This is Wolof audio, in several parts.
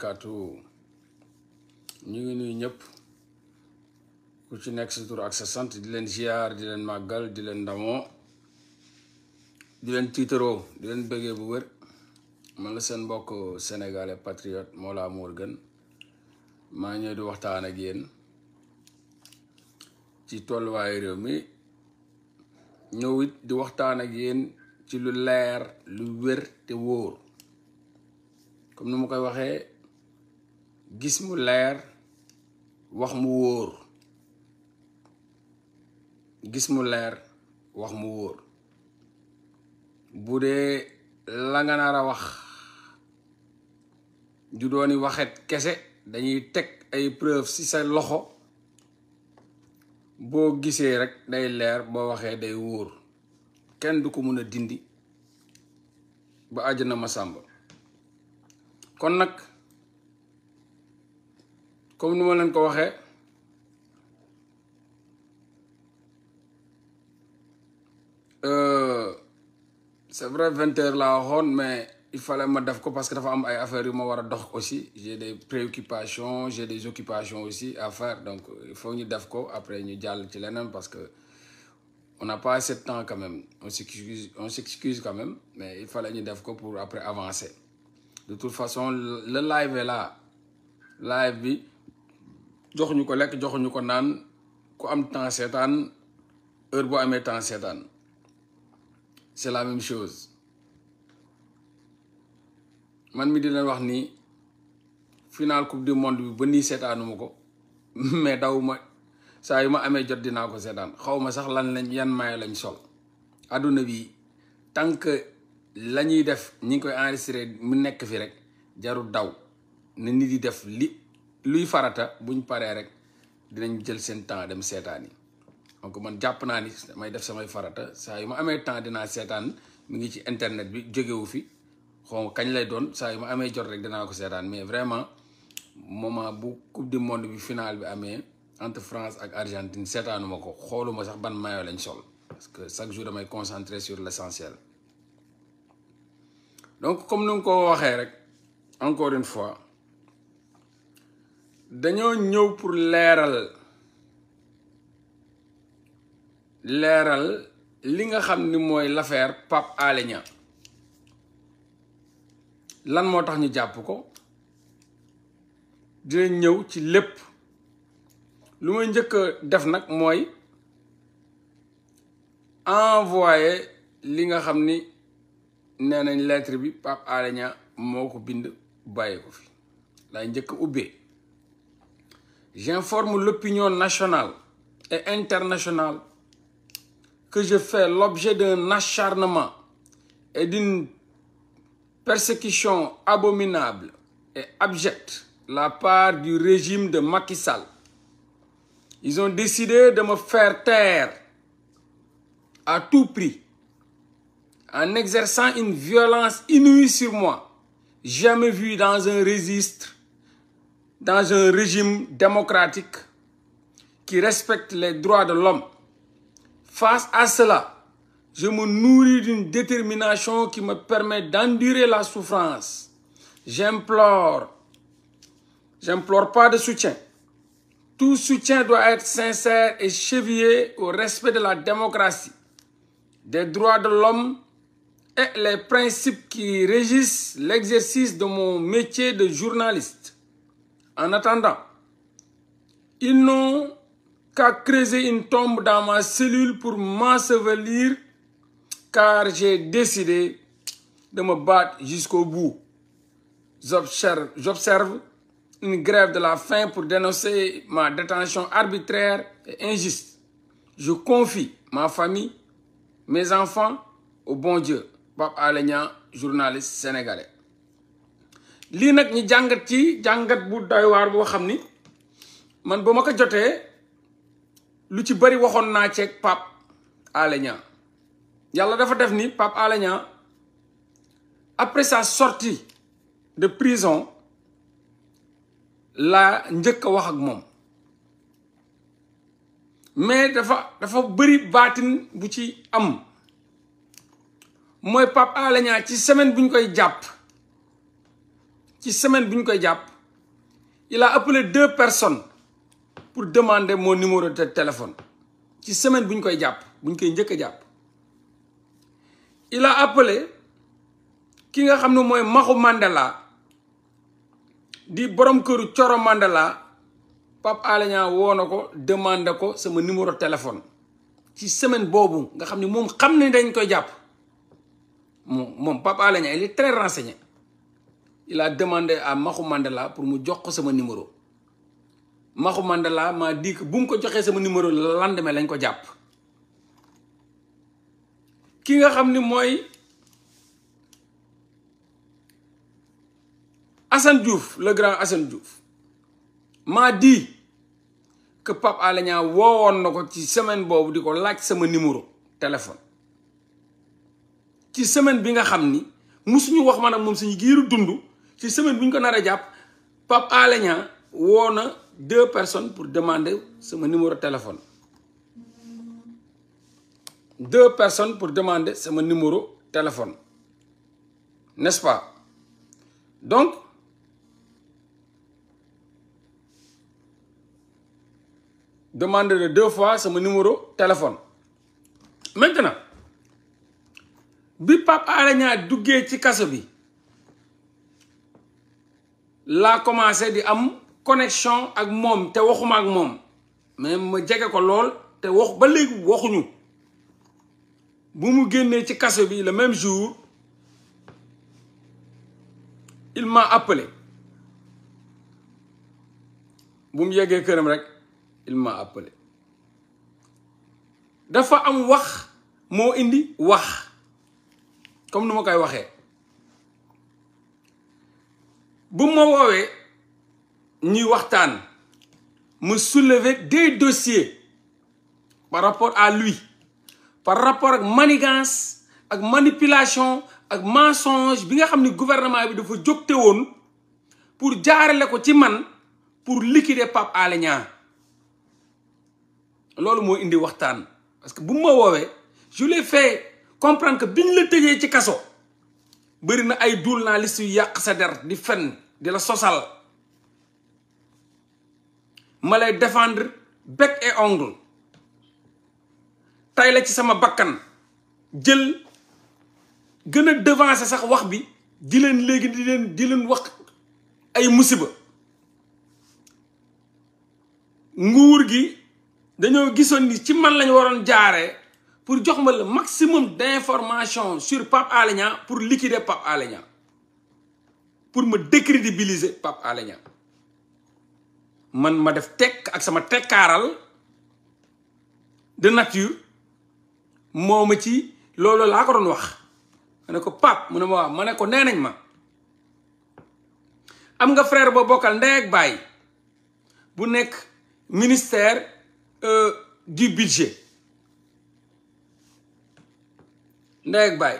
wabarakatuh ñu ngi nuyu ñëpp ku ci nekk sa tur ak sa sant di leen ziar di leen màggal di leen ndamoo di leen tiitaroo di leen bëggee bu wër man la seen mbokk sénégalais patriote gën maa ñëw di waxtaan ak yéen ci tolluwaayu réew mi ñëw it di waxtaan ak yéen ci lu leer lu wér te wóor comme ni mu koy waxee gis mu leer wax mu wóor gis mu leer wax mu wóor bu dee la nga nar a wax ju dooni waxet kese dañuy teg ay preuve ci sa loxo boo gisee rek day leer boo waxee day wóor kenn du ko mën a dindi ba na ma sàmb kon nag comme nous avons dit, c'est vrai 20 heures là, mais il fallait me parce que dafa am affaires aussi j'ai des préoccupations j'ai des occupations aussi à faire donc il faut ñu nous après ñu parce que on n'a pas assez de temps quand même on s'excuse quand même mais il fallait ñu def pour après avancer de toute façon le live est là live joxuñu ko lekk joxuñu ko naan ku am temps seetaan heure boo amee temps seetaan c'est la même chose man mi dina wax ni final coupe du monde bi ba nii seetaanuma ko mais daw ma saa yu ma amee jot dinaa ko seetaan xawma sax lan lañ yan maay lañ sol adduna bi tant que la ñuy def ñi ngi koy enregistré mu nekk fi rek jarul daw na nit di def li luy farata buñ paré rek dinañ jël sen temps dem seetaan donc man japp na ni may def samay farata sa yuma ma temps dina seetaan mi ngi ci internet bi wu fi xaw kañ lay doon sa yuma ma amee jot rek dina ko seetaan mais vraiment moment bu coupe du monde bi final, bi amé entre France ak Argentine seetaanuma ko xoluma sax ban mayo lañ sol parce que chaque jour damay concentré sur l'essentiel donc comme nous, ko waxé rek encore une fois dañoo ñëw pour leeral leeral li nga xam ni mooy l'affaire Pape Alé lan moo tax ñu jàpp ko dina ñëw ci lépp lu may njëkk a def nag mooy envoyé li nga xam ni nee nañ lettre bi Pape Alé moo ko bind bàyyi ko fi laay njëkk a J'informe l'opinion nationale et internationale que je fais l'objet d'un acharnement et d'une persécution abominable et abjecte la part du régime de Macky Sall. Ils ont décidé de me faire taire à tout prix en exerçant une violence inouïe sur moi, jamais vue dans un registre dans un régime démocratique qui respecte les droits de l'homme. Face à cela, je me nourris d'une détermination qui me permet d'endurer la souffrance. J'implore, j'implore pas de soutien. Tout soutien doit être sincère et chevillé au respect de la démocratie, des droits de l'homme et les principes qui régissent l'exercice de mon métier de journaliste. En attendant, ils n'ont qu'à creuser une tombe dans ma cellule pour m'ensevelir, car j'ai décidé de me battre jusqu'au bout. J'observe une grève de la faim pour dénoncer ma détention arbitraire et injuste. Je confie ma famille, mes enfants au bon Dieu. Pape Alenia, journaliste sénégalais. li nak ñi jangat ci jangat bu doy war boo xamni man buma ko joté lu ci bari waxon na ci Pape Alé Niang dafa def ni pap Alé après sa sortie de prison la njëkk wax ak mom mais dafa dafa bari batine bu ci am moy pap Alé ci semaine buñ koy japp ci semaine buñ koy japp il a appelé deux personnes pour demander mon numéro de téléphone ci semaine buñ koy japp buñ koy ñëk japp il a appelé ki nga xamne moy mooy Mandela di borom keuru Coro Mandela pap Alenya wonako ko demandé ko sama numéro téléphone ci semaine bobu? nga xam mom moom dañ koy japp mom pap Alenya il est très renseigné il a demandé à Mahou Mandela pour mu jox ko sama numéro Mahou Mandela m'a dit que buñ ko joxee sama numéro lendemain lañ ko japp ki nga xamni moy mooy Diouf le grand Assane Diouf m'a dit que papa Alagna wowon nako ci semaine bobu diko laaj sama numéro téléphone ci semaine bi nga xamni musuñu wax mom suñu giiru dundou Si semaine sais pas ko papa a Pape deux personnes pour demander ce numéro de téléphone deux personnes pour demander Mon numéro de téléphone n'est-ce pas donc Demandez deux fois ce numéro de téléphone maintenant bi Pape Alé Niang ci casse bi la commencé di am connexion ak mom te waxuma ak mom même ma djégé ko lol te wax ba léegi waxuñu bu mu génnee ci kaso bi le même jour il m'a appelé bu mu yeggee këram rek il m'a appelé dafa am wax mo indi wax comme nu ma koy waxee bu nous ni nous me suis soulever des dossiers par rapport à lui par rapport à manigance la manipulation la mensonge bi que le gouvernement bi dafa jógte pour liquider le ci pour liquider Pape C'est ce que je indi parce que je je je l'ai fait comprendre que biñ la tëjee ci kaso bëri na ay journaliste yu yàq sa der di fen di la sosal ma lay défendre bec et ongle tay la ci sama bakkan jël gën devance sax wax bi di leen léegi di leen di leen wax ay musiba nguur gi dañoo gisoon ni ci man lañu waroon jaare pour jox ma le maximum d'informations sur Pape Alé pour liquider Pape Alé pour me décrédibiliser Pape Alé man ma def tek ak sama tekaral de nature moma ci lolo la ko don wax mané ko pap mu ma waaw ko nenañ ma am nga frère bo bokal ndey ak bay bu nek ministère euh, du budget ndey ak baay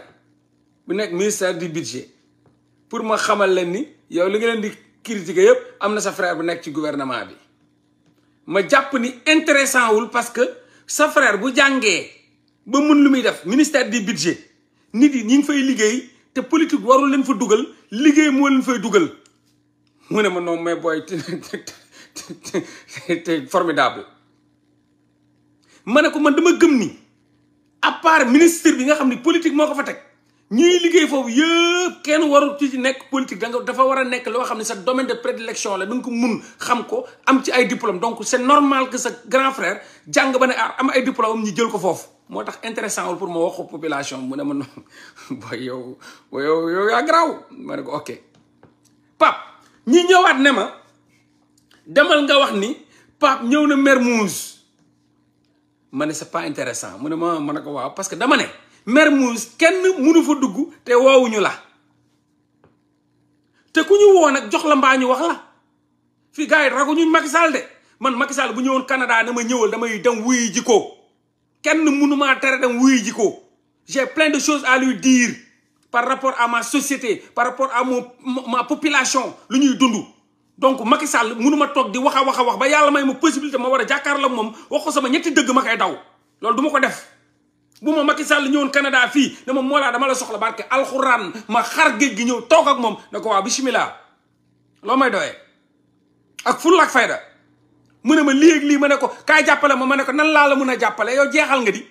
bu nekk ministère di budget pour ma xamal leen ni yow li nga leen di critiquer yëpp am na sa frère bu nekk ci gouvernement bi ma jàpp ni intéressant wul parce que sa frère bu jàngee ba mun lu muy def ministère di budget nit yi ñi ngi fay liggéey te politique warul leen fa dugal liggéey moo leen fay dugal mu ne ma noom mais booy te formidable ma ne ko man dama gëm ni à part ministre bi nga xam ni politique moo ko fa teg ñuy liggéey foofu yëpp kenn warul ci nekk politique da nga dafa war a nekk loo xam ne sa domaine de prédilection la da ko mun xam ko am ci ay diplôme donc c'est normal que sa grand frère jàng ba ne ah am ay diplôme ñu jël ko foofu moo tax intéressant wul pour moo wax ko population mu ne ma non booy yow booy yow yaa garaaw ma ne ko ok Pape ñi ñëwaat ne ma demal nga wax ni Pape ñëw na Mermoz man ne c'est pas intéressant mu ne ma ma ne ko waaw parce que dama ne Mermoz kenn mënu fa dugg te woowuñu la te ku ñu woo nag jox la mbaa ñu wax la fii gars yi raguñu Macky Sall de man Macky Sall bu ñëwoon Canada ma ñëwal damay dem wuyu ji ko kenn mënumaa tere dem wuyu ji ko j'ai de chose à lui dire par rapport à ma société par rapport à mon ma population lu ñuy dund donc Macky Sall mënuma tok di waxa waxa wax ba Yalla may ma possibilité ma wara a jàkkaarloo ak sama ñetti dëgg makay daw lolou duma ko def. bu ma Macky Sall ñewon Canada fi ne ma Mollah dama la soxla barke alcorane ma xar géej gi ñew tok ak mom ne ko waaw bisimilah loo may doye ak fulla ak fayda mu ma lii ak lii ko kaay jappalé ma ma ko nan la la mëna jappalé yow jéxal nga di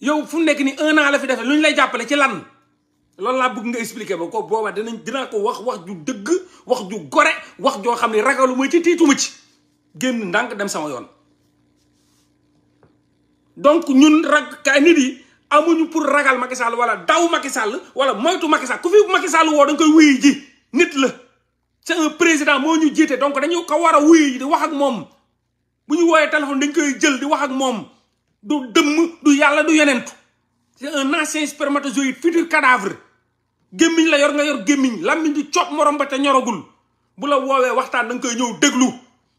yow fu nekk ni 1 an la fi def luñ lay jappalé ci lan. lolou la bëgg nga expliquer ba ko booba dinañ dina ko wax wax ju dëgg wax ju gore wax joo xam ne ragalu ma ci tiituma ci génn ndànk dem sama yoon donc ñun rag kay nit yi amuñu pour ragal Macky Sall wala daw Macky Sall wala moytu Macky Sall ku fi Macky Sall woo da koy wuyu ji nit la c'est président moo ñu jiite donc dañu ko war a wuyu ji di wax ak moom bu ñu wooyee téléphone dañ koy jël di wax ak moom du dëmm du yàlla du yonentu c'est un ancien spermatozoïde futur cadavre gémmiñ la yor nga yor gémmiñ lammiñ di coob morom ba te ñorogul bu la wowe waxtaan dang koy ñew déglu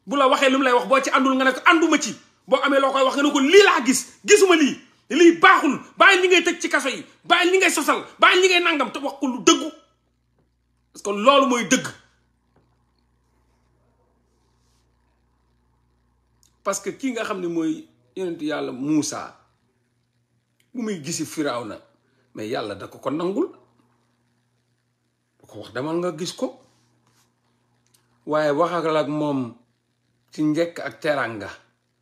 bu la waxe lim lay wax bo ci andul nga ne anduma ci bo amé loo koy wax nga ko li la gis gisuma li li baxul bay li ngay tek ci kasso yi bay li ngay sosal bay li ngay nangam te waxul lu dëggu parce que lolu moy degg parce que ki nga xamni moy yonentou yalla bu muy gisi Firawna mais yalla da ko ko nangul ko wax demal nga gis ko waaye waxal moom ci njëkk ak teranga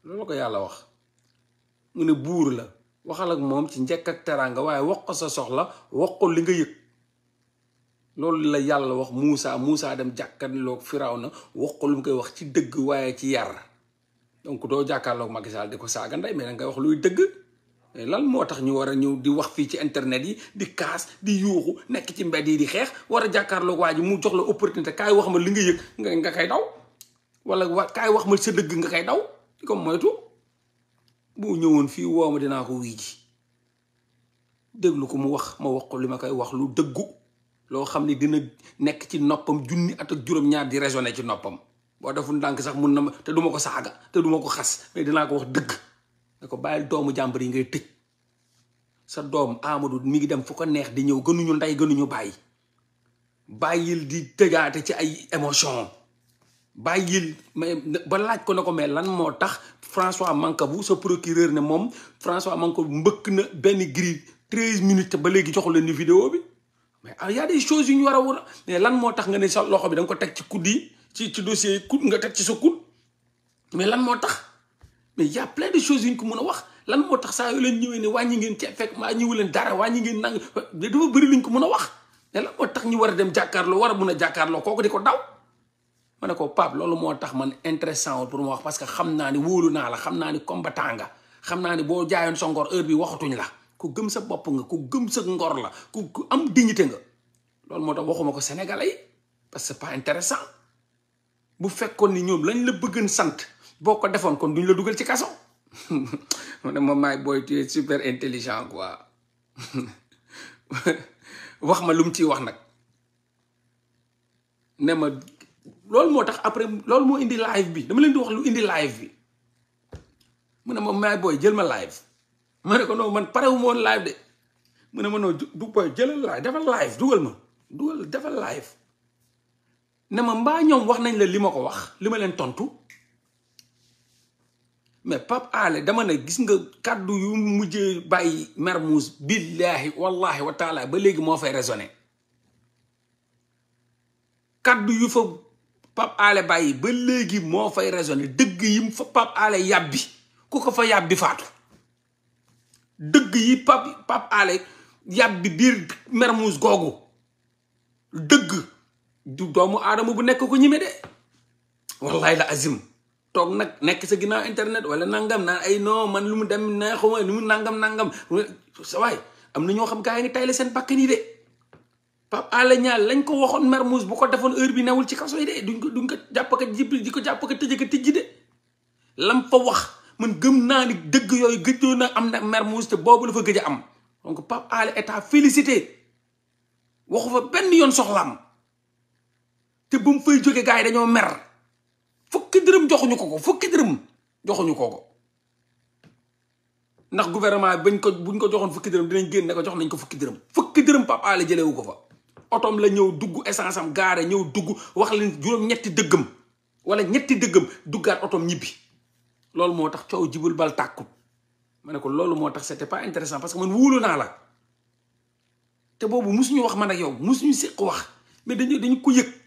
loolu ko yàlla wax mu ne buur la waxal moom ci njëkk ak teranga waaye wax ko sa soxla wax ko li nga yëg loolu la yàlla wax musaa Moussa dem jàkkaarloog Firawna wax ko lu mu koy wax ci dëgg waaye ci yar donc doo jàkkaarloog Macky Sall di ko saaga ndey mais dangay wax luy dëgg lan motax ñu wara a di wax fi ci internet yi di kaas di yuuxu nek ci mbedd yi di xex wara jakarlo jàkkaarloog waa mu jox la opportunité kay wax ma li nga yek nga nga koy daw wala wa wax ma sa deug nga kay daw diko moytu bu ñewoon fi wooma dina ko wii deglu ko mu wax ma wax ko lima kay wax lu deggu lo xamni dina nek ci noppam junni at ak juroom ñaar di raisonner ci noppam bo deful ndànk sax mun na te duma ko saaga te duma ko xass mais dina ko wax deug ne ko bàyyil doomu jàmbur yi ngay tëj sa doom Amadou mi ngi dem fu ko neex di ñëw gënuñu ndey gënuñu bàyyi bàyyil di tëjaate ci ay émotion bàyyil mais ba laaj ko ne ko mais lan moo tax François Mancabou sa procureur ne moom François Mancabou mbëkk na benn grille treize minutes ba léegi joxu leen ni vidéo bi mais ah, a des choses yu ñu war lan moo tax nga ne sa loxo bi danga ko teg ci kudd ci ci dossier yi kud nga teg ci sa kud mais lan moo tax mais y' a plein de choses yu ñu ko mën a wax lan moo tax saa yu leen ñëwee ne wàññi ngeen ceeb fekk maa leen dara wàññi ngeen nang mais dafa bëri lu ñu ko mën a wax mais lan moo tax ñu war a dem jàkkaarloo war a mun a jàkkaarloo kooku di ko daw. ma ne ko Pape loolu moo tax man intéressant woon pour ma wax parce que xam naa ne wóolu naa la xam naa ne combattant nga xam naa ne boo jaayoon sa ngor heure bi waxatuñ la ku gëm sa bopp nga ku gëm sa ngor la ku am dignité nga loolu moo tax waxuma ko Sénégalais parce que c'est pas bu fekkoon ni ñoom lañ la bëggoon sant boo ko defoon kon duñ la dugal ci kaso mu ne ma maay booy tu es super intelligent quoi wax ma lu mu ciy wax nag ne ma loolu moo tax après loolu moo indi live bi dama leen di wax lu indi live bi mu ne ma maay booy jël ma live ma ne ko non man pare wu ma woon live de mu ne ma non du booy jëlal live defal live dugal ma dugal defal live ne ma mbaa ñoom wax nañ la li ma ko wax li ma leen tontu. mais Pape Alé dama ne gis nga kàddu yu mujjee bàyyi Mermoz billaahi wallahi wa ba léegi moo fay raisonné kàddu yu fa Pape Alé bàyyi ba léegi moo fay raisonné dëgg yi fa Pape Alé yàbbi ku ko fa yàbbi faatu dëgg yi yàbbi biir Mermoz googu dëgg du doomu aadama bu nekk ko ñime de wallahi la azim tok nak nek sa ginaaw internet wala nangam na ay no man lu mu dem na xuma lu mu nangam nangam sa way am na ño xam gaay nga tayle de pap ala ñaal lañ ko waxon marmous bu ko defon heure bi newul ci kasso de duñ ko duñ ko japp ka jibbil di ko ka ka de lam fa wax man gem na ni deug yoy na am na marmous te bobu lu fa am donc pap ala état félicité waxu fa ben yon soxlam te bu mu fay nyom gaay dañu mer fukki dërëm joxuñu ko ko fukki dërëm joxuñu ko ko ndax gouvernement bañ ko buñ ko joxoon fukki dërëm dinañ génn ne ko jox nañ ko fukki dërëm fukki dërëm papa la jëlewu ko fa otoom la ñëw dugg essence am gaare ñëw dugg wax leen juróom ñetti dëggam wala ñetti dëggam duggaat otoom ñibbi loolu moo tax coow jibul bal tàkkut ma ne ko loolu moo tax c'était pas intéressant parce que man wóolu naa la te boobu musuñu wax man ak yow musuñu séq wax mais dañu dañu ko yëg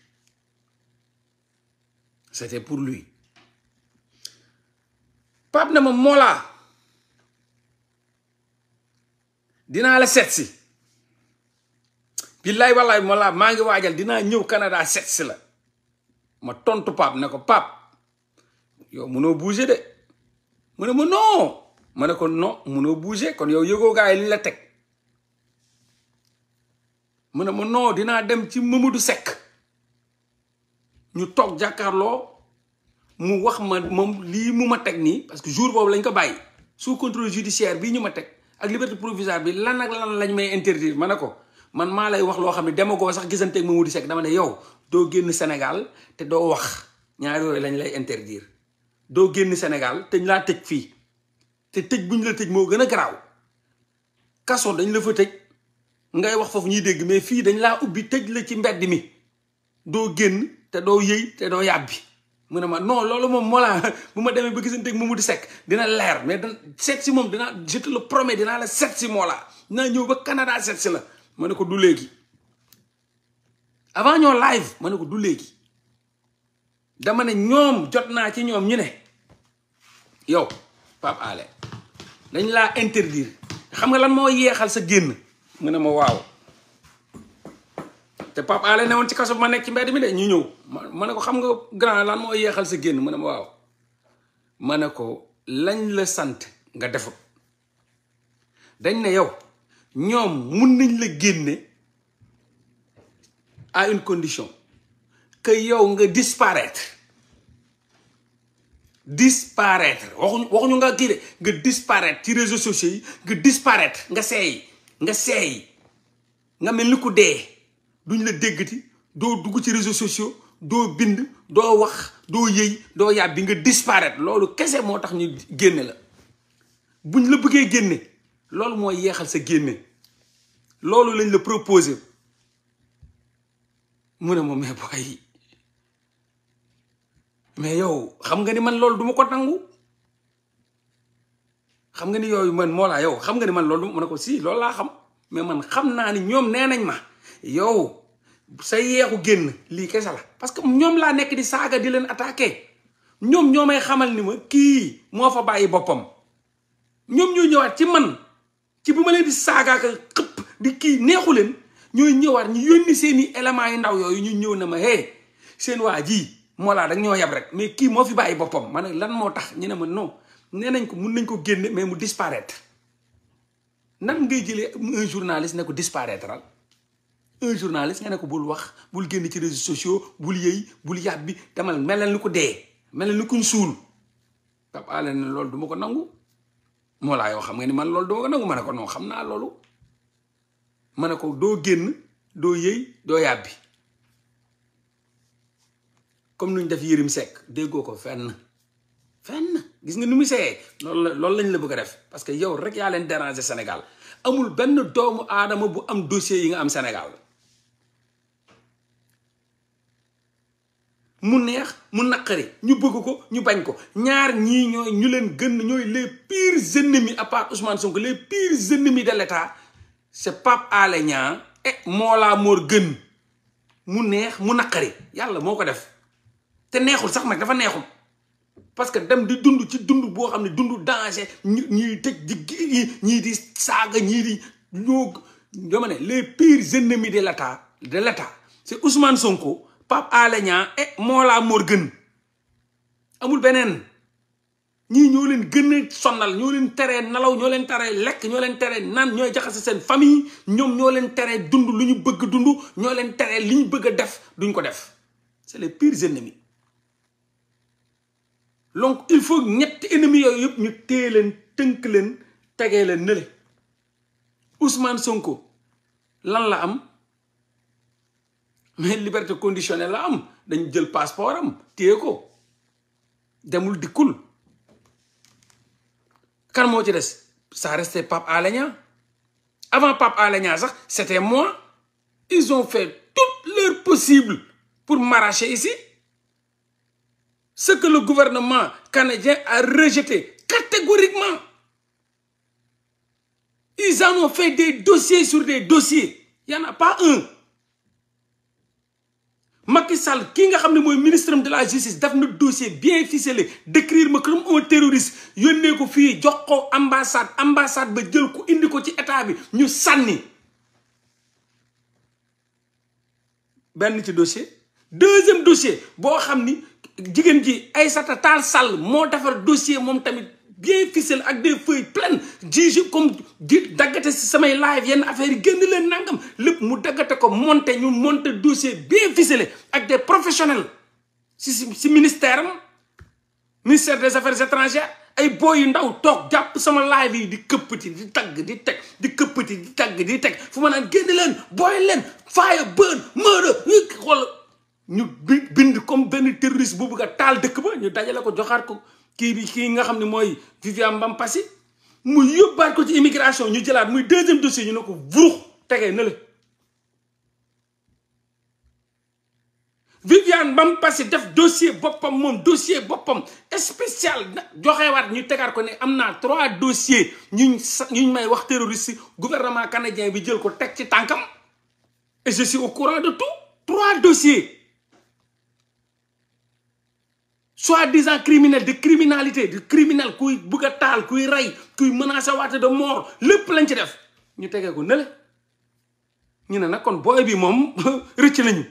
c'était pour lui Pape na ma Mollah dinaa la seet si billaay wallaay Mollah maa ngi waajal dinaa ñëw Canada seet si la ma tontu Pape na ko pap yow munoo bouger de mu ne ma non ma ne ko non munoo bouger kon yow yëgoo gaa yi la teg mu ne ma non dinaa dem ci Mamadou Seck ñu toog jàkkaarloo mu wax ma moom lii mu ma teg nii parce que jour boobu lañ ko bàyyi sous contrôle judiciaire bii ñu ma teg ak liberté provisoire bi lan ak lan lañ may interdire ma ne ko man maa lay wax loo xam ne demagoo sax gisanteeg Mamadou Seck dama ne yow doo génn Sénégal te doo wax ñaar yooyu lañ lay interdire doo génn Sénégal te ñu laa tëj fii te tëj bu ñu la tëj moo gën a garaaw kaso dañ la fa tëj ngay wax foofu ñuy dégg mais fii dañ laa ubbi tëj la ci mbedd mi doo génn. te doo yëy te doo yàbbi mu ne ma non loolu moom moo laa bu ma demee ba mu di sekk dina leer mais dina seet si moom dinaa je te le dinaa la seet si moo laa dinaa ñëw ba Canada seet si la ma ne ko du léegi avant ñoo live ma ne ko du léegi dama ne ñoom jot naa ci ñoom ñu ne yow Pape Alé dañ laa interdire xam nga lan moo yeexal sa génn mu ne ma waaw te Pape Alé ne woon ci kaso ma nekk ci mbedd mi de ñu ñëw ma ne ko xam nga grand lan moo yeexal sa génn ma ne ma waaw ma ko lañ la sant nga defut dañ ne yow ñoom mun nañ la génne à une condition que yow nga disparaître disparaître waxuñu waxuñu nga kii de nga disparaître ci réseaux sociaux yi nga disparaître nga seey nga seey nga mel ni ko dee duñ la déggati doo dugg ci réseaux sociaux doo bind doo wax doo yëy doo yàbbi nga disparaître loolu kese moo ñu génne la buñ la bëggee génne loolu mooy yeexal sa génne loolu lañ la proposé Je ne ma mais boy mais yow xam nga ni man loolu duma ko nangu xam nga ni yooyu man moo laa yow xam nga ni man loolu ko si loolu laa xam mais man xam ni ñoom nee nañ ma yow sa yeexu génn lii kese la parce que ñoom laa nekk di saaga di leen attaque ñoom ñoo may xamal ni ma kii moo fa bàyyi boppam ñoom ñoo ñëwaat ci man ci bu ma leen di saagaaka xëpp di kii neexu leen ñooy ñëwaat ñu yónni seeni éléments yu ndaw yooyu ñu ñëw na ma hé seen waa ji moo laa dag ñoo yab rek mais kii moo fi bàyyi boppam ma ne lan moo tax ñu ne ma noo nee nañ ko mun nañ ko génne mais mu disparaître nan ngay jëlee un journaliste ne ko disparaître al un journaliste nga ne ko bul wax bul génn ci réseaux sociaux bul yëy bul yàbbi demal melal ni ko dee melal ni kuñ suul Pape Alé ne loolu du ma ko nangu moo laa yow xam nga ni man loolu du ma ko nangu ma ko non xam naa loolu ma ne ko doo génn doo yëy doo yàbbi comme ñu def Yérim sekk déggoo ko fenn fenn gis nga nu muy seeyee loolu la loolu lañ la bëgg a def parce que yow rek yaa leen déranger Sénégal amul benn doomu aadama bu am dossier yi nga am Sénégal mu neex mu naqari ñu bëgg ko ñu bañ ko ñaar ñii ñooy ñu leen gën ñooy les pires ennemis à part Ousmane Sonko les pires ennemis de l'État c'est Pape Alé Niang et Mollah Morgun mu neex mu naqari yàlla moo ko def te neexul sax nag dafa neexul parce que dem di dund ci dund boo xam ne dund danger ñu ñuy tëj di ñii di saaga ñii di ñoo dama ne les pires ennemis de l'État de l'État c'est Ousmane Sonko Pape Alé Niang et eh, moor gën amul beneen ñii ñoo leen gën a sonnal ñoo leen teree nelaw ñoo leen tere lekk ñoo leen tere naan ñooy jaxase seen famille ñoom ñoo leen tere dund lu ñu bëgg dund ñoo leen teree li ñu bëgg a def duñ ko def c'est les pires ennemis donc il faut ñetti ennemis yooyu yëpp ñu téye leen tënk leen tegee leen nële Ousmane Sonko lan la am mais la liberté conditionnelle la am dañ jël passeport am le ko demul dikul kan mo ci ça restait Pape Alenia. avant Pape Alenia, c'était moi ils ont fait tout leur possible pour m'arracher ici ce que le gouvernement canadien a rejeté catégoriquement ils en ont fait des dossiers sur des dossiers il n'y en a pas un Macky Sall kii nga xam moy ministre de la justice daf na dossier bien ficelé décrire ma comme un terroriste yónnee ko fi jox ko ambassade ambassade ba djel ko indi ko ci état bi ñu sanni ben ci dossier deuxième dossier bo xamni ni ji Aïssata Tall Sall mo défar dossier mom tamit bien ficelé ak des feuilles pleines jugé comme di daggate si samay live yenn affaire yi génn leen nangam lépp mu daggate ko monté ñu monté dossier bien ficelé ak des professionnels si si ministère am ministère des affaires étrangères ay booy yu ndaw toog jàpp sama live yi di këppati di tagg di teg di këppati di tagg di teg fu ma naan génn leen booy leen faaya bën mëra xool ñu bind comme benn terroriste bu bëgg a taal dëkk ba ñu dajale ko joxaat ko qui nga xamné moy Vivian Viviane mu yobbar ko ci immigration ñu jëlat muy deuxième dossier ñu nako ko na Viviane Bambassi, def dossier des mom dossier dossiers spécial wat ñu tégar ko trois dossiers ñu ñu may wax terroriste gouvernement canadien bi jël ko et je suis au courant de tout trois dossiers soi-disant criminel de criminalité de criminel kuy bugg a taal kuy rey kuy menacer waate de mort lépp lañ ci def ñu tegee ko nële ñu ne nag kon booy bi moom rëcc nañu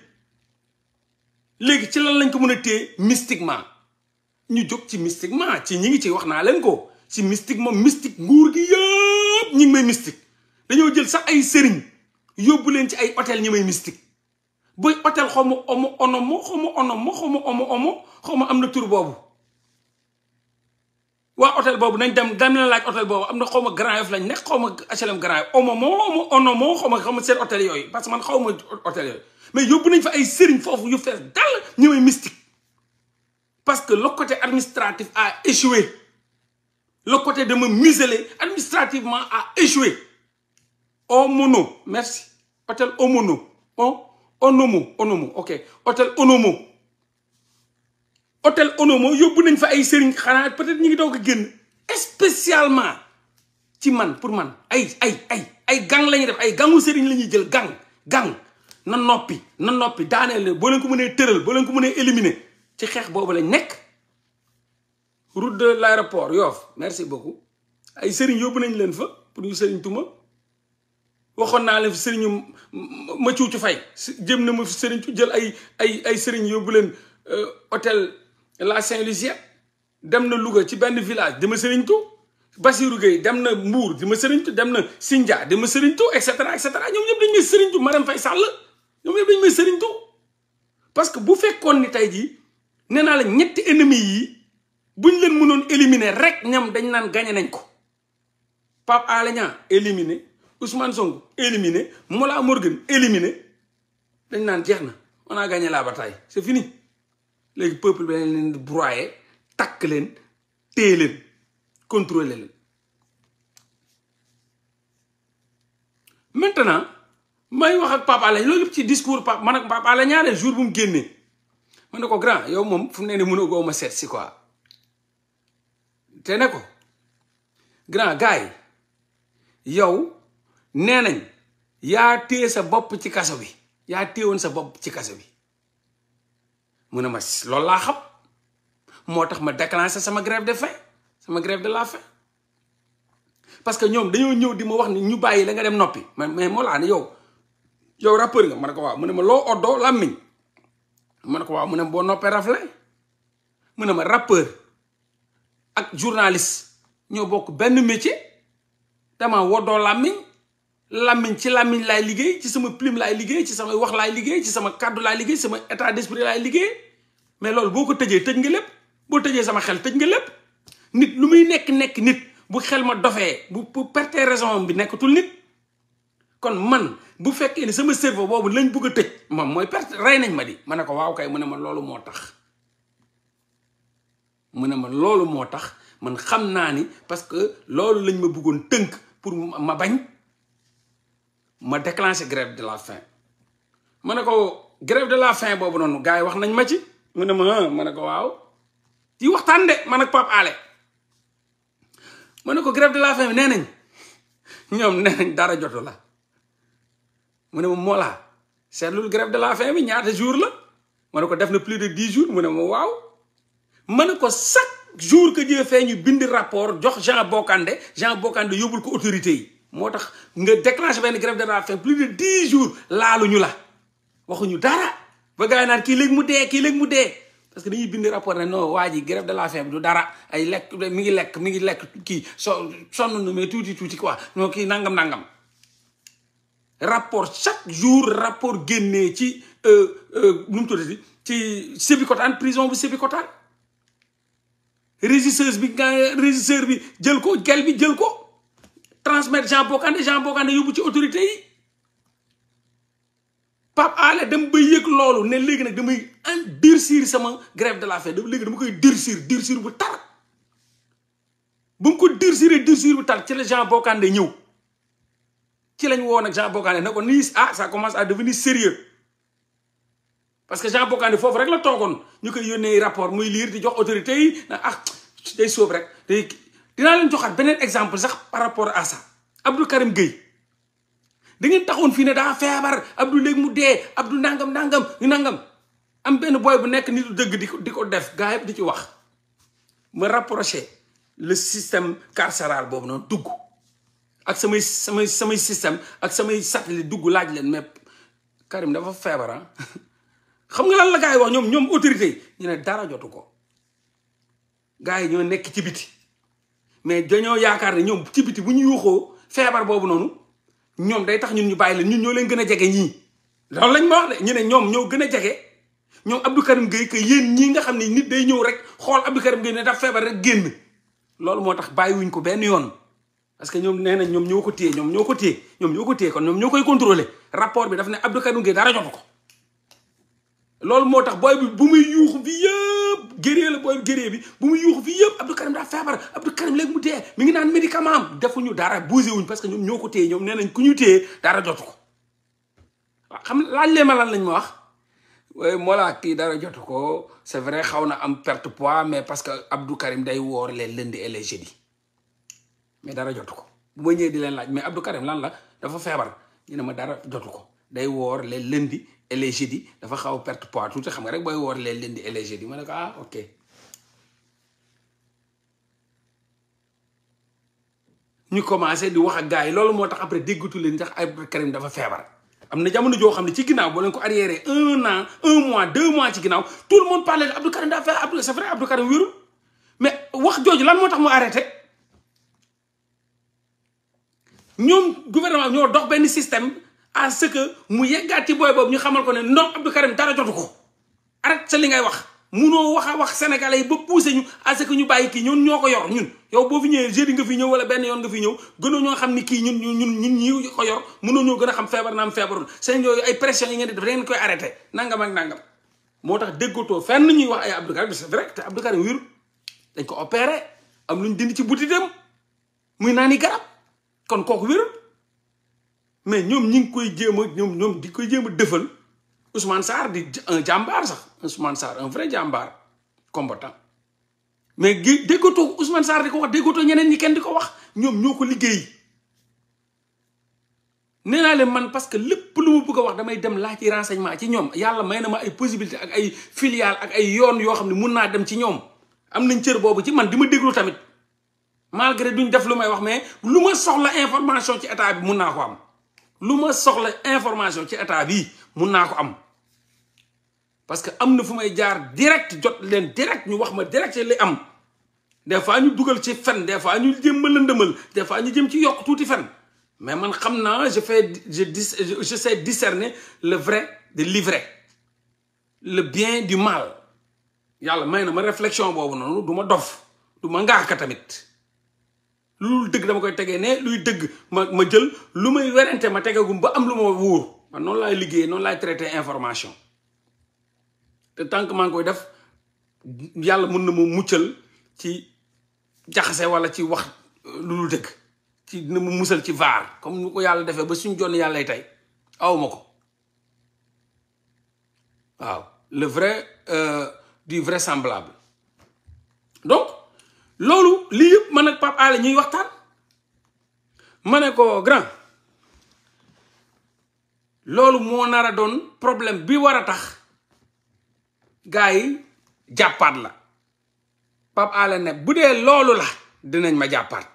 léegi ci lan lañ ko mën a téye mystiquement ñu jóg ci mystiquement ci ñi ngi ci wax naa leen ko ci mystique moom mystique nguur gi yëpp ñi may mystique dañoo jël sax ay sëriñ yóbbu leen ci ay hôtel ñi may mystique booy hôtel xaw ma omo onomo xaw ma onomo xaw ma omo omo Je ne tour pas wa hôtel nañ dem dem na laaj hôtel bobu amna na Grand lañ HLM Grand hôtel parce que man xawma hôtel mais yobbu nañ fa ay serigne vous yu dal mystique parce que le côté administratif a échoué le côté de me museler administrativement a échoué oh, merci hôtel Omono oh, Onomo Onomo ok hôtel Onomo hôtel Onomo yóbbu nañ fa ay sëriñ xanaa peut-être ñu ngi doog a génn spécialement ci man pour man ay ay ay ay gang la def ay gangu sëriñ la ñuy jël gang gang na noppi na noppi daaneel boo leen ko mënee tëral boo leen ko mënee éliminer ci xeex boobu lañ nekk. route de l'aéroport Yoff merci beaucoup ay sëriñ yóbbu nañ leen fa pour ñu sëriñ tuma waxoon naa leen fi sëriñu ma ci fay jëm na ma fi sëriñ jël ay ay ay sëriñ yóbbu leen euh, hôtel. la Saint-Louis dem Louga ci ben village di ma sëriñtu Bassirou Gueye dem na Mbour di ma sëriñtu dem na Sindia di ma sëriñtu et cetera et cetera ñoom ñëpp dañ may sëriñtu Marème Faye Sall ñoom ñëpp dañ may sëriñtu parce que bu fekkoon ni tey jii nee naa la ñetti ennemis yi buñ leen mënoon éliminer rek ñam dañ naan gañe nañ ko Pape Alenya, Niang éliminé Ousmane Song, éliminé Mola Morgan, éliminé dañ naan jeex on a gagné la bataille c'est fini léegi pëpp bi leen di takk leen téye leen contrôler leen maintenant may wax ak Pape Alé loolu yëpp ci discours Pape man ak Pape Alé ñaare jour bu mu génnee man ne ko grand yow moom fu mu ne nii mënoo goo ma seet si quoi te ne ko grand gars yi yow nee nañ yaa tée sa bopp ci kaso bi yaa téye woon sa bopp ci kaso bi. mune ma lol la xam motax ma déclencher sama grève de faim sama grève de la faim parce que ñom dañu ñew di ma wax ni ñu bayyi la nga dem nopi mais mo la ni yow yow rappeur nga ma ko wa mune ma lo oddoo lamiñ ma ko wa mune bo nopi raflé mune ma rappeur ak journaliste ño bok ben métier dama wodo lamiñ làmmiñ ci làmmiñ laay liggéey ci sama plume laay liggéey ci sama wax laay liggéey ci sama kàddu laay liggéey sama état d'esprit laay liggéey mais loolu boo ko tëjee tëj nga lépp boo tëjee sama xel tëj nga lépp nit lu muy nekk nekk nit bu xel ma dofee bu bu perte raison bi nekkatul nit kon man bu fekkee ni sama cerveau boobu lañ bëgg a tëj moom mooy perte rey nañ ma di ma ne ko waaw kay mu ne ma loolu moo tax mu ne ma loolu moo tax man xam naa ni parce que loolu lañ ma buggoon tënk pour ma bañ ma déclencher grève de la faim ma ko grève de la faim bobu noonu gaay wax nañ ma ci ma ko di waxtan de man pap ale. Alé ma ko grève de la faim bi nee nañ ñoom nee nañ dara jotu la mu ne ma Mollah grève de la faim mi ñaata jour la ma ko def na plus de 10 jours mu ne ma waaw ko chaque jour que Dieu fait ñu bind rapport jox Jean bokandé Jean bokandé yobul ko autorité moo tax nga déclenché benn grève de la faim plus de dix jours laaluñu la waxuñu dara ba gars naan kii léeg mu dee kii léeg mu dee parce que dañuy bind rapport ne non waa ji grève de la faim bi dara ay lekk mi ngi lekk mi ngi lekk kii so sonn nu mais tuuti tuuti quoi non kii nangam nangam. rapport chaque jour rapport génnee ci mum euh, euh, mu tuddati ci Sébikotane prison bu Sébikotane régisseuse bi nga régisseur bi jël ko gel bi jël ko. transmettre Jean Bokandé Jean Bokandé bu ci autorité yi Pape Alé dama bay yëg loolu ne léegi nag damay en durcir sama grève de la faim léegi dama koy durcir durcir bu tar bu mu ko durciree bu tar ci la Jean Bokandé ñëw ci lañ woo nag Jean Bokandé ne ko nii ah ça commence à devenir sérieux parce que Jean Bokandé foofu rek la toogoon ñu koy yónnee rapport muy liir di jox autorité yi na ah day sóob rek dinaa leen joxaat beneen exemple sax par rapport à ça Abdou Karim Gueye da ngeen taxoon fii ne daa feebar Abdou léegi mu dee Abdou nangam nangam nangam am benn booy bu nekk lu dëgg di ko di ko def gaa yëpp di ci wax ma rapproché le système carcéral boobu noonu dugg ak samay samay samay système ak samay satellite dugg laaj leen mais Karim dafa feebar ah xam nga lan la gaa yi wax ñoom ñoom autorité ñu ne dara jotu ko gaa yi ñoo nekk ci biti mais dañoo yaakaar ne ñoom ci biti bu ñu yuuxoo feebar boobu noonu ñoom day tax ñun ñu bàyyi leen ñun ñoo leen gën a jege ñii. loolu lañ ma wax de ñu ne ñoom ñoo gën a jege ñoom Abdou Karim Gueye que yéen ñii nga xam ne nit day ñëw rek xool Abdou Karim Gueye ne daf feebar rek génn loolu moo tax bàyyiwuñ ko benn yoon. parce que ñoom nee nañ ñoom ñoo ko téye ñoom ñoo ko téye ñoom ñoo ko téye kon ñoom ñoo koy contrôler rapport bi daf ne Abdou Karim Gueye dara jotu ko moo tax booy bi bu muy bi gérée la booy gérée bi bu mu yuuxu fii yëpp Abdou Karim daa feebar Abdou Karim léegi mu dee mi ngi naan médicament am defuñu dara bougé wuñ parce que ñoom ñoo ko téye ñoom nee nañ ku ñu téye dara jotu ko waaw xam laaj lee ma lan lañ ma wax moo laa kii dara jotu ko c'est vrai xaw na am perte poids mais parce que Abdou Karim day woor les lundi et les jeudi mais dara jotu ko bu ñëwee di leen laaj mais Abdou Karim lan la dafa feebar ñu ne ma dara jotu ko day woor leen lundi élegie di dafa xaw a perte poids tuuti xam nga rek booy woor leen leen di élegie di ma ne ko ah ok ñu commencé di wax a gars yi loolu moo tax après déggatu leen ndax Abdou Karim dafa feebar am na jamono joo xam ne ci ginnaaw boo leen ko arriéré un an un mois deux mois ci ginnaaw tout le monde parlait Abdou Karim daa feebar Abdou c'est vrai Abdou Karim wérul mais wax jooju lan moo tax mu arrêté ñoom gouvernement ñoo dox benn système à ce que mu yeggati boy bob ñu xamal ko ne ndom Abdou Karim dara jotu ko arrête sa li ngay wax munoo wax a wax sénégalais yi ba poussé ñu à ce que ñu bayyi ki ñun ñoko yor ñun yow bo fi ñëwee jëri nga fi ñëw wala ben yoon nga fi ñëw gënoo ño xam ni kii ñun ñun ñun ñi ko yor mënoo ñoo gën a xam fièvre na am fièvre sen yooyu ay pression yi ngeen def da koy arrêté nangam ak nangam motax deggoto fenn ñuy wax ay Abdou Karim c'est vrai te Abdou Karim wir dañ ko opéré am luñu dindi ci butitam muy nani garab kon koku wirul mais ñoom ñi ngi koy jéem a ñoom ñoom di koy jéem a dëfal Ousmane Sarr di un jàmbaar sax Ousmane Sarr un vrai jàmbaar combattant mais gi déggatoo Ousmane Sarr di ko wax déggatoo ñeneen ñi kenn di ko wax ñoom ñoo ko liggéey nee naa leen man parce que lépp lu mu bëgg a wax damay dem laaj ci renseignement ci ñoom yàlla may na ma ay possibilité ak ay filiale ak ay yoon yoo xam ne mun naa dem ci ñoom am nañ cër boobu ci man di ma déglu tamit malgré duñ def lu may wax mais lu ma soxla information ci état bi mun naa ko am lu ma soxla information ci état bi mun nako am parce que am fumay fu jaar direct jot len direct ñu wax ma direct li am des fois ñu duggal ci fen des fois ñu jëm ma des fois ñu jëm ci yok touti fen mais man xamna je fais je dis je sais discerner le vrai de l'ivraie le bien du mal yalla mayna ma réflexion bobu nonu duma dof duma ngaaka tamit je deug dama koy ne luy deug ma ma jël lumay ma ba am luma ma man information te tant que koy def yalla mën na ma qui ci jaxase wala ci wax deug ci qui ma mussel ci var comme yalla ba suñu le vrai euh, du semblable. donc loolu lii yëpp man ak Pape ñuy waxtaan ma ne ko grand loolu moo nar a doon problème bi war a tax gars yi jàppaat na Pape Alé ne bu dee loolu la dinañ ma jàppaat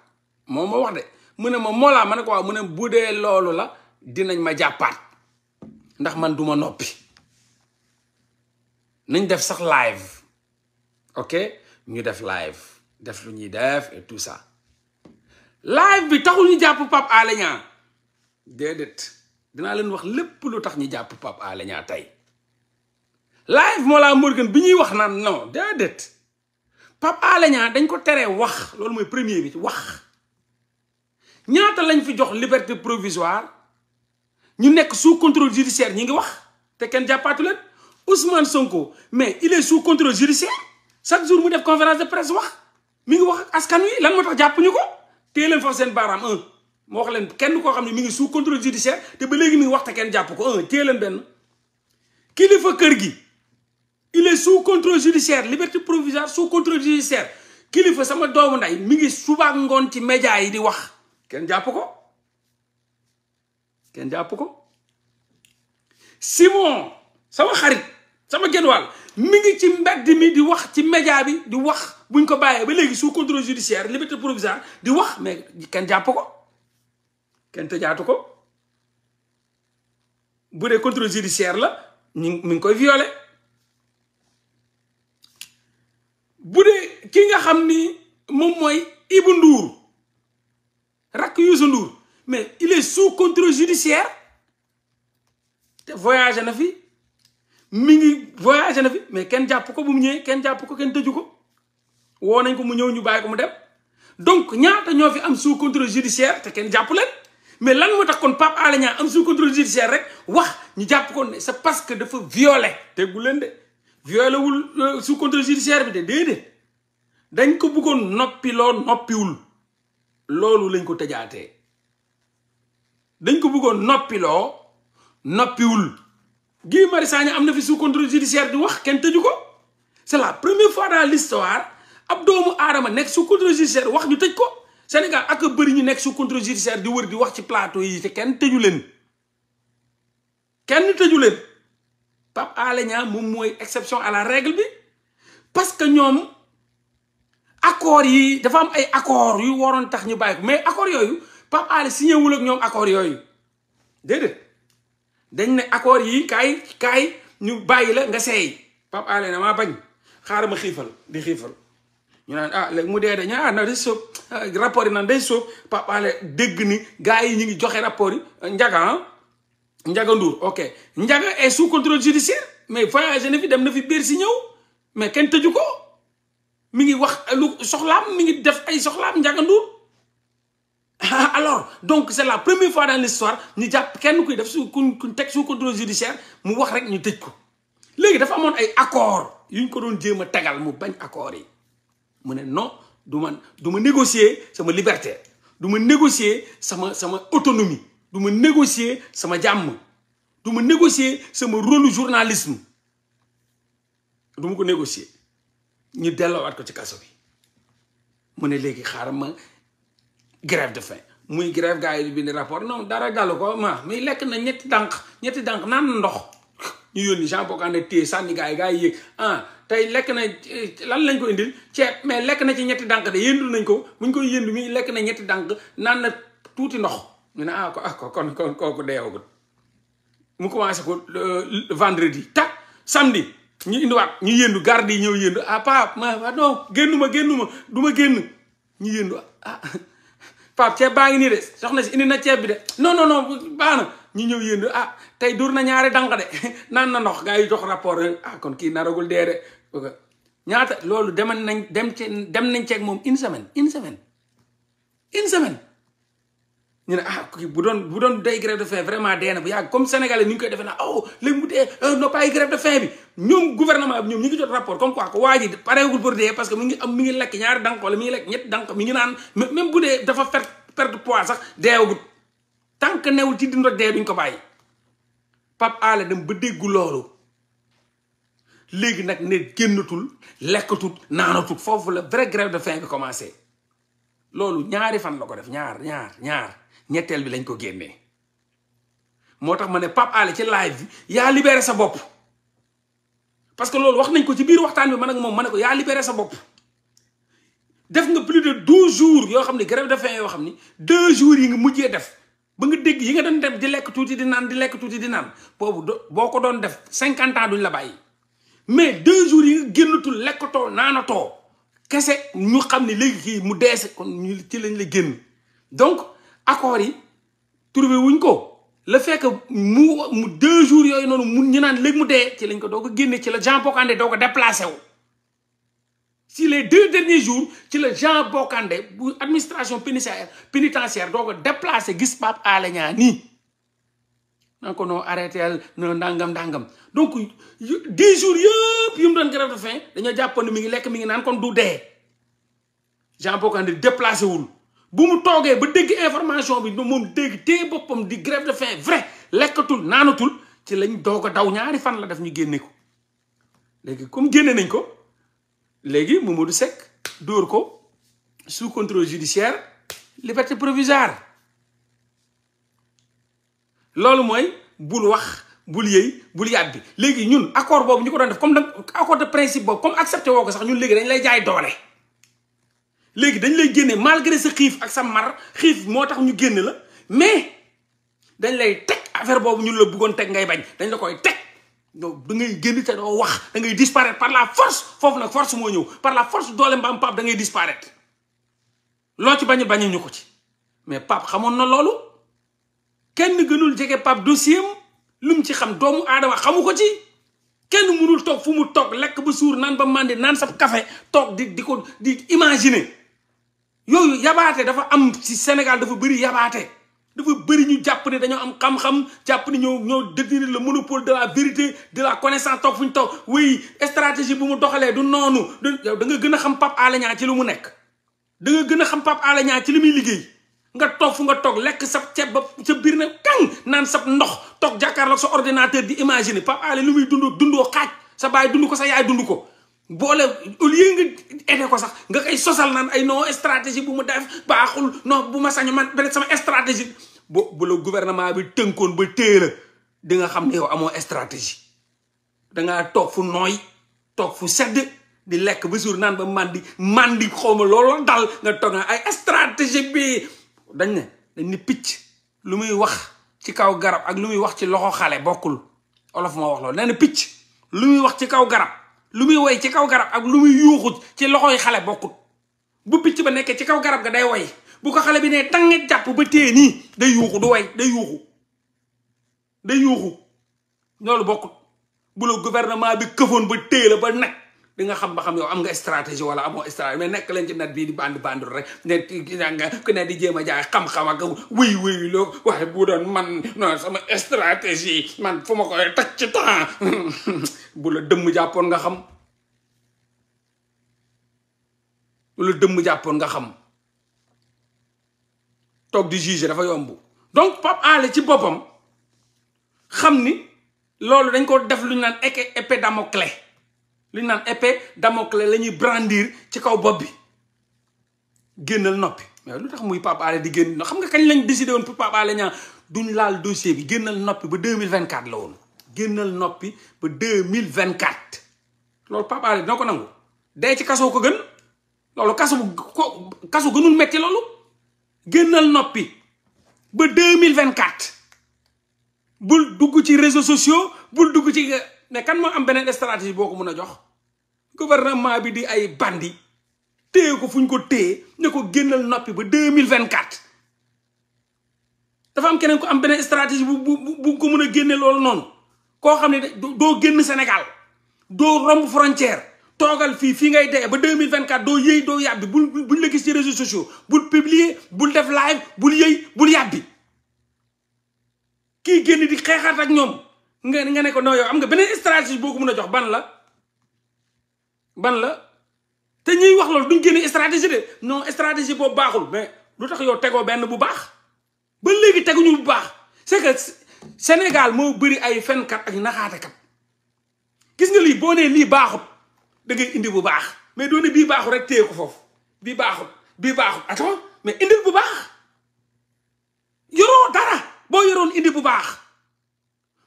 moo ma wax de mu ne ma moolaa ma ne ko waaw mu ne bu dee loolu la dinañ ma jàppaat ndax man duma noppi nañ def sax live ok ñu def live def lu ñuy def et tout ça live bi taxul ñu jàpp Pape Alé dedet dina leen wax lepp lu tax ñu japp pap Alé Niang tey live Mollah Morgun bi ñuy wax nan non dedet pap Alé Niang dañ ko téré wax lool moy premier bi wax ñaata lañ fi jox liberté provisoire ñu nek sous contrôle judiciaire ñi ngi wax té ken jappatu leen Ousmane Sonko mais il est sous contrôle judiciaire chaque jour mu def conférence de presse wax mi ngi wax ak askan wi lan moo tax jàppuñu ko téye leen foofu seen baaraam un wax leen kenn koo xam ne mi ngi sous contrôle judiciaire te ba léegi mi ngi kenn jàpp ko un téye kër gi il est sous contrôle judiciaire liberté provisoire sous contrôle judiciaire kilifa sama doomu nday mi ngi suba ngoon ci média yi di wax kenn jàpp ko kenn jàpp ko Simon sama xarit sama genn wàll mi ngi ci mbedd mi di wax ci média bi di wax buñ ko bayé ba légui sous contrôle judiciaire liberté provisoire di wax mais ken japp ko kenn tëjaatu ko bu contrôle judiciaire la ñu ngi koy violé bu ki nga xamni mom moy mooy Ibou Ndour rakk Youssou Ndour mais il est sous contrôle judiciaire te voyage na fi mi ngi voyagé na fi mais ken japp ko bu mu ken japp ko ken tëju ko. woo nañ ko mu ñëw ñu bàyyi ko mu dem donc ñaata ñoo fi am sous contrôle judiciaire te kenn jàpp leen mais lan moo tax kon Pape Alé Niang am sous contrôle judiciaire rek wax ñu jàpp ko ne c'est parce que dafa violé teggu leen de violé wul euh, sous contrôle judiciaire bi de déedéet dañ ko buggoon noppi loo noppiwul loolu lañ ko tëjaatee dañ ko buggoon noppiloo noppiwul Guy Marius Sagna am na fi sous contrôle judiciaire di wax kenn tëju ko c'est la première fois dans l'histoire ab doomu aadama nekk su contrôle judiciaire wax ñu tëj ko Sénégal ak bëri ñu nekk su contrôle judiciaire di wër di wax ci plateau yi te kenn tëju leen kenn tëju leen Pape Alé Niang moom mooy exception à la règle bi parce que ñoom accords yi dafa am ay accords yu waroon tax ñu bàyyi ko mais accords yooyu Pape Alé signé wul ak ñoom accords yooyu déedéet dañ ne accords yi kaay kaay ñu bàyyi la nga seey Pape Alé na maa bañ xaaral ma xiifal di xiifal. ñu naan ah léegi mu dee de ñu ah na day sóob ah, rapport yi naan day sóob Pape Alé dégg ni gars yi ñu ngi joxe rapport yi euh, Ndiaga ah Ndiaga Ndour ok Ndiaga est sous contrôle judiciaire mais voyagé na fi dem na fi biir si ñëw mais kenn tëju ko mi ngi wax lu soxlaam mi ngi def ay soxlaam Ndiaga Ndour alors donc c'est la première fois dans l'histoire ñu jàpp kenn kuy def su kuñ kuñ teg sous contrôle judiciaire mu wax rek ñu tëj ko léegi dafa amoon ay accord ñu ko doon jéem a tegal mu bañ accord yi mu ne non du ma du ma négocier sama liberté du ma négocier sama sama autonomie du ma négocier sama jàmm du ma négocier sama rôle journalisme du ma ko négocier ñu delloowaat ko ci kaso bi mu ne léegi xaaral ma grève de faim muy grève gaay yi bi ni rapport non dara dalu ko ma muy lekk na ñetti dànq ñetti dànq naan na ndox ñu yónni Jean Bocandé téye sànni gars yi gars yi yëg ah tey lekk na lan lañ ko indil ceeb mais lekk na ci ñetti dànk de yëndul nañ ko buñ koy yëndu mi lekk na ñetti dànk naan na tuuti ndox ñu ne ah ko ah, kon kon kooku deewagul mu commencé ko euh, vendredi tak samedi ñu indiwaat ñu yëndu garde yi ñëw yëndu ah pap ma ah, non génnuma du ma génn ñu yëndu ah baa ngi nii de soxna si indi na ceeb bi de non non non baax ñu ñëw yëndu ah tey dur na ñaari dànk naan na ndox gaa yi jox rapport ah kon kii naragul dee de ñaata loolu demal nañ dem ci dem nañ ceeg moom une semaine une semaine une semaine ñu ne ah bu doon bu doon day grève de faim vraiment dee na bu yàgg comme sénégalais ñu koy defee oh, dee euh, non pas de faim bi ñoom gouvernement bi ñoom ñu ngi jot rapport comme quoi ko waa ji pareegul pour dee parce que mi ngi am mi ngi lekk ñaari dank wala mi ngi lekk ñetti dank mi ngi naan même bu dee dafa fer perte poids sax deewagut tant que newul ci dund dee duñ ko bàyyi Pape Alé dem ba déggu loolu. légui nak ne génnatul lekkatul nanatut fofu la vrai grève de faim bi commencé loolu ñaari fan la ko def ñaar ñaar ñaar ñettel bi lañ ko génnee motax mané pap ali ci live ya yaa libéré sa bop parce que loolu wax nañ ko ci biir waxtan bi man ak mom mané ko ya libéré sa bop def nga plus de 12 jours yo xamni grève de faim yo xamni 2 jours yi nga mujjé def ba nga dégg yi nga doon def di lekk touti di nan di lekk touti di nan bobu boko ko doon def 50 ans duñ la bayyi mais deux jours yi nga lekoto lekkatoo naanatoo ñu xamni ne léegi mu deese kon ñu ci lañ la genn donc accords yi trouvé wuñ ko le fait que mu mu deux jours yoy nonu mu ñu naan léegi mu dé ci lañ ko doo ko ci la Jean Bokandé doo déplacer wu si les deux derniers jours ci le Jean Bokandé bu administration pénitentiaire pénitentiaire ko déplacer gis Pape Alé Niang naa ko noo arrêté no ndàngam ndàngam donc dix jours yëpp yu mu doon grève de faim dañoo jàppoon mi ngi lekk mi ngi naan kon du dee Jean Bocandé déplacé wul bu mu toogee ba dégg information bi moom dégg téye boppam di grève de faim vrai lekkatul naanatul ci lañ doog daw ñaari fan la def ñu génne ko léegi comme génne nañ ko léegi Mamadou Seck dóor ko sous contrôle judiciaire liberté provisoire loolu moy bul wax bul Les bul ñun accord bobu ñuko def comme accord de principe bobu comme accepté woko sax ñun dañ lay jaay doole. dañ lay malgré sa xif ak sa mar xif motax ñu la mais dañ lay tek affaire bobu ñu la bëggon tek ngay bañ dañ la koy tek do da ngay wax da ngay disparaître par la force fofu force mo par la force doole mbam pap da ngay disparaître lo ci bañ bañ mais pap na kenn gënul jege Pape dossier am lu mu ci xam doomu aadama xamu ko ci kenn mënul toog fu mu toog lekk ba suur naan ba màndi naan sab café toog di di ko di imaginer yooyu yabaate dafa am ci Sénégal dafa bëri yabaate dafa bëri ñu jàpp ne dañoo am xam-xam jàpp ne ñoo ñoo la le monopole de la vérité de la connaissance toog fu ñu toog wéy stratégie bu mu doxalee du noonu danga gën a xam Pape Alé Niang ci lu mu nekk da nga gën a xam Pape Alé Niang ci li muy liggéey nga tok fu nga tok lek sa teb ba sa kang nan sab ndox jakar lak sa ordinateur di imaginer pa Alé lu muy dundou dundoo xaaj sa bay dund ko sa yaay dund ko boole au lieu nga aidé ko sax nga kay sosal nan ay non stratégie bu mu def baxul non bu ma sañu man beneen sama stratégie bo bu le gouvernement bi teunkon ba téye di nga xam ne yow amo stratégie nga tok fu noy tok fu sedd di lek ba jour nan ba mandi mandi xaw lolo dal nga toog ay stratégie bi dañ ne dañ ne picc lu muy wax ci kaw garab ak lu muy wax ci loxo xale bokkul olof moo wax loolu nee na picc lu muy wax ci kaw garab lu muy woy ci kaw garab ak lu muy yuuxu ci loxoy xale bokkut bu picc ba nekkee ci kaw garab ga day woy bu ko xale bi ne tànget jàpp ba téye nii day yuuxu du woy day yuuxu day yuuxu loolu bokkut bu la gouvernement bi këfoon ba téye la ba nag di nga xam ba xam yow am nga stratégie wala amoo stratégie mais nekk leen ci net bii di bandi bandi rek ne nga ku ne di jéem a jaay xam-xam ak wuy wuy loo waaye bu doon man non sama stratégie man fu ma koy teg ci temps dëmm jàppoon nga xam dëmm jàppoon nga xam toog di juger dafa yomb donc Pape Alé ci boppam xam ni loolu dañ ko def lu ñu naan épée Damoclès li ñu naan épée Damoclès la ñuy brandir ci kaw bopp bi génnal noppi mais lu tax muy Pape Alé di génn xam nga kañ lañ décidé woon pour Pape Alé ñaa duñ laal dossier bi génnal noppi ba deux mille vingt quatre la woon génnal noppi ba deux mille vingt quatre loolu Pape Alé ko nangu dee ci kasoo ko gën loolu kaso bu ko kaso gënul metti loolu génnal noppi ba deux mille vingt quatre bul dugg ci réseaux sociaux bul dugg ci mais kan moo am beneen stratégie boo ko mën a jox gouvernement bi di ay bandi téye ko fu ñu ko téye ne ko génnal noppi ba deux mille vingt quatre dafa am keneen ko am beneen stratégie bu bu bu ko mën a génne loolu noonu koo xam ne doo génn Sénégal doo romb frontière toogal fii fii ngay dee ba deux mille vingt quatre doo yëy doo yàbbi bul buñ la gis ci réseaux sociaux bul publier bul def live bul yëy bul yàbbi kii génn di xeexaat ak ñoom nga nga ne ko non am nga beneen stratégie boo ko mën a jox ban la. ban la te ñuy wax loolu duñ génne stratégie de non stratégie boobu baaxul mais lu tax yow tegoo benn bu baax ba léegi teguñu bu baax c'est que Sénégal moo bëri ay fenkat ak naxaatekat gis nga lii boo nee lii baaxut da indi bu baax mais doone bii baaxul rek téye ko foofu bii baaxut bii baaxut attends mais indil bu baax yoroo dara boo yoroon indi bu baax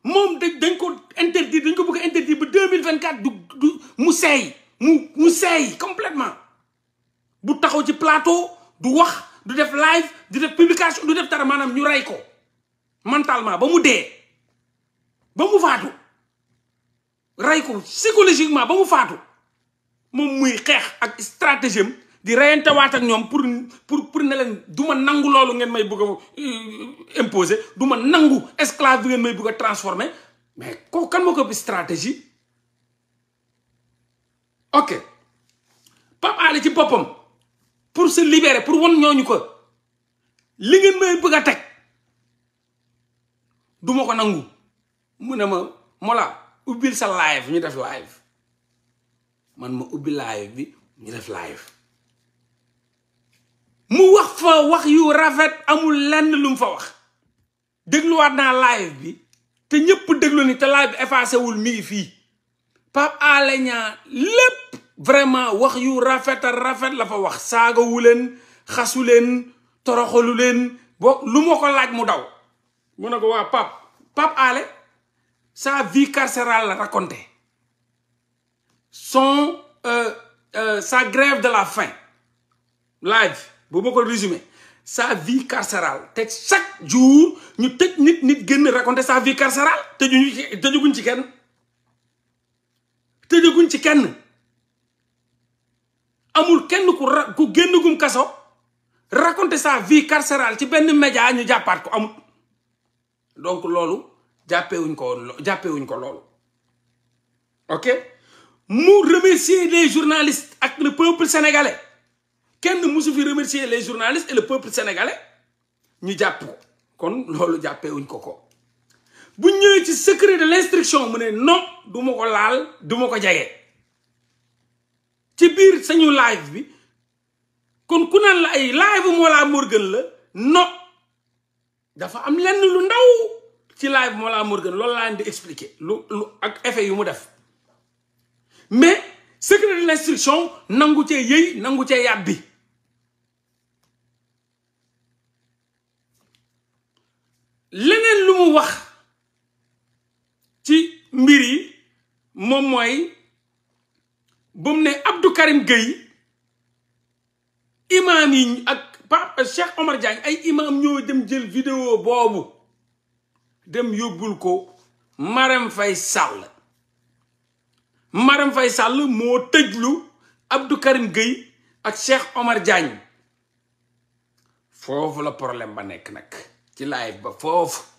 moom dañ ko interdit dañ ko bëgg a interdit ba deux mille vingt quatre du du mu seey mu mu seey completement bu taxaw ci plateau du wax du def live du def publication du def dara maanaam ñu rey ko mentalement ba mu dee ba mu faatu rey ko psychologiquement ba mu faatu moom muy xeex ak stratégie am di reyantewaat ak ñoom pour pour pour ne leen du ma nangu loolu ngeen may bëgg a euh, imposer du ma nangu esclave bi ngeen may bëgg a mais kooku moo ko stratégie ok Pape Alé ci boppam pour si libérer pour wan ñooñu ko li ngeen may bëgg a teg duma ko nangu mu ne ma Mollah ubbil sa live ñu def live man ma ubbi live bi ñu def live mu wax fa wax yu rafet amul lenn lum fa wax dégluwaat naa live bi te ñëpp déglu ni te live bi effacé wul mi fii Pape Alé Niang vraiment wax yu rafet la fa wax laaj mu daw sa vie carcérale la raconté son euh, euh, sa grève de la faim Live, bu résumé sa vie carcérale chaque jour nous tëj sa vie carcérale ci te tëjaguñ ci kenn amul kenn ku ra ku génnagum kasso raconter sa vie carcérale ci ben média ñu jàppaat ko amul donc jappé wuñ ko jappé wuñ ko lolu ok mu remercier les journalistes ak le peuple sénégalais kenn musu fi remercier les journalistes et le peuple sénégalais ñu japp ko kon jappé wuñ ko ko bu ñëwee ci secret de l'instruction mu ne non du ma ko laal du ma ko jege ci biir sañu live bi kon ku naan la ay live Mollah Morgun la non dafa am lenn lu ndaw ci live Mollah la loolu laa leen di expliquer lu lu ak effet yu mu def mais secret de l'instruction nangu cee yëy nangu cee yàbbi leneen lu mu wax ci mbir yi moom mooy bu ne Abdou Karim Gueye imaam yi ak Pape Omar Diagne ay imaam ñoo dem jël vidéo boobu dem yóbbul ko Marème Faye Sall Marème Faye Sall moo tëjlu abdu Karim Gueye ak Cheikh Omar Diagne foofu la problème ba nekk nag ci live ba foofu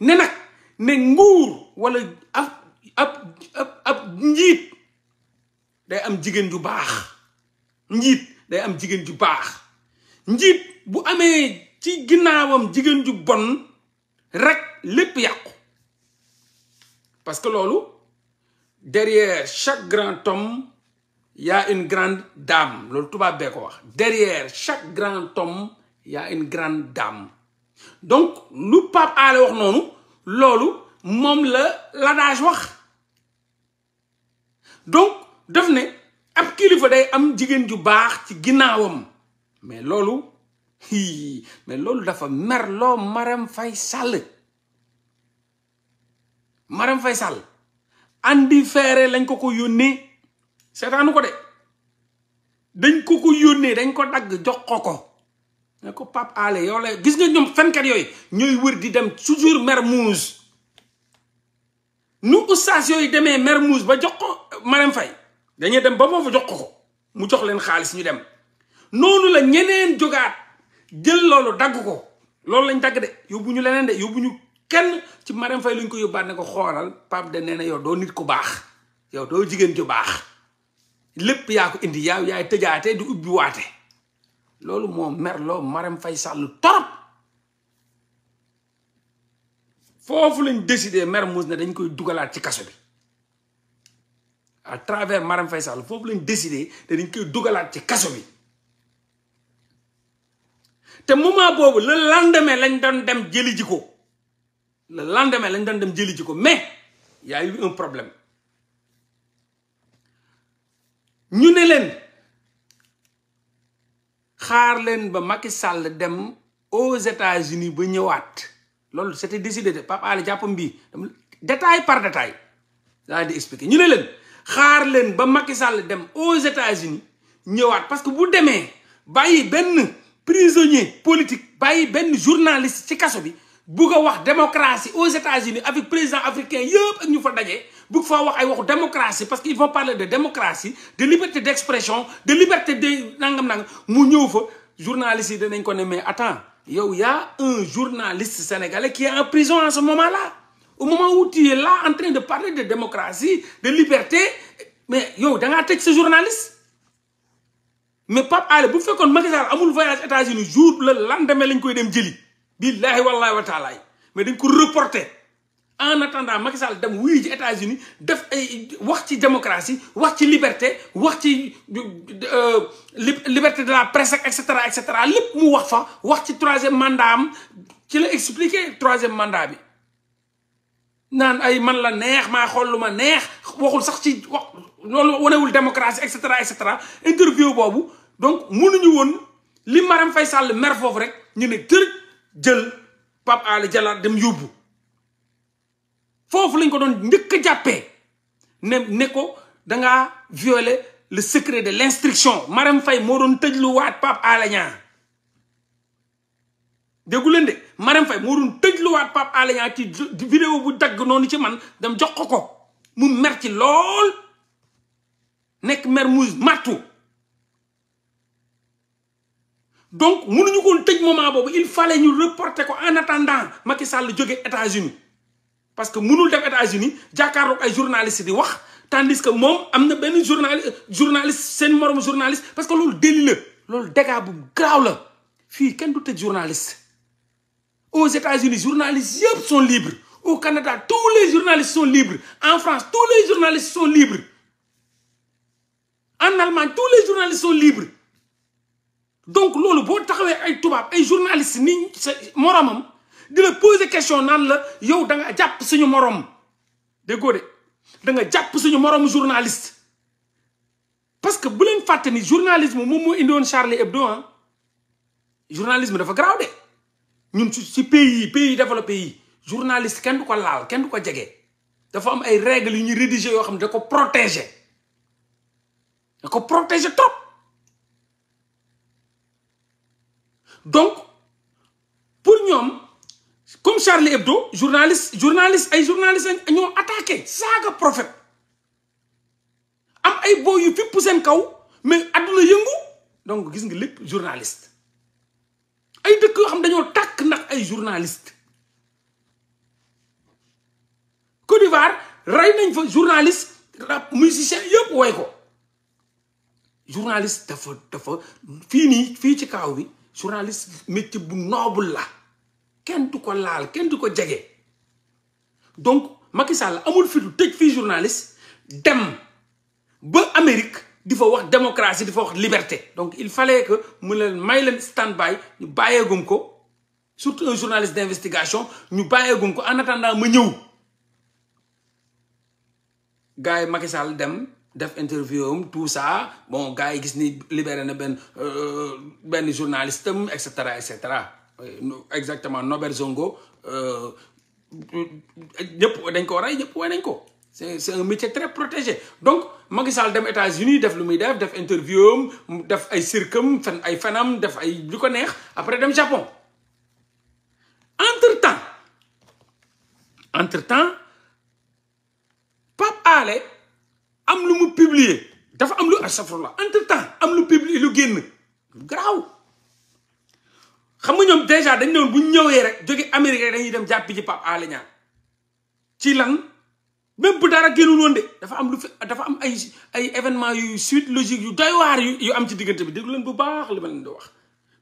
ne nak ne nguur wala ab ab ab njit day am jigéen ju baax njiit day am jigéen ju baax njiit bu amé ci ginnaawam jigéen ju bon rek lepp yàqu parce que lolu derrière chaque grand homme y a une grande dame lolu tubaab be ko wax derrière chaque grand homme y a une grande dame donc lu Pape Alé wax noonu loolu moom la l'adage wax donc def ne ab kilifa day am jigéen ju baax ci ginnaawam mais loolu hii mais loolu dafa mer loo Marème Faye Sall Marème Faye Sall andi feere lañ ko ko yónnee seetaanu ko de dañ ko ko yónnee dañ ko dagg jox ko ko ne ko Pape ale yow la gis nga ñoom fenkat yooyu ñooy wër di dem toujours Mermoz nu oustaz yooyu demee Mermoz ba jox ko Marème Faye dañuy dem ba foofu jox ko mu jox leen xaalis ñu dem noonu la ñeneen jogaat jël loolu dagg ko loolu lañ dagg de yóbbu ñu leneen de yóbbu ñu kenn ci Marème Faye lu ñu ko yóbbaat ne ko xoolal Pape de nee na yow doo nit ku baax yow doo jigéen ju baax lépp yaa ko indi yaa yaay tëjaatee du ubbi waate loolu moo merloo Marème Faye Sall torop foofu lañ décidé Mermoz ne dañ koy dugalaat ci kaso bi à travers Marème Faye Sall foofu lañ décidé ne dañ koy dugalaat ci kaso bi te moment boobu le lendemain lañ doon dem jëli ji ko le lendemain lañ doon dem jëli ji ko mais y a un problème ñu ne leen. xaar leen ba Macky Sall dem aux États-Unis ba ñëwaat loolu c'était décidé de Pape Alé jàppam bii détail par détail daa di expliquer ñu ne leen xaar leen ba Macky Sall dem aux États-Unis ñëwaat parce que bu demee bàyyi benn prisonnier politique bàyyi benn journaliste ci kaso bi Bougez-vous wax démocratie aux États-Unis avec président africain yëpp ak ñu fa daje vous faa wax démocratie parce qu'ils vont parler de démocratie de liberté d'expression de liberté de nangam nang. mu journaliste il mais attends y'a un journaliste sénégalais qui est en prison en ce moment-là au moment où tu es là en train de parler de démocratie de liberté mais yow da ngaa tëj journaliste mais Pape Alé bu fekkoon Macky Sall amul voyage aux États-Unis jour le lendemain lañ koy dem jëli billahi wallahi wa taala mais dañ ko reporté en attendant Macky Sall dem wuy ci États-Unis def ay wax ci démocratie wax ci liberté wax ci euh, liberté de la presse ak et cetera et cetera lépp mu wax fa wax ci troisième mandat am ci la expliqué troisième mandat bi nan ay man la neex ma xool lu neex waxul sax ci wax wonewul démocratie et cetera et cetera interview bobu donc mënuñu won li Marème Faye mer fofu rek ñu ne tërëj. jël Pape Alé Diallo dem yóbbu foofu lañ ko doon njëkk a jàppee ne ne ko dangaa violer le secret de l'instruction Marème Faye moo doon tëjlu waat Pape Alé Niang déggu leen de Marème Faye moo doon tëjlu waat Pape Alé Niang ci vidéo bu dagg noonu ci man dem jox ko ko mu mer ci lool nekk mer muy màttu donc pas moment il fallait nous reporter en attendant Macky Sall aux États-Unis parce que sommes aux États-Unis Jakarta ay journalistes di tandis que moi, je suis un journaliste morom journaliste parce que loolu délit la loolu dégât grave. graaw la fii kenn du journaliste aux États-Unis les journalistes sont libres au Canada tous les journalistes sont libres en France tous les journalistes sont libres en Allemagne tous les journalistes sont libres donc loolu travail journalistes ay bas ay journaliste ni moromam se poser question vous la yow da nga Vous suñu morom de da nga journaliste. parce que bu journalisme Charlie Hebdo ah journalisme dafa de ñun ci pays le pays développé journaliste du ko laal du ko dafa am ay règles yu rédiger da ko protéger protéger trop. donc pour ñoom comme Charlie Hebdo journaliste journaliste ay journaliste ñoo attaqué saaga prophète am ay boo yu pipp seen kaw mais àdduna yëngu donc gis nga lépp journaliste ay dëkk yoo xam dañoo tàkk ndax ay journaliste Côte d'Ivoire rey nañ fa journaliste la musicien yëpp woy ko journaliste dafa dafa fii nii fii ci kaaw bi journaliste métier bu noble la kenn du ko laal kenn du ko donc Macky Sall amul fitu tej fi journaliste dem ba Amérique difa wax démocratie difa wax liberté donc il fallait que mu leen may stand by ñu gum ko surtout un journaliste d'investigation ñu gum ko en attendant ma ñew gaay Macky Sall dem def interview tout ça bon gars yi gis ni libéré na benn euh, benn journaliste Etc... Etc... Euh, exactement Nobel Zongo euh, ñep dañ ko ray ñep way nañ ko c'est c'est un métier très protégé donc Macky Sall dem États-Unis def lu muy def def interview am def ay circam fen ay fanam def ay lu ko neex après dem Japon entre temps entre temps Pape Alé am lu mu publier dafa am lu astafurlah entre temps am lu publier lu génn garaaw xam nga ñoom déjà dañ doon bu ñëwee rek jóge Amérique dañuy dem jàppi ci Pape Alé Niang ci lan même bu dara génnul woon de dafa am lu fi dafa am ay ay événements yu suite yu doy waar yu yu am ci diggante bi déglu leen bu baax li ma leen wax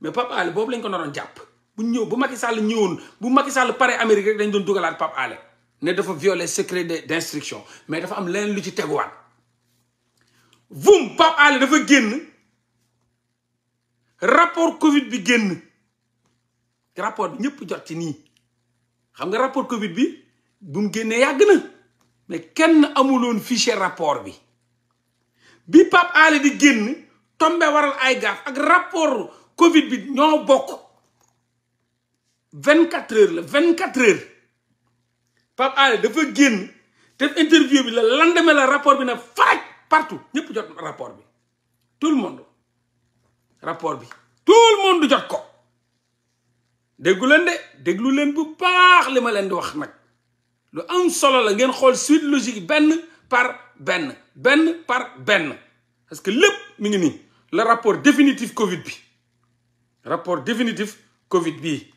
mais Pape Alé boobu lañ ko naroon jàpp bu ñëw bu Macky Sall ñëwoon bu Macky Sall pare Amérique rek dañ doon dugalaat Pape Alé ne dafa violer secret d'instruction mais dafa am leneen lu ci teguwaat vum Pape Alé dafa génn rapport Covid bi génn rapport bi ñëpp jot ci nii xam nga rapport Covid bi bu mu yàgg na mais kenn amuloon fiicher rapport bi bi Pape Alé di génn tombé waral ay gaaf ak rapport Covid bi ñoo bokk vingt quatre heures la vingt quatre heures Pape Alé dafa génn def interview bi la lendemain la rapport bi na faraj partout ñëpp jot rapport bi tout le monde rapport bi tout le monde jot ko déggu leen de déglu leen bu baax li ma leen di wax nag lu suite logique ben par Ben Ben par Ben. parce que le mi le rapport définitif Covid bi rapport définitif Covid bi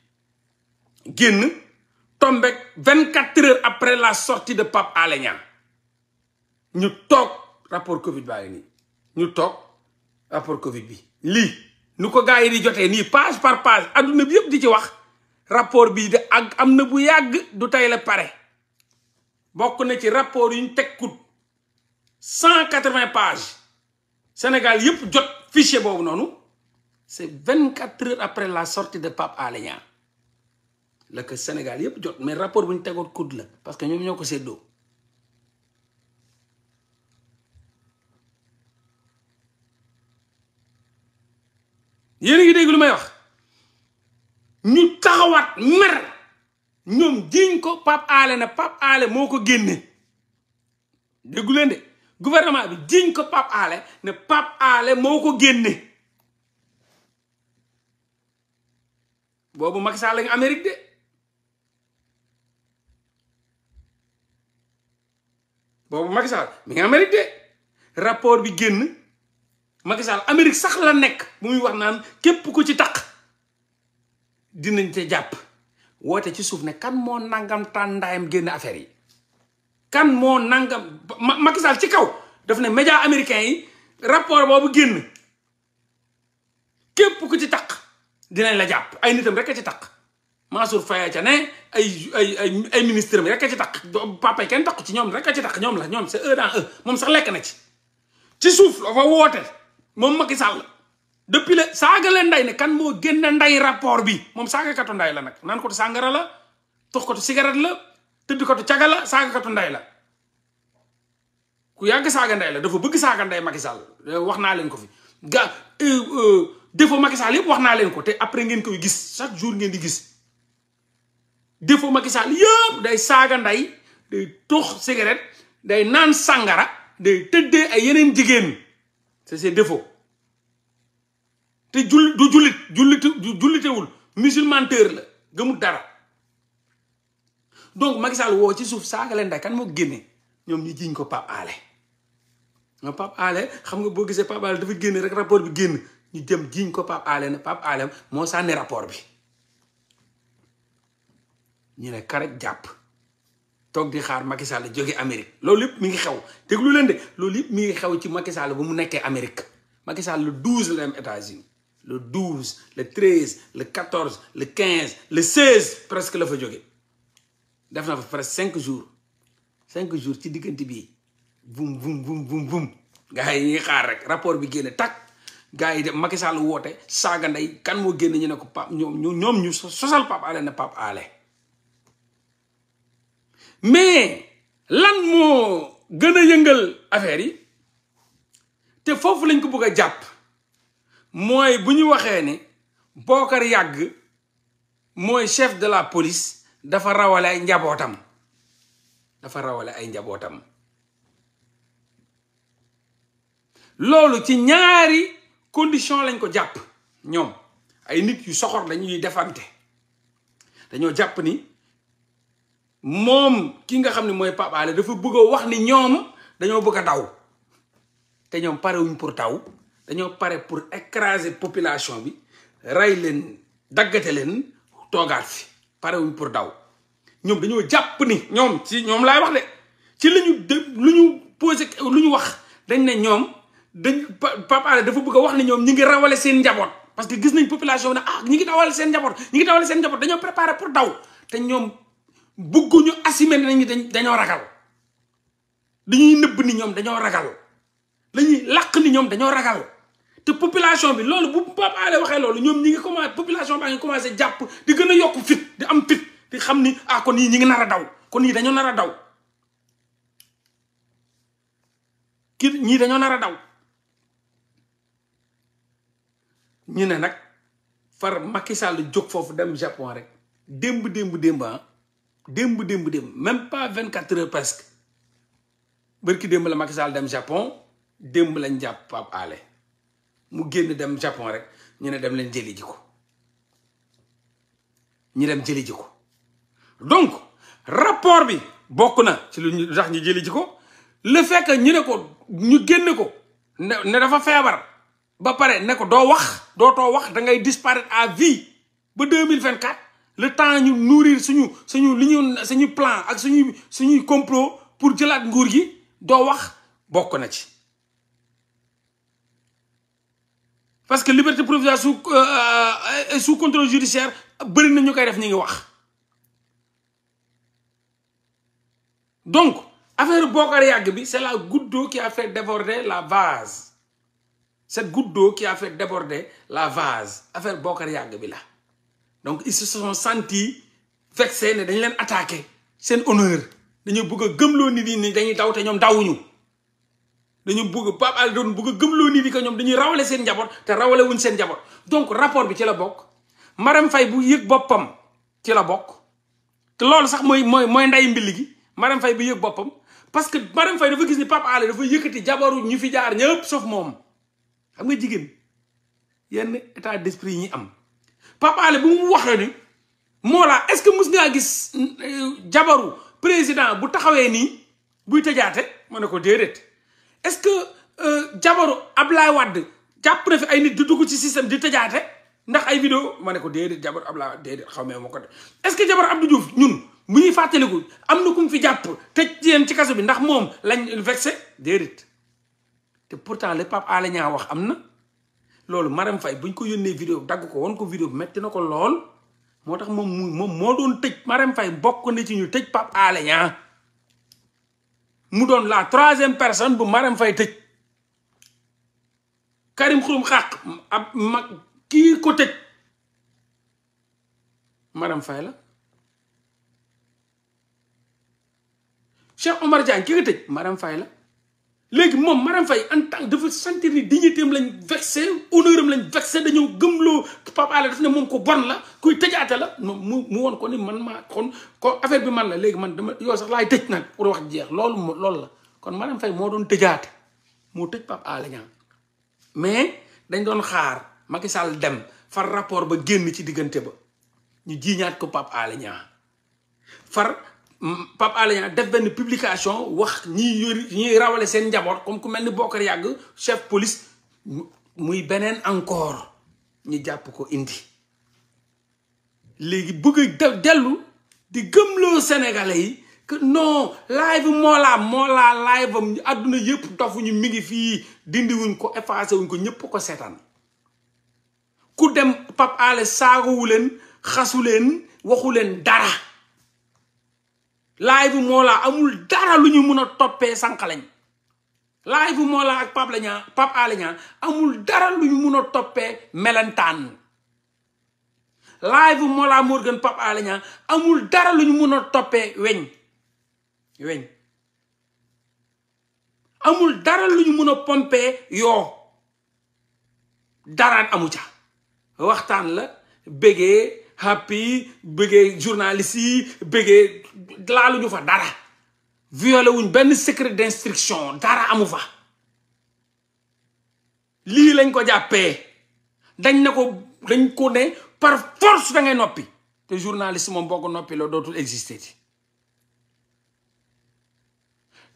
génn Tombe 24 heures après la sortie de Pape Alé ñu tok rapport Covid baa ni ñu tok rapport Covid bi. li. nu ko gars di joté ni page par page aduna bi di ci wax rapport bi de ak amna bu yàgg du tay la pare bokku na ci rapport yu ñu tekkut 180 pages Sénégal yëpp jot fichier bobu noonu c'est 24 heures après la sortie de Pape Alé le que Sénégal yëpp jot mais rapport bu ñu tegoon la parce que ñom ñoko ko yéen a ngi dégg lu may wax ñu taxawaat mer ñoom jiñ ko Pape Alé na Pape Alé moo ko génne déggu leen de gouvernement bi jiñ ko Pape Alé ne Pape Alé moo ko génne boobu Macky Sall la nga Amérique de mi nga Amérique rapport bi génn Macky Sall Amérique sax la nekk bu muy wax naan képp ko ci taq dinañ te jàpp woote ci suuf ne kan moo nangam tàndaayam génn affaire yi kan moo nangam Macky Sall ci kaw daf ne média américain yi rapport boobu génn képp ku ci taq dinañ la jàpp ay nitam rekk ci taq Mansour Faye ca ne ay ay ay ay ministre mi rek ci taq papa kenn taq ci ñoom rek ci taq ñoom la ñoom c'est eux moom sax lekk na ci ci suuf loo fa woote moom Macky Sall depuis le saagale nday ne kan moo génn nday rapport bi moom saagakatu nday la nag naan ko tu sàngara la tux ko tu cigarette la tëdd ko tu caga nday la ku yàgg saaga nday la dafa bëgg saaga nday Macky eh, wax naa leen ko fi ga eh, eh, défaut Macky Sall yëpp wax naa leen ko après ngeen koy gis chaque jour ngeen di gis défaut Macky Sall yëpp day saaga nday day tux cigarette day naan sàngara day tëddee ay yeneen jigéen c'est ses défauts te jul du jullit jullit jullitewul musulmanteur la gëmul dara donc Macky Sall woo ci suuf saaga leen kan moo génne ñoom ñu jiiñ ko Pape Alé ñoom Pape Alé xam nga boo gisee Pape Alé dafa génne rek rapport bi génn ñu jëm jiiñ ko Pape Alé ne Pape Alé moo sànni rapport bi ñu ne kare jàpp toog di xaar Macky Sall jóge Amérique loolu yëpp mi ngi xew déglu leen de loolu yëpp mu ngi xew ci Macky Sall ba mu nekkee Amérique Macky Sall le 12 la dem États-Unis le 12 le 13 le 14 le 15 le 16 presque la fa jóge def na fa presque cinq jours cinq jours ci diggante bi bum bum bum bum bum gars yi xaar rek rapport bi génne tak gars yi de Macky woote saaga ndey kan moo génne ñu ne ko Pape ñoom ñoom ñu sosal Pape Alé na Pape ale mais lan mo gëna yëngal affaire yi té fofu lañ ko bëgga japp moy buñu waxé né waxee yagg moy chef de la police dafa rawalé ay njabotam dafa rawalé ay njabotam lolu ci ñaari condition lañ ko japp ñom ay nit yu soxor dañuy defante dañu japp ni moom ki nga xam ne mooy Pape dafa bëgg wax ni ñoom dañoo bëgg a daw te ñoom parewuñ pour taw dañoo pare pour écraser population bi rey leen daggate leen toogaat fi parewuñ pour daw ñoom dañoo jàpp ni ñoom ci ñoom laay wax de ci li ñu de lu ñu posé lu wax dañ ne ñoom dañ Pape Alé dafa bëgg a wax ni ñoom ñi ngi rawale seen njaboot parce que gis nañ population bi ne ah ñi ngi dawale seen njaboot ñi ngi dawale seen njaboot dañoo préparé pour daw te ñoom bëgguñu assumer nañu dañoo ragal dañuy nëbb ni ñoom dañoo ragal lañuy làq ni ñoom dañoo ragal te population bi loolu bu Pape waxee loolu ñoom ñi ngi commencé population baa ngi commencé jàpp di gën a yokk fit di am fit di xam ni ah kon yii ñi ngi nar a daw kon yii dañoo nar a daw kii ñii dañoo nar a daw ñu ne nag far Macky Sall jóg foofu dem Japon rek démb démb démb ah démb démb démb même pas vingt quatre heures presque bërki démb la Macky dem Japon démb lañ jàpp Pape Alé mu génn dem Japon rek ñu ne dem leen jëli ko ñu dem jëli ji ko donc rapport bi bokk na ci lu ñu tax ñu jëli ji ko le fait ñu ne ko ñu génn ko ne dafa feebar ba pare ne ko doo wax doo too wax da ngay disparaître à vie ba deux mille vingt le temps de nourrir suñu suñu plan ak ce complot pour que nguur gi doit wax bokk na ci. parce que liberté provisoire sous euh, euh, sous contrôle judiciaire bëri na ñu koy def ñu ngi donc l'affaire Bokar Yàgg c'est la goutte d'eau qui a fait déborder la vase cette goutte d'eau qui a fait déborder la vase L'affaire Bokar Yàgg bi la donc ils se sont sentis vexés ont dañ attaqué un honneur dañu bëgg ni ni dañuy Ils dawuñu dañu bëgg Pape bëgg a Ils ont que est dañuy est wuñ donc rapport bi la bok madame Faye bu yëg la bok sax est nday gi bu parce que Madame Faye dafa gis ni Pape Alé dafa ñu fi jaar ñëpp sauf xam nga yenn état d'esprit Pape ale bu mu wax na ni moo Mollah est-ce que mus ngaa gis euh, jabaru président bu taxawee nii buy tëjaate ma ne ko déedéet est-ce que euh, jabaru Ablaye Wade jàpp na fi ay nit di dugg ci système di tëjaate ndax ay vidéo ma ne ko déedéet jabaru Ablaye Wade déedéet xaw ma ko de est-ce que jabaru Abdou Diouf ñun mu ñuy fàttaliku am na ku mu fi jàpp tëj yéen ci kaso bi ndax moom lañ vexé déedéet te pourtant le Pape Alé Niang wax am na. loolu Marème Faye buñ ko yónnee vidéo dagg ko won ko vidéo metti na ko lool moo tax moom mu moom moo doon tëj Marème Faye bokk na ci ñu tëj Pape Alé mu doon la troisième personne bu Marème fay tëj Karim Xurum Xaq ab mag kii ko tëj Marème fay la Cheikh Omar ki ko tëj Marème la léegi mom maram fay en tant dafa sentir ni dignité am lañ vexé honneur am lañ vexé dañoo gëmloo papa Alé daf ne mom ko bon la kuy tëjaate la mu mu ko ni man ma kon ko affaire bi man la léegi man dama yo sax lay tëj nak pour wax jeex lolou lolou la kon maram fay mo doon tëjaate mo tëj papa Alé ñaan mais dañ doon xaar Macky Sall dem far rapport ba génn ci digënté ba ñu jiñaat ko papa Alé ñaan far Pape Alé Niang def benn publication wax ñiy yori ñiy rawale seen njaboot comme ku mel ni Bokar Yàgg chef police muy beneen encore ñu jàpp ko indi léegi bëgg dellu di gëmloo sénégalais yi que no live moo laa moo laa live am àdduna yëpp dofuñu mi ngi fii dindiwuñ ko effacé wuñ ko ñëpp ko seetaan ku dem Pape Alé saagawu leen xasu waxu leen dara live bu Mollah amul dara lu ñu mën a toppee Sankhaleñ live bu Mollah ak Pape Alé Pape Alé amul dara lu ñu mën a toppee melentaan live bu Mollah Morgun Pape Alé amul dara lu ñu mun a toppee weñ weñ amul dara lu ñu mën a pompee yoo daraan amu ca waxtaan la bégee happy bëggee journaliste yi bëggee laaluñu fa dara violé wuñ benn secret d'instruction dara amu fa lii lañ ko jàppee dañ na ko dañ ko ne par force da noppi te journaliste moom boo ko noppi la dootul exister ti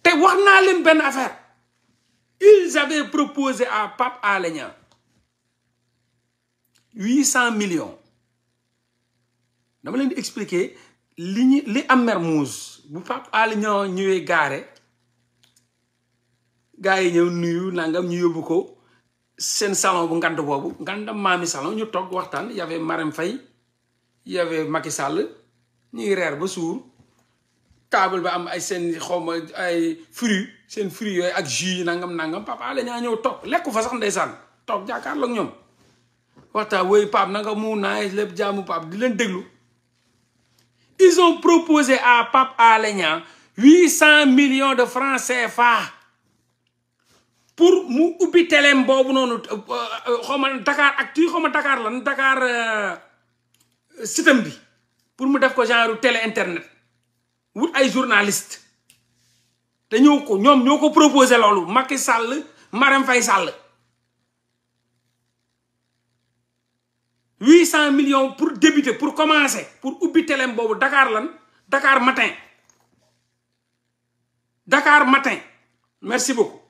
te wax naa leen benn affaire ils avaient proposé à Pape Alé Niang huit cent millions dama leen di expliquer li ñu li am Mermoz bu Pape Alé Niang ñëwee gaare gars yi ñëw nuyu nangam ñu yóbbu ko seen salon bu ngand boobu ngandam maami salon ñu togg waxtaan y avait fay Faye y sàll Macky ñuy reer ba suur table ba am ay seen xawma ay fruits seen fruits yooyu ak jus yi nangam nangam Pape Alé Niang ñëw toog lekku fa sax ndeysaan toog jàkkaarloo ak ñoom waxtaan wooyu Pape nanga mu naay lépp jaamu Pape di leen déglu Ils ont proposé à Pape Alenia 800 millions de francs CFA pour mu ubbi teleem boobu noonu euh, euh, Dakar Actu xaw ma Dakar lan Dakar euh, sitam bi pour mu def ko genre télé internet wut ay journaliste te ko ñom ñoko proposer lolu Macky Sall Marème Faye Sall 800 millions pour débuter pour commencer pour oublier le Dakar lan Dakar matin Dakar matin merci beaucoup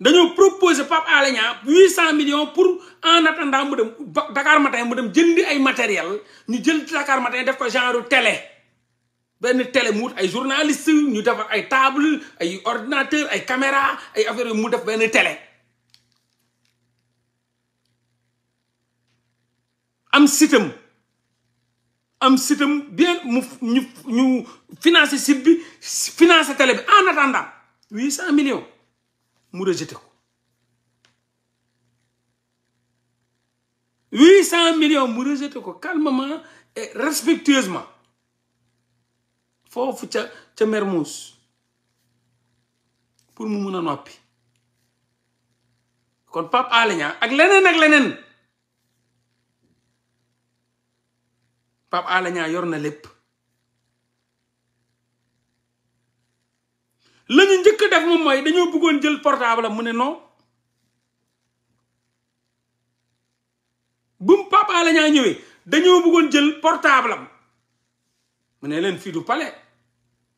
Nous proposer Pape Papa 800 millions pour en attendant le Dakar matin le jëndi matériel Nous jël Dakar matin def ko genre télé ben télé mu wut ay journaliste ñu avons ay table ay ordinateur ay caméra ay affaire mu def une télé am sitam am sitam bien mu ñu ñu financé site bi financé télé bi en attendant huit cent millions mu rejeté ko huit cent millions mu rejeté ko calmement et respectueusement foofu ca ca Mermoz mu mun a noppi kon Pape Alé Niang ak leneen ak leneen Pap alanya Niang yor na lépp lañu ñu njëkk def moom mooy dañoo bëggoon jël portable mu ne non bu mu Pape Alé Niang ñëwee dañoo bëggoon jël portable mu ne leen fi du palais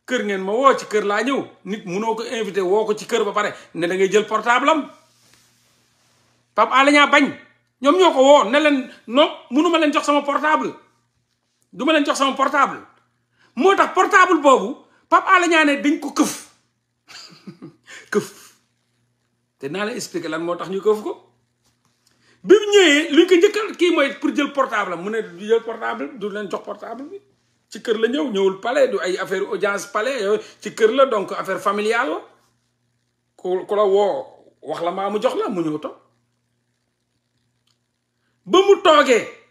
kër ngeen ma woo ci kër laa ñëw nit munoo ko invité woo ko ci kër ba pare ne da ngay jël portable am pap ala bañ ñoom ñoo ko woo leen non leen jox sama portable du ma leen jox sama portable moo tax portable boobu Pape Alé Niang ne dañ ko këf këf te naa la expliquer lan moo tax ñu këf ko bi mu ñëwee luñ ko njëkkal kii mooy pour jël portable mu ne du jël portable du leen jox portable bi ci kër la ñëw ñëwul palais du ay affaire audience palais yooyu ci kër la donc affaire familiale la ku ku la woo wax la maa mu jox la mu ñëw toog ba mu toogee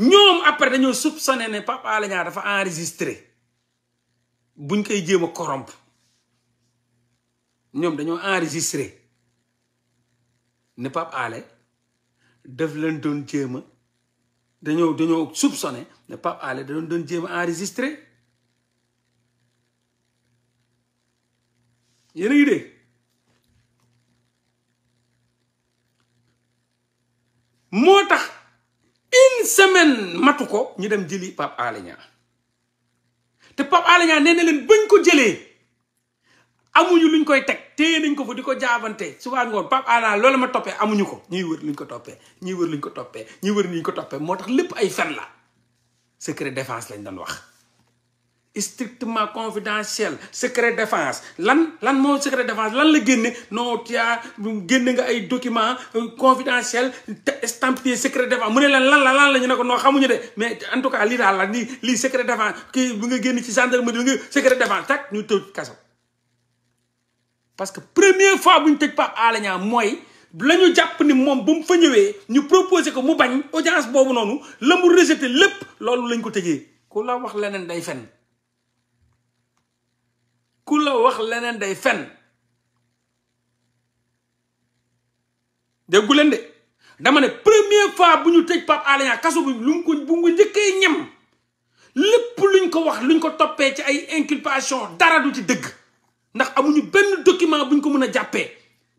ñoom après dañoo sone ne Pape ale Niang dafa enregistré buñ koy jéem a corrompre ñoom dañoo enregistré ne Pape Alé daf leen doon jéem a dañoo dañoo soupçonné ne Pape Alé da doon doon jéem a enregistré yéen moo tax une semaine matu ko ñu dem jëli Pape Alé te Pape Alé Niang na leen bañ ko jëlee amuñu luñ koy teg téye nañ ko fa di ko jaabante suba ngoon Pape Alé Niang ma toppee amuñu ko ñuy wër luñ ko toppee ñuy wër luñ ko toppee ñuy wër luñ ko toppee moo tax lépp ay fen la secret défense lañ doon wax strictement confidentiel secret défense lan lan moo secret défense lan la génne non tia génne nga ay document euh, confidentiel estampillé secret défense mu ne leen lan la lan la ñu ne ko noo xamuñu de mais en tout cas lii daal la lii lii secret défense kii bi nga génn ci gendarmerie bi nga secret ñu tëj kaso parce que première fois bu ñu tëj Pape Alé Niang mooy la ñu jàpp ni moom bu mu fa ñëwee ñu proposé ko mu bañ audience boobu noonu la mu rejeté lépp loolu lañ ko tëjee ku la wax leneen day fen kula wax lenen day fen déggu de dama ne première fois buñu tej pap Pape kasso bu kaso lu ko bu ngi jike ñem lepp luñ ko wax luñ ko topé ci ay inculpation dara du ci deug ndax amuñu benn document buñ ko mëna jappé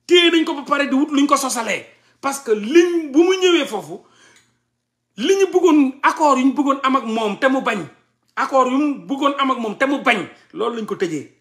jàppee nañ ko ba paré di wut luñ ko sosalé parce que liñ bu mu ñëwé fofu liñ ñu bëggoon accord yuñ bëggoon am ak mom té mu bañ accord yuñ bëggoon am ak mom té mu bañ loolu lañ ko tejé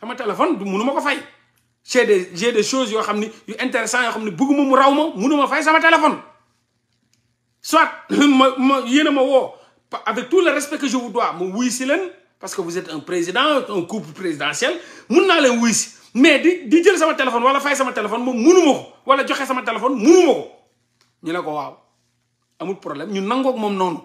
sama téléphone du munuma ko fay j'ai des j'ai des choses yo xamni yu intéressant yo xamni ni bëgguma mu raw ma munuma fay sama téléphone soit ma ma ma woo avec tout le respect que je vous dois ma wuy ci len parce que vous êtes un président un couple présidentiel mun na leen wuy si mais di di jël sama téléphone wala fay sama téléphone mo munuma ko wala joxe sama téléphone munuma ko ñu la ko waaw amul problème ñu nangok mom non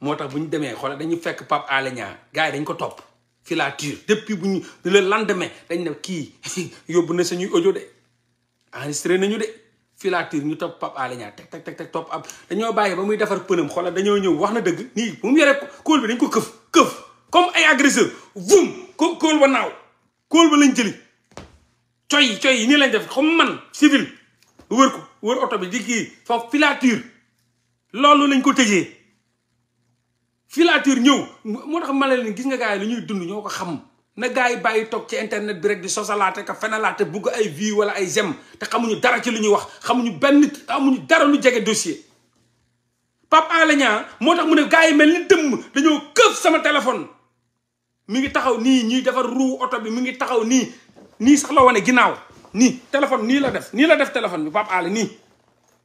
moo tax bu ñu demee xoolal dañu fekk Pape Alé Niang gars yi dañ ko topp filature depuis bu ñu le lendemain dañ ne kii yóbbu na suñuy ojo de enregistré nañu de filature ñu topp Pape Alé Niang teg teg teg teg topp ab dañoo bàyyi ba muy defar pënam xoolal dañoo ñëw wax na dëgg nii bu mu yore kool bi dañ ko këf këf comme ay agresseur vum ko kóol ba naaw kool ba lañ jëli coy coy yi nii lañ def comme man civil wër ko wër oto bi di kii foofu filature loolu lañ ko tëjee filature ñew moo tax ma leen gis nga gaay lu ñuy dund ñoko xam na gaay yi tok ci internet bi rek di sosalaate ka fenalaate bugg ay vie wala ay gem te xamuñu dara ci lu ñuy wax xamuñu benn amuñu dara lu jégué dossier pap alagna Niang tax mu ne gaay mel ni sama téléphone mi ngi taxaw ni ñi defar ruu auto bi mi ngi taxaw ni ni sax la wane ginaaw ni téléphone ni la def ni la def téléphone bi pap ala ni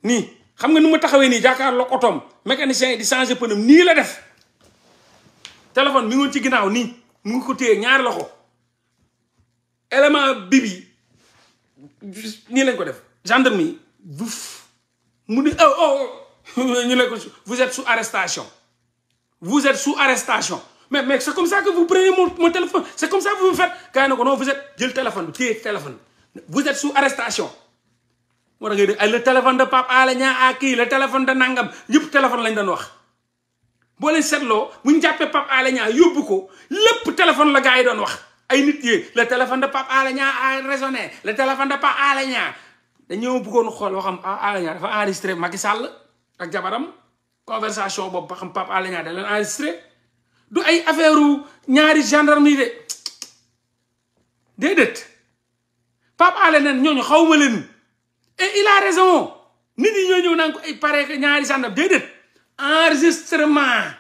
ni xam nga numu taxawé ni jakar lo otoom mécanicien di changer pneu ni la def téléphone mi ngi ci ginaaw ni mu ngi ko téye ñaar loxo élément bibi ni lañ ko def gendarmerie yi mu ni oh oh, oh. ñu ne ko vous êtes sous arrestation vous êtes sous arrestation mais mais c'est comme ça que vous prenez mon mon téléphone c'est comme ça que vous me faites kay na non vous êtes jël téléphone bi téléphone vous êtes sous arrestation. moo da ngay le téléphone de Pape Alé Niang a kii le téléphone de Nangam yëpp téléphone lañ doon wax. boo leen seetloo bu ñu jàppee Pape Alé Niang yóbbu ko lépp téléphone la gars yi doon wax ay nit yi le téléphone de Pape Alé Niang a raisonné le téléphone de Pape Alé Niang dañoo xool waxam ah, Alé Niang dafa enregistré Macky Sall ak jabaram boobu ba xam Pape Alé Niang du ay affaire ñaari gendarme yi ñooñu xaw ma nit yi ñoo ñëw naan ko ay pare ñaari gendarme déedéet. enregistrement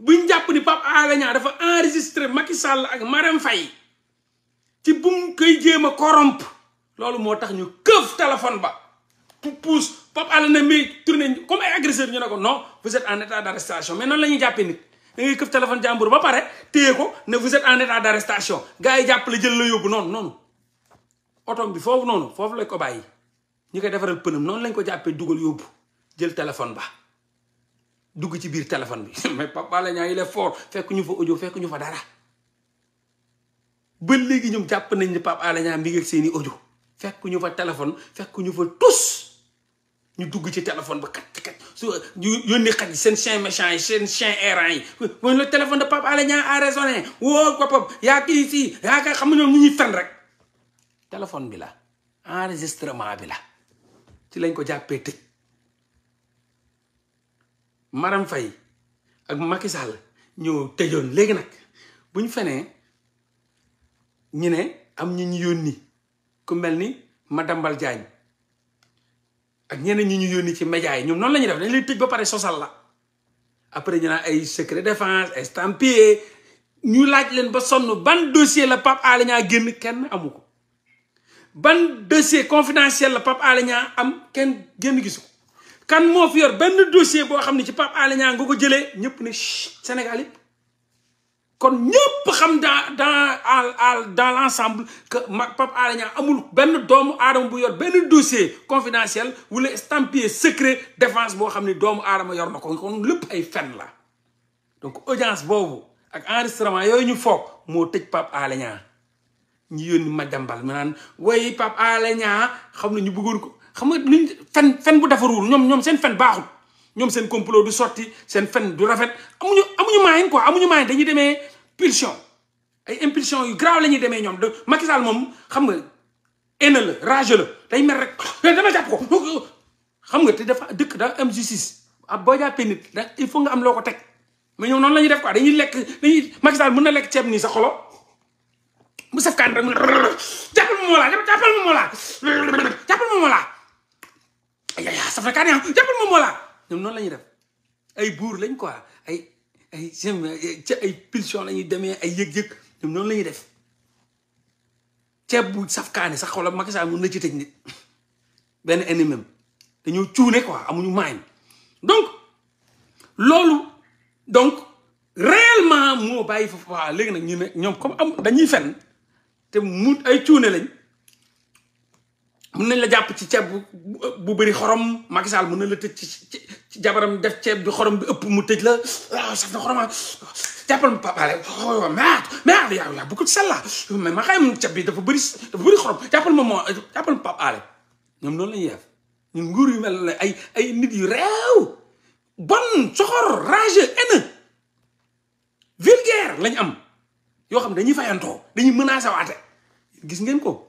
bu jàpp ni Pape Alé Niang dafa enregistré Macky sàll ak Marème fay ci bum koy jéem a corrompre loolu moo tax ñu këf téléphone ba pour pousse Pape Alé Niang mi tourné comme ay agresseur ñu ne ko non vous êtes en a d' arrestation mais noonu la ñuy jàppee nit da këf téléphone jàmbur ba pare téye ko ne vous êtes en état d' arrestation gars yi jàppale jël la yóbbu noonu noonu otom bi foofu noonu foofu lañ ko bàyyi ñu ko defaral pënam noonu lañ ko jàppee dugal yóbbu jël téléphone ba dugg ci biir téléphone bi mais papa la Niang il est fort fekk ñu fa audio fekk ñu fa dara ba légui ñum japp nañ ne papa la ñaan mi ngi seeni audio fekk ñu fa téléphone fekk ñu fa tous ñu dugg ci téléphone ba kat kat su ñu yónni xaj yi chien méchant sen chien errant yi le téléphone de papa la ñaan a raisonné wo papa ya ki ici si ka xam ñoom ñu ñi fen rek téléphone bi la enregistrement bi la ci lañ ko jappé tëj Maram Faye ak Macky Sall ñëw tëjoon léegi nag bu ñu fenee ñu ne am ñu ñu yónni ku mel ni Madambal Diagne ak ñeneen ñi ñu yónni ci média yi ñoom noonu la ñuy def nañ lay tëj ba pare sosal la après ñu naan ay secret défense estampillé ñu laaj leen ba sonn ban dossier la Pape Alé génn kenn amu ko ban dossier confidentiel la Pape Alé am kenn génn gisu ko kan mo fi yor ben dossier bo xamni ci pap ali Niang nga jele ñep ni ne Sénégal kon ñep xam dans da dans l'ensemble que ma pap ali Niang amul ben doomu adam bu yor ben dossier confidentiel le estampillé secret défense bo xamni doomu adam yor nako kon lepp ay fen la donc audience bobu ak enregistrement yoy ñu fokk mo tëj pap ali ñang ñi yoni ma dembal ma way pap Alé Niang ñu bëggoon ko. xam nga luñ fen fen bu defaruwul ñoom ñoom seen fen baaxul ñoom seen complot du sotti seen fen du rafet amuñu amuñu moyen quoi amuñu moyen dañuy demee pulsion ay impulsion yu grave la ñuy demee ñoom de Macky Sall moom xam nga haine la rage la day mer rek dama jàpp ko euh, xam nga te dafa dëkk da am justice ab ah, boo jàppee nit da il faut nga am loo ko teg mais ñoom noonu la ñuy def ko dañuy lekk dañuy Macky na lekk ceeb nii sa xolo mu saf kaan rek jàppal ma moo laa jàppal ma laa jàppal ma laa yaya safra kaani am jàppal ma Mollah ñoom noonu la ñuy def ay buur lañ quoi ay ay ci ay pulsion la ñuy demee ay yëg-yëg ñoom noonu la ñuy def ceeb bu saf kaani sax xoolal Macky Sall mun na ci tëj nit benn ennemi dañoo cuune quoi amuñu maañ donc loolu donc réellement moo bàyyi foofu waaw léegi nag ñu ne ñoom comme am dañuy fen te mu ay cuune lañ mën nañ la jàpp ci ceeb bu bëri xorom Macky Sall mën na la tëj ci jabaram def ceeb bi xorom bi ëpp mu tëj la waaw ah, saf na xoroma jàppal ma papale oh, oh, oh, merde merde yaa yaa beaucoup de sel là mais ma xam ceeb bi dafa bëri dafa bëri xorom jàppal ma moo jàppal ma papale ñoom noonu lañuy def ñun nguur yu mel ne ay ay nit yu réew bon soxor rageux haineux vulgaire lañ am yoo xam dañuy fayantoo dañuy a waate gis ngeen ko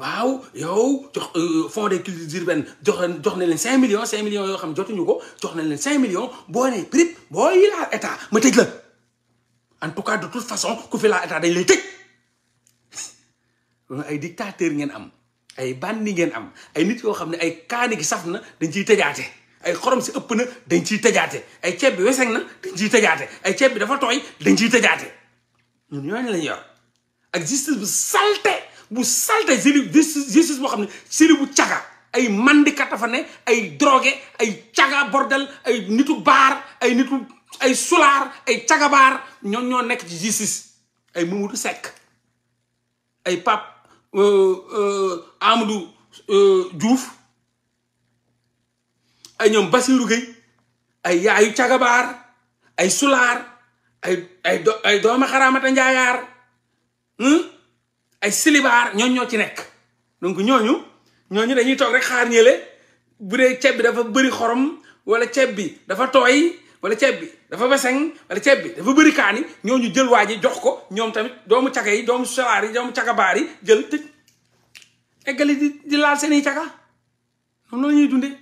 waaw yow jox euh, fonds des cultures urbaines jox jox na leen cinq millions 5 millions yoo xam jotuñu ko jox na leen 5 millions boo nee prip boo état ma tëj la en tout cas de toute façon ku fi dañ lay tëj ay dictateur ngeen am ay bandi ngeen am ay nit yoo xam ne ay kaani gi saf na dañ ciy tëjaate ay xorom si ëpp na dañ ciy tëjaate ay ceeb bi weseng na dañ ciy tëjaate ay ceeb bi dafa tooy dañ ciy tëjaate ñun ñooñu lañ yor ak bu salte bu salte jëli justice boo xam ne jëli bu caga ay mandikat dafa ne ay drogué ay caga bordel ay nitu baar ay nitu ay sulaar ay caga baar ñoom ñoo nekk ci justice ay Mamadou Seck ay Pape euh, euh, Amadou euh, Diouf ay ñoom Bassirou Gueye ay yaayu caga baar ay sulaar ay ay ay njaayaar ay silibaar ñooñ ñoo ci nekk donc ñooñu ñooñu dañuy toog rek xaar ñële bu dee ceeb bi dafa bëri xorom wala ceeb bi dafa tooy wala ceeb bi dafa beseng wala ceeb bi dafa bëri kaani ñooñu jël waa ji jox ko ñoom tamit doomu caga yi doomu solaar yi doomu cagabaar yi jël tëj eggali di di laal seeni caga noonu la ñuy dundee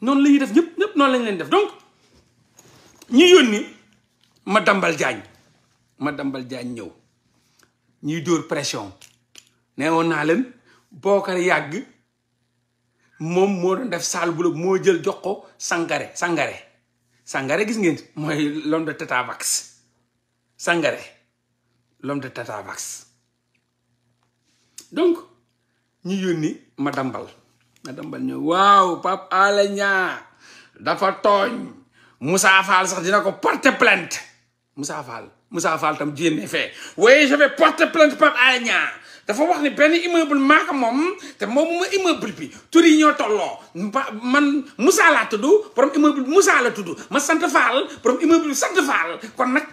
noonu la ñuy def ñëpp ñëpp noonu lañ leen def donc ñu yónni ma dambal jaañ ma dambal jaañ ñëw ñuy dóor pression ne woon naa leen Bocar yàgg moom moo doon def sale boulot moo jël jox ko Sangaré Sangaré Sangaré gis ngeen mooy l'homme de Tetavax Sangaré l'homme de Tetavax donc ñu yónni ma dambal ma dambal ñëw waaw Pape Alé dafa tooñ Moussa Fall sax dina ko porter plainte Moussa Moussa Fall tam génne fee waaye je vais porter plainte par Alé Niang dafa wax ni ben immeuble mak mom moom te moom ma immeuble bi turi ñoo tolloo man Moussa la tuddu borom immeuble Moussa la tuddu ma Sante Fall borom immeuble Sante Fall kon nak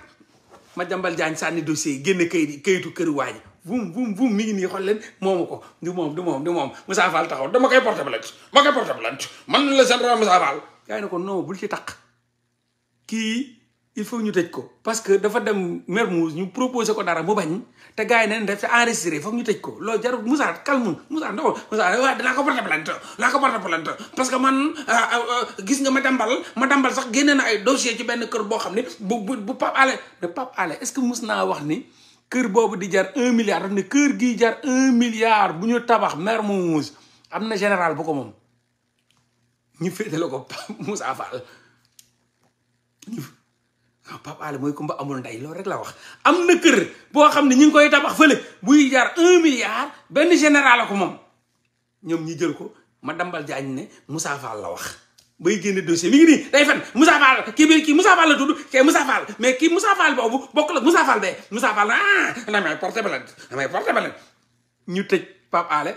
ma jambal jañ sànni dossier yi génne kayit kayitu kër waaji vum vum vum mi ngi ni xol len momako ko du mom du mom du mom Moussa Fall taxaw dama kay porter plainte ma kay porter plainte man la gendarme Moussa Fall. yaa ngi ko non bu ci tak ki il faut ñu tëj ko parce que dafa dem meer Mermoz ñu proposé ko dara mu bañ te gars yi neen def enregistré foog ñu tëj ko loolu jar Moussa calme Moussa non Moussa waaw dinaa ko porte plainte dinaa ko porte plainte parce que man euh, euh, gis nga ma dambal ma dambal sax génne na ay dossier ci benn kër boo xam ne bu bu bu Pape Alé de Pape Alé ce que mus naa wax ni kër boobu di jar un milliard daf ne kër gii jar un milliard bu ñu tabax Mermoz am na général bu ko moom ñu féetale ko Moussa Fall Pape Alé mooy kumba amul ndey loolu rek la wax am na kër boo xam ne ñu ngi koy tabax fële buy jaar un milliard benn général ko moom ñoom ñi jël ko ma dambal jaañ ne Moussa Fall la wax bay génne dossier mi ngi nii day fen Moussa Fall kii bi kii Moussa Fall la tudd kii Moussa mais kii Moussa Fall boobu bokk la Moussa Fall bee Moussa Fall ah damay porté plainte damay porté plainte ñu tëj Pape Alé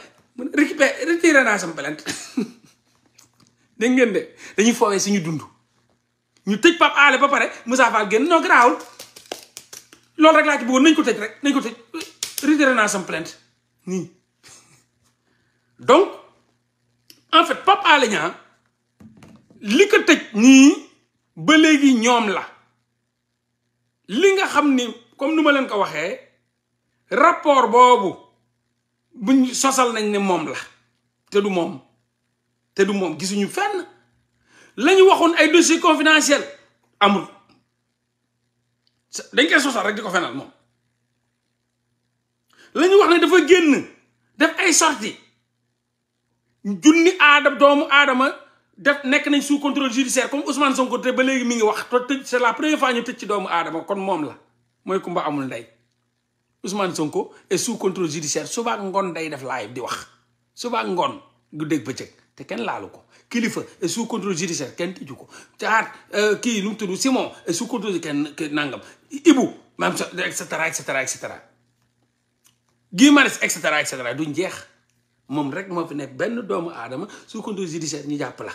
récupéré retiré naa sama plainte dégg ngeen de dañuy foowee suñu dund ñu tëj Pape ale ba pare Moussa Fall génn non garaaw loolu rek laa ci bëggoon nañ ko tëj rek nañ ko tëj retiré naa sama plainte nii donc en fait Pape Alé Niang li ko tëj nii ba léegi ñoom la li nga xam ni comme nu ma leen ko waxee rapport boobu buñ sosal nañ ne moom la te du moom te du moom gisuñu fenn lañu waxoon ay dossier confidentiel amul dañ koy sosal rek diko fenal mom la wax ne dafa genn def ay sortie junni adam doomu adama def nek nañ sous contrôle judiciaire comme Ousmane Sonko te ba léegi mi ngi wax c'est la première fois ñu tëj ci doomu adama kon mom la moy kumba amul nday Ousmane Sonko est sous contrôle judiciaire suba ngon day def live di wax suba ngon gu dégg bëccëg te kilifa est sous contrôle judiciaire kenn tëju ko caat euh, kii nu mu tuddu Simon est sous contrôle kenn nangam Ibu maam sa et cetera et cetera et cetera Guy Marius et duñ jeex moom rek moo fi nekk benn doomu aadama sous contrôle judiciaire ñu jàpp la.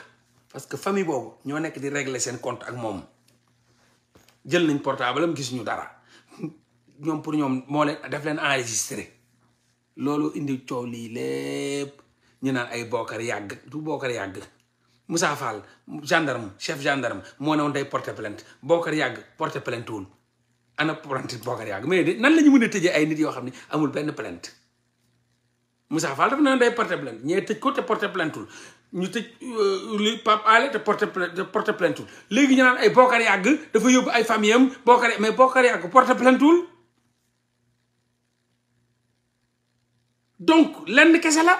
parce que famille boobu ñoo nekk di réglé seen compte ak moom jël nañ portable am gis ñu dara ñoom pour ñoom moo leen def leen enregistré loolu indi coow lii lépp ñu naan ay bookar yàgg du bookar yàgg. Moussa Fall gendarme chef gendarme moo ne woon day porter plainte Bokar Yàgg porter plainte wul ana porter Bokar Yàgg mais de nan la ñu mën a tëjee ay nit yoo xam ne amul benn plainte Moussa Fall dafa na woon day porter plainte ñee tëj ko te porter plainte wul ñu tëj euh, li Pape te porter plainte porter plainte wul léegi ñu naan ay Bokar Yàgg dafa yóbbu ay famille am mais Bokar Yàgg porter plainte wul donc lenn kese la.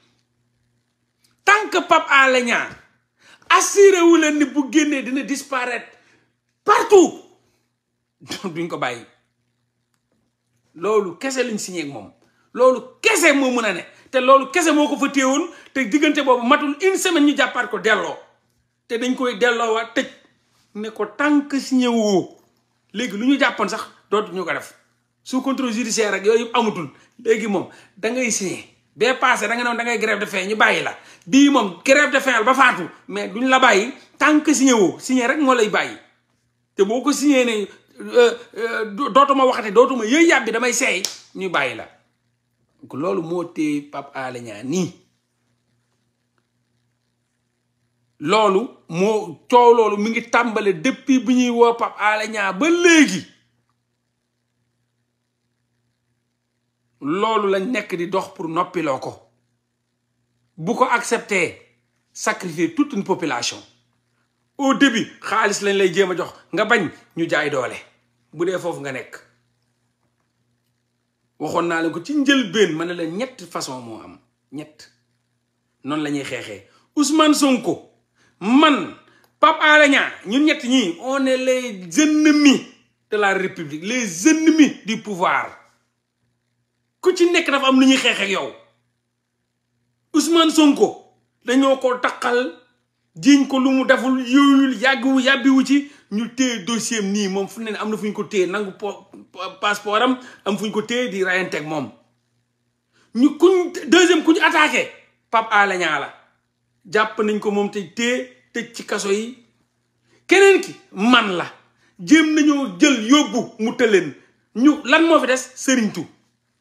tant que pap Alé Niang assuré wu len ni bu génnee dina disparaître partout donc duñ ko bayyi lolu kessé luñ signé ak mom lolu kessé mo mën né té lolu kessé moko fa téewoon té digënté bobu matul une semaine ñu jappar ko delloo té dañ koy delloo wa tej né ko tant que signé wu légui luñu ñu sax dootu ñu ko def sous contrôle judiciaire ak yoyu amutul légui mom da ngay signé be passé da nga non da ngay grève de faim ñu bàyyi la bii grève de faim ba faatu mais duñ la bayyi tank signé woo signé rek mo lay bayyi té boko signé ne euh, euh, dootuma waxati dootuma yey yàbbi damay sey ñu bàyyi la donc mi ngi tambalé depuis biñuy wo pap ba légui loolu lañ nek di dox pour nous loko bu ko sacrifier toute une population au début Khalis, lañ lay nga bañ ñu jaay doole bu nous nga nek waxon na ko façon mo am ñett Ousmane Sonko man Pape Alenya..! on est les ennemis de la république les ennemis du pouvoir ku ci nekk dafa am lu ñuy xeexee ak yow Ousmane Sonko dañoo ko taqal jiiñ ko lu mu deful yooyul yàggiwu yàbbiwu ci ñu téye dossier am nii moom fu ne am na fu ñu ko téye nangu po passeport am am fu ñu ko téye di rayanteeg moom. ñu kuñ deuxième ku ñu attaqué Pape Alé la jàpp nañ ko moom te téye tëj ci kaso yi keneen ki man la jéem nañoo jël yóbbu mu tëleen ñu lan moo fi des sëriñtu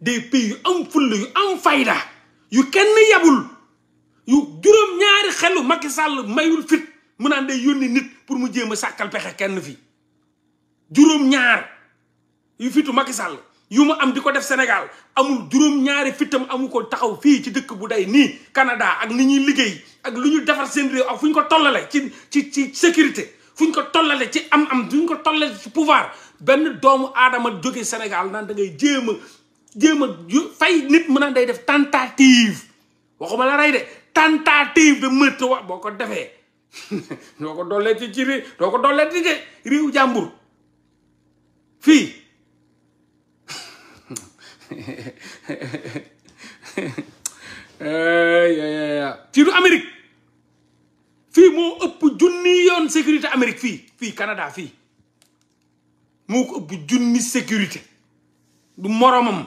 de pays yu am fulla yu am fayda yu kenn yabul yu juróom-ñaari xelu Macky Sall mayul fit mu naan day yónni nit pour mu jéem a sàkkal pexe kenn fii juróom-ñaar yu fitu Macky Sall yu mu am di ko def Sénégal amul juróom-ñaari fitam amu ko taxaw fii ci dëkk bu day nii Canada ak ni ñuy liggéey ak lu ñu defar seen réew ak fu ñu ko tollale ci ci ci sécurité fu ñu ko tollale ci am am fu ñu ko tollale ci pouvoir benn doomu aadama jóge Sénégal naan da ngay jéem a jéem a fay nit mu naan day def tentative waxuma la rey de tentative de meurtre wa boo ko defee doo ko dollee ci ci réew doo ko dollee ci ci fii ci du Amérique fii moo ëpp junni yoon sécurité Amérique fii fii Canada fii moo ko ëpp junni sécurité du moromam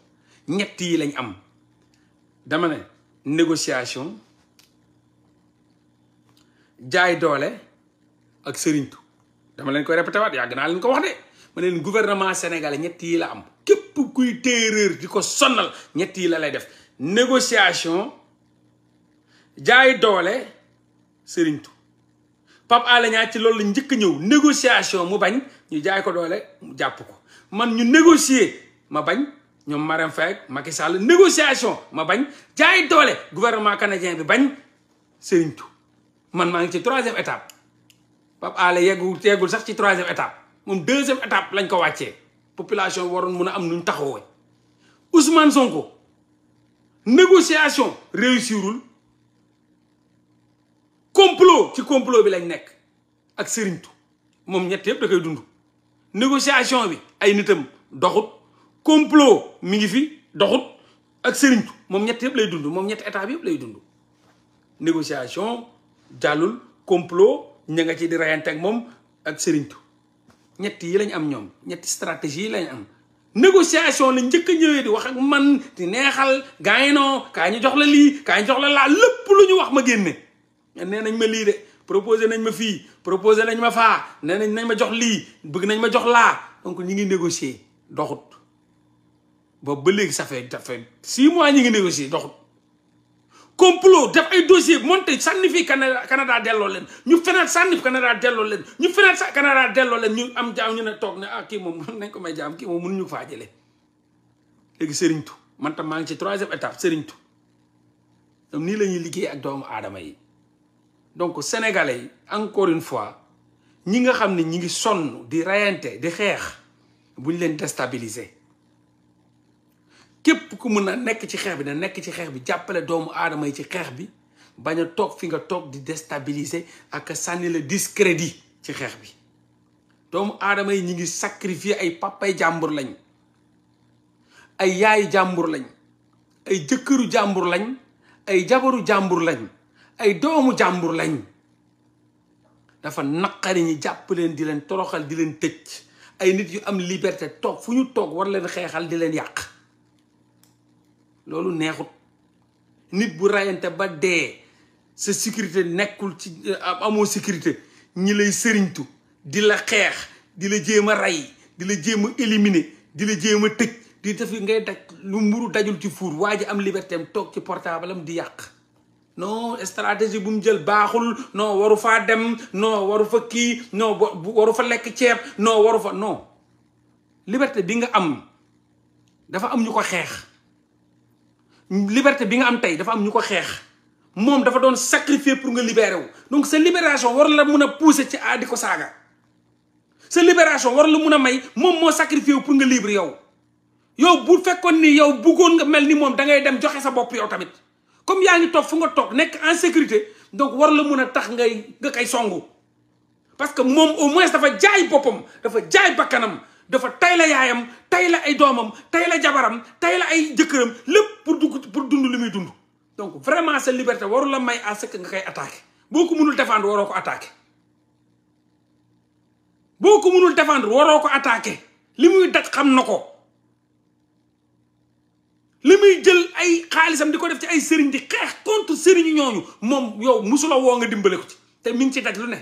ñett yi lañ am dama ne négociation jaay doole ak sëriñtu dama leen koy répété waat yàgg naa leen ko wax de ma ne leen gouvernement sénégalais ñett yi la am képp kuy téeréer di ko sonnal ñett yi la lay def négociation jaay doole sëriñtu Pape Alé Niang ci loolu njëkk ñëw négociation mu bañ ñu jaay ko doole mu jàpp ko man ñu négocier ma bañ ñoom Marème Faye Macky Sall négociation ma bañ jaay doole gouvernement canadien bi bañ sëriñtu man maa ngi ci troisième étape Pape Alé yeggul yeggul sax ci troisième étape moom deuxième étape lañ ko wàccee population waroon mun a am nuñ taxawoo Ousmane Sonko négociation réussirul complot ci complot bi lañ nekk ak sëriñtu moom ñett yëpp da koy dund négociation bi ay nitam doxut complot mi ngi fi doxut ak sëriñtu moom ñetti yëpp lay dund moom ñetti état yëpp lay dund négociation jàllul complot ña nga ci di rayante ak moom ak sëriñtu ñett yi lañ am ñoom ñetti stratégie yi lañ am négociation la njëkk a ñëwee di wax ak man di neexal gars yi non kaa ñu jox la lii kaa ñu jox la laa lépp lu ñu wax ma génne nee nañ ma lii de proposé nañ ma fii proposé nañ ma faa nee nañ nañ ma jox lii bëgg nañ ma jox laa donc ñu ngi négocier doxut boobu ba léegi ça fait ça fait six mois ñi ngi négocier doxut complot def ay dossier monté sànni fii Canada delloo leen ñu fenaat sànni Canada delloo leen ñu fenaat sa Canada delloo leen ñu am jaam ñu ne toog ne ah kii moom nañ ko may jaam kii moom mënuñu faa léegi sëriñtu man tam maa ngi ci troisième étape sëriñtu donc nii la ñuy liggéey ak doomu aadama yi donc sénégalais yi encore une fois ñi nga xam ne ñi ngi sonn di rayante di xeex buñ leen déstabiliser képp ku mën a nekk ci xeex bi na nekk ci xeex bi jàppale doomu aadama yi ci xeex bi bañ a toog fi nga toog di déstabiliser ak sànni le discrédit ci xeex bi doomu aadama yi ñu ngi sacrifier ay papay jàmbur lañ ay yaayu jàmbur lañ ay jëkkëru jàmbur lañ ay jabaru jàmbur lañ ay doomu jàmbur lañ dafa naqari ñi jàpp leen di leen toroxal di leen tëj ay nit yu am liberté toog fu ñu toog war leen xeexal di leen yàq loolu neexut nit bu rayante ba dee sa sécurité nekkul ci euh, amoo sécurité ñi lay sëriñtu di la xeex di la jéem a rey di la jéem a éliminer di la jéem a tëj di def ngay daj lu mburu dajul ci fuur waa ji am liberté am toog ci portable am di yàq non stratégie bu mu jël baaxul non waru faa dem non waru fa kii non waru fa lekk ceeb non waru fa non liberté bi nga am dafa am ñu ko xeex liberté bi nga am tey dafa am ñu ko xeex moom dafa doon sacrifier pour nga libéré wu donc sa libération war la mun a pousser ci aadi ko saaga sa libération war la mun a may moom moo sacrifier wu pour nga libre yow yow bu fekkoon ni yow buggoon nga mel ni moom da ngay dem joxe sa bopp yow tamit comme yaa ngi toog fu nga toog nekk en sécurité donc war la mun a tax ngay nga koy songu parce que moom au moins dafa jaay boppam dafa jaay bakkanam dafa tay la yaayam tay la ay doomam tay la jabaram tay la ay jëkkëram lépp pour dugg pour dund li muy dund donc vraiment sa liberté warul la may a ce que nga koy attaqué boo ko mënul défendre waroo ko attaqué boo ko mënul défendre waroo ko attaqué li muy daj xam na ko li muy jël ay xaalisam di ko def ci ay sëriñ di xeex contre sëriñu ñooñu moom yow musula woo nga dimbale ko ci te mi ngi ci daj lu ne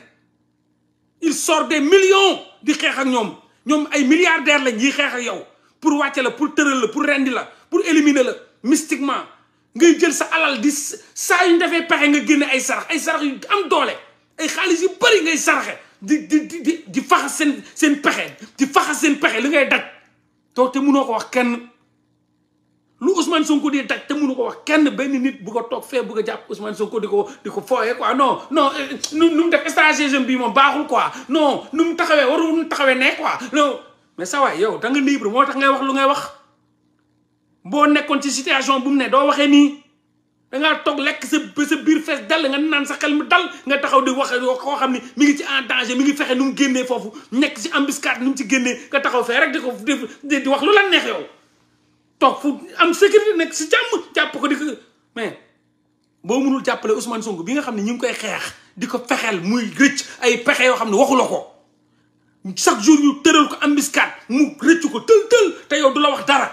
il sort des millions di xeex ak ñoom ñoom ay milliardaire lañ yiy xeex yow pour wàcce la pour tëral la pour rendi la pour éliminer la mystiquement ngay jël sa alal di saa yu ñu defee pexe nga génne ay sarax ay sarax yu am doole ay xaalis yu bëri ngay saraxe di di di di seen seen pexe di faxas seen pexe li ngay daj toog te mënoo ko wax kenn lu Ousmane Sonko di daj te mënu ko wax kenn benn nit bu ko toog fee bu ko jàpp Ousmane Sonko di ko di ko fooyee quoi non non euh, nu nu mu def stratégie bi moom baaxul ko non nu mu taxawee waru nu taxawee ne quoi mais saa yow da nga libre moo tax ngay wax lu ngay wax boo nekkoon ci situation bu mu nee doo waxee nii dangaa toog lekk sa sa biir fees dal nga naan sa xel mu dal nga taxaw di wax koo xam ni mi ngi ci en danger mi ngi fexe nu mu génnee foofu nekk si ci embuscade nu mu ci génnee nga taxaw fee rek di ko di wax lu la neex yow. toog fu am sécurité nekk si jàmm jàpp ko di ko mais boo mënul jàppale Ousmane Sonko bi nga xam ne ñu ngi koy xeex di ko fexeel muy rëcc ay pexe yoo xam ne waxuloo ko chaque jour yu tëral ko embuscade mu rëcc ko tël tël te yow du la wax dara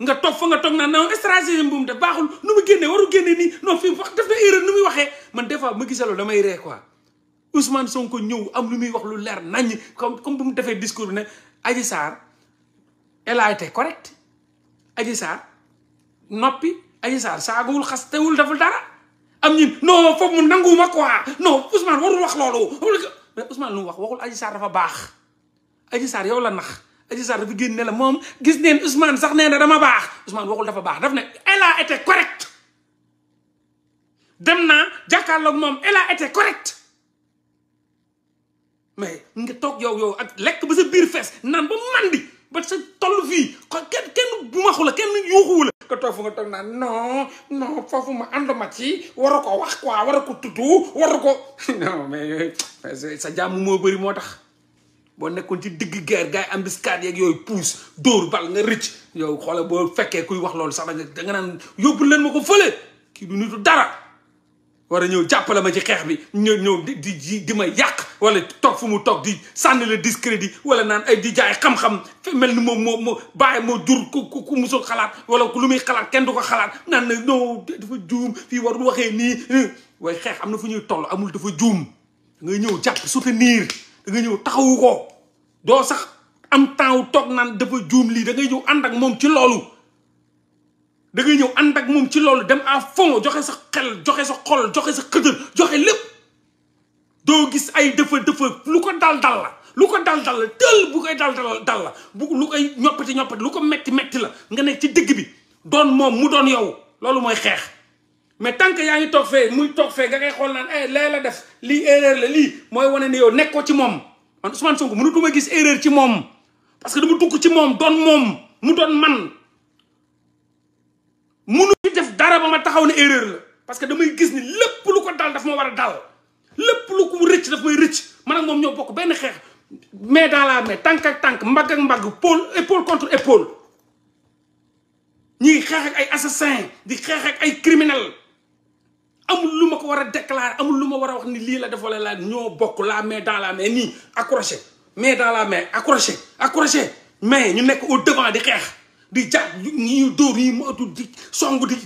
nga toog fa nga toog naa non stratégie bu mu def baaxul nu mu génnee waru génnee nii non fii wax def na erreur nu muy waxee man des fois ma gisaloo damay ree quoi Ousmane Sonko ñëw am lu muy wax lu leer naññ comme comme bu mu defee discours bi ne elle a été correcte Adji Sarr noppi Adji Sarr saagawul xastewul deful dara am ñun non foofu mu nanguwuma quoi non Ousmane warul wax loolu mais Ousmane lu mu wax waxul Adji Sarr dafa baax Adji Sarr yow la nax Adji Sarr dafa génn ne la moom gis neen Ousmane sax nee na dama baax Ousmane waxul dafa baax daf ne elle a été correcte dem naa jàkkaarloog moom elle a été correcte mais nga toog yow yow ak lekk ba sa biir fees naan ba mandi ba sa toll fii kon kenn kenn bu maxu la kenn yuuxuwu la nga toog fu nga toog naa non non foofu ma ànd ma ci war ko wax war ko tudd war ko non mais sa jàmm moo bari moo tax boo nekkoon ci digg guerre gars yi embuscade yeeg yooyu puus dóor bal nga ricc yow xoolal boo fekkee kuy wax loolu sax da nga naan yóbbu leen ma ko fële kii du nitu dara war a ñëw jàppale ma ci xeex bi ñëw ñëw di di di ma yàq wala toog fu mu toog di sànni la discrédit wala naan ay di jaay xam-xam mel ni moom moom moo bàyyi moo jur ku ku musul xalaat wala ku lu muy xalaat kenn du ko xalaat naan na non dafa juum fii warul waxee nii eh. waaye xeex am na fu ñuy toll amul dafa juum ngay ñëw jàpp soutenir niir ngay ñëw taxawu ko doo sax am temps wu toog naan dafa juum lii da ngay ñëw ànd ak moom ci loolu da ñëw ànd ak moom ci loolu dem a fond joxe sa xel joxe sa xol joxe sa xëdër joxe lépp doo gis ay dëfa dëfa lu ko dal dal la lu ko dal la tël bu koy dal dal dal la bu lu koy ñoppati ñoppati lu ko metti metti la nga nekk ci dëgg bi doon moom mu doon yow loolu mooy xeex mais tant yaa ngi toog fee muy toog fee nga koy xool naan eh lee la def lii erreur la lii mooy wane ne yow nekkoo ci moom man Ousmane Sonko mënatuma gis erreur ci moom parce que dama dugg ci moom doon moom mu doon man munu fi def dara ba ma taxaw ne erreur la parce que damay gis ni lépp lu ko dal daf ma war a dal lépp lu ko rëcc daf may rëcc man ak moom ñoo bokk benn xeex mais dans la main tànk ak tànk mbagg ak mbagg pôle épaule contre épaule ñuy xeex ay assassin di xeex ak ay criminel amul lu ma ko war a déclarer amul lu ma war a wax ni lii la dafa la la ñoo bokk la main dans la main nii accroché main dans la main accroché accroché mais ñu nekk au devant di xeex di jàpp ñi dóor ñi mu ëttu di song di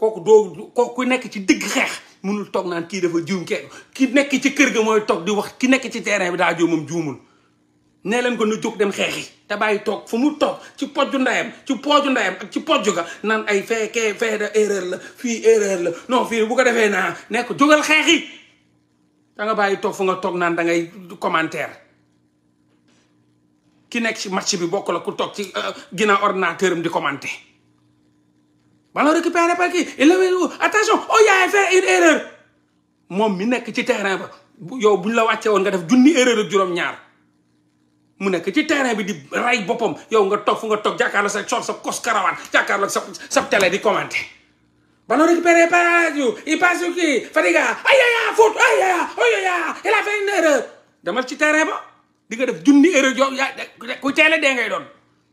kooku doo kooku nekk ci digg xeex mënul toog naan kii dafa juum kee ki nekk ci kër ga mooy toog di wax ki nekk ci terrain bi daa juumam juumul nee leen ko na jóg dem xeexi te bàyyi toog fu mu toog ci pojju ndayam ci pojju ndayam ak ci pojju ga naan ay feekee fee da la fii erreur la non fii bu ko defee naa nekk jógal xeexi da nga bàyyi toog fu nga toog naan dangay ngay commentaire ki nekk ci match bi bokk la ku toog ci euh, ginnaaw ordinateur am di commenter ballon récupéré par kii attention oh yaa fait une erreur moom mi nekk ci terrain ba yow buñ la wàccee woon nga def junni erreur juróom-ñaar mu nekk ci terrain bi di rey boppam yow nga toog fu nga toog jàkkaarloo sa sol sa kos karawaan jàkkaarloo sa sa télé di commenter ballon récupéré par il passe kii Fadiga ayaya faute ayaya ayaya il a fait une erreur demal ci terrain ba di nga def junni erreur yow yaa ku teel a dee ngay doon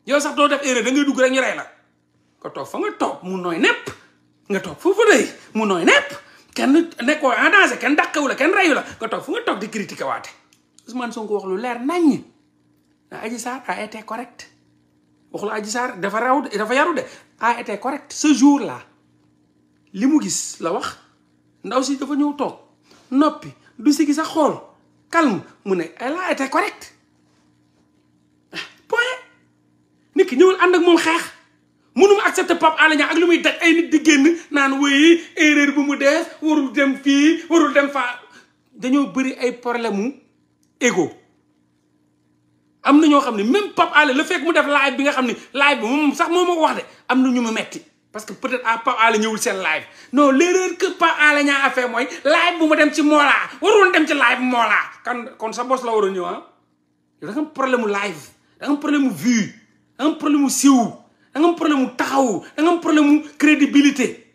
yow sax doo def erreur da ngay dugg rek ñu rey la nga toog fa nga toog mu nooy nepp nga toog foofu day mu nooy nepp kenn nekkoo en kenn dàqewu la kenn reyu la nga toog fu nga toog di critiquer waate Ousmane Sonko wax lu leer naññ na Adji Sarr a été correct waxul Adji Sarr dafa raw dafa yaru de a été correct ce jour là li mu gis la wax ndaw si dafa ñëw toog noppi du si gis a xool calme mu ne elle a été correcte point nit ki ñëwul ànd ak moom xeex mënu ma accepter Pape Alé Niang ak lu muy daj ay nit di génn naan woy erreur bu mu def warul dem fii warul dem faa dañoo bari ay problème mu égo am na ñoo xam ne même pop Alé la fekk mu def live bi nga xam ne live bi moom sax moo ma ko wax de am na ñu mu metti parce que peut-être à pas aller ñewul sen live non l'erreur que pas aller affaire moy live bu ma dem ci mola warul dem ci live mola kan kon sa boss la waroon ñëw ah da nga problème live da nga problème vue da nga problème mu da nga problème taxaw da nga problème crédibilité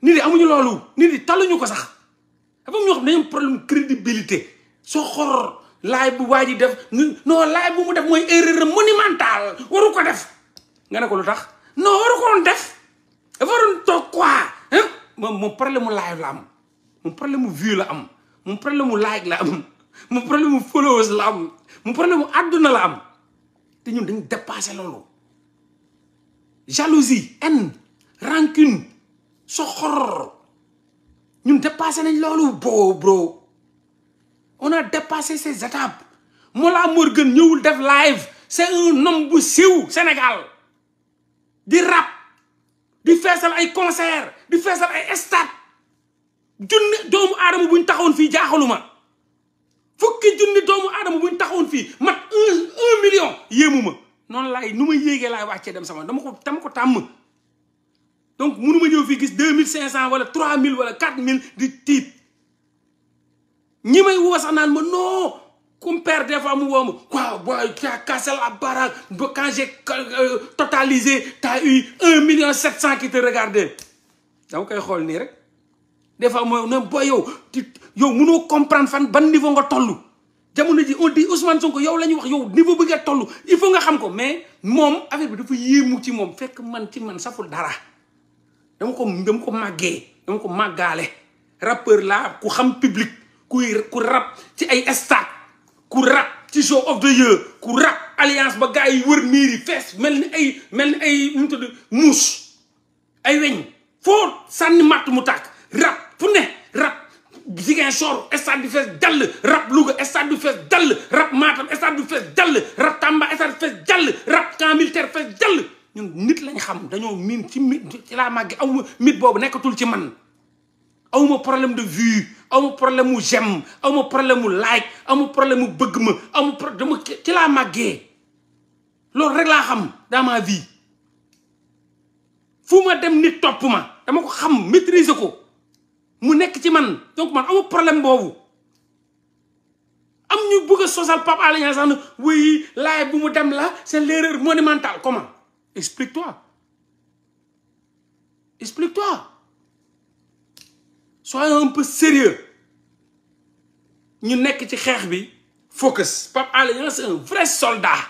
nit yi amuñu lolu nit yi taluñu ko sax dafa xam dañu problème crédibilité so xor live bu waji def non live bu mu def moy erreur monumentale waru ko def nga ne ko lutax non waru ko woon def dafa waroon toog quoi moom moom problème mu live la am problème mu view la am moom problème mu like la am moom problème mu followers la am moom problème mu àdduna la am te ñun dañu dépassé loolu jalousie haine rancune soxor ñun dépassé nañ loolu bro bro on a dépassé ces étapes Mollah Morgun ñëwul def live c'est un homme bu siiw Sénégal di rap di feesal ay concert di feesal ay stade junni doomu bu ñu taxawoon fii jaaxaluma fukki junni doomu aadama buñ taxawoon fii mat un un million yéemu ma noonu laay nu ma yéegee laay wàccee dem sama dama ko dama ko tàmm donc munuma ma fii gis deux mille cinq cent wala trois mille wala quatre mille di tiit ñi may woo sax naan ma non Compère, des fois, quoi, wow, tu as cassé la baraque. Quand j'ai euh, totalisé, tu as eu 1 million 700 qui te regardaient. Donc, des fois, moi, non, boy, yo, tu, yo, nous comprendre, fan, ban niveau nga tollu. Jamono ji, on dit Ousmane Sonko, yow lañu wax, yow, niveau bi nga tollu. Il faut nga xam ko, mais, mom, affaire bi dafa yéemu ci mom, fekk man ci man saful dara. Dama ko, dama ko maggé, dama ko maggalé. Rappeur la, ku xam public, ku ku rap ci ay stade ku rap ci show of the year ku rap alliance ba gars yi wër miir yi fees mel ni ay mel ni ay nu mu muus ay weñ foo sànni matt mu tàkk rap fu ne rap Ziguinchor stade du fees dall rap Louga stade du fees dall rap Matam stade du fees dall rap Tamba stade du fees dall rap nit lañ xam dañoo miin ci mit ci laa màgge awma mit boobu nekkatul ci man awma problème de vue amu problème mu j'aime amu problème like amu problème mu bëgg ma amu problème ci la màggee loolu rek la xam dans ma vie fu ma dem nit topp ma dama ko xam maîtriser ko mu nek ci man donc man amu problème boobu am ñu bëgg social papa Pape Alé oui bu mu dem la c'est l'erreur monumentale comment explique-toi explique-toi Soyez un peu sérieux Nous sommes ci xeex bi focus Papa alliance un vrai soldat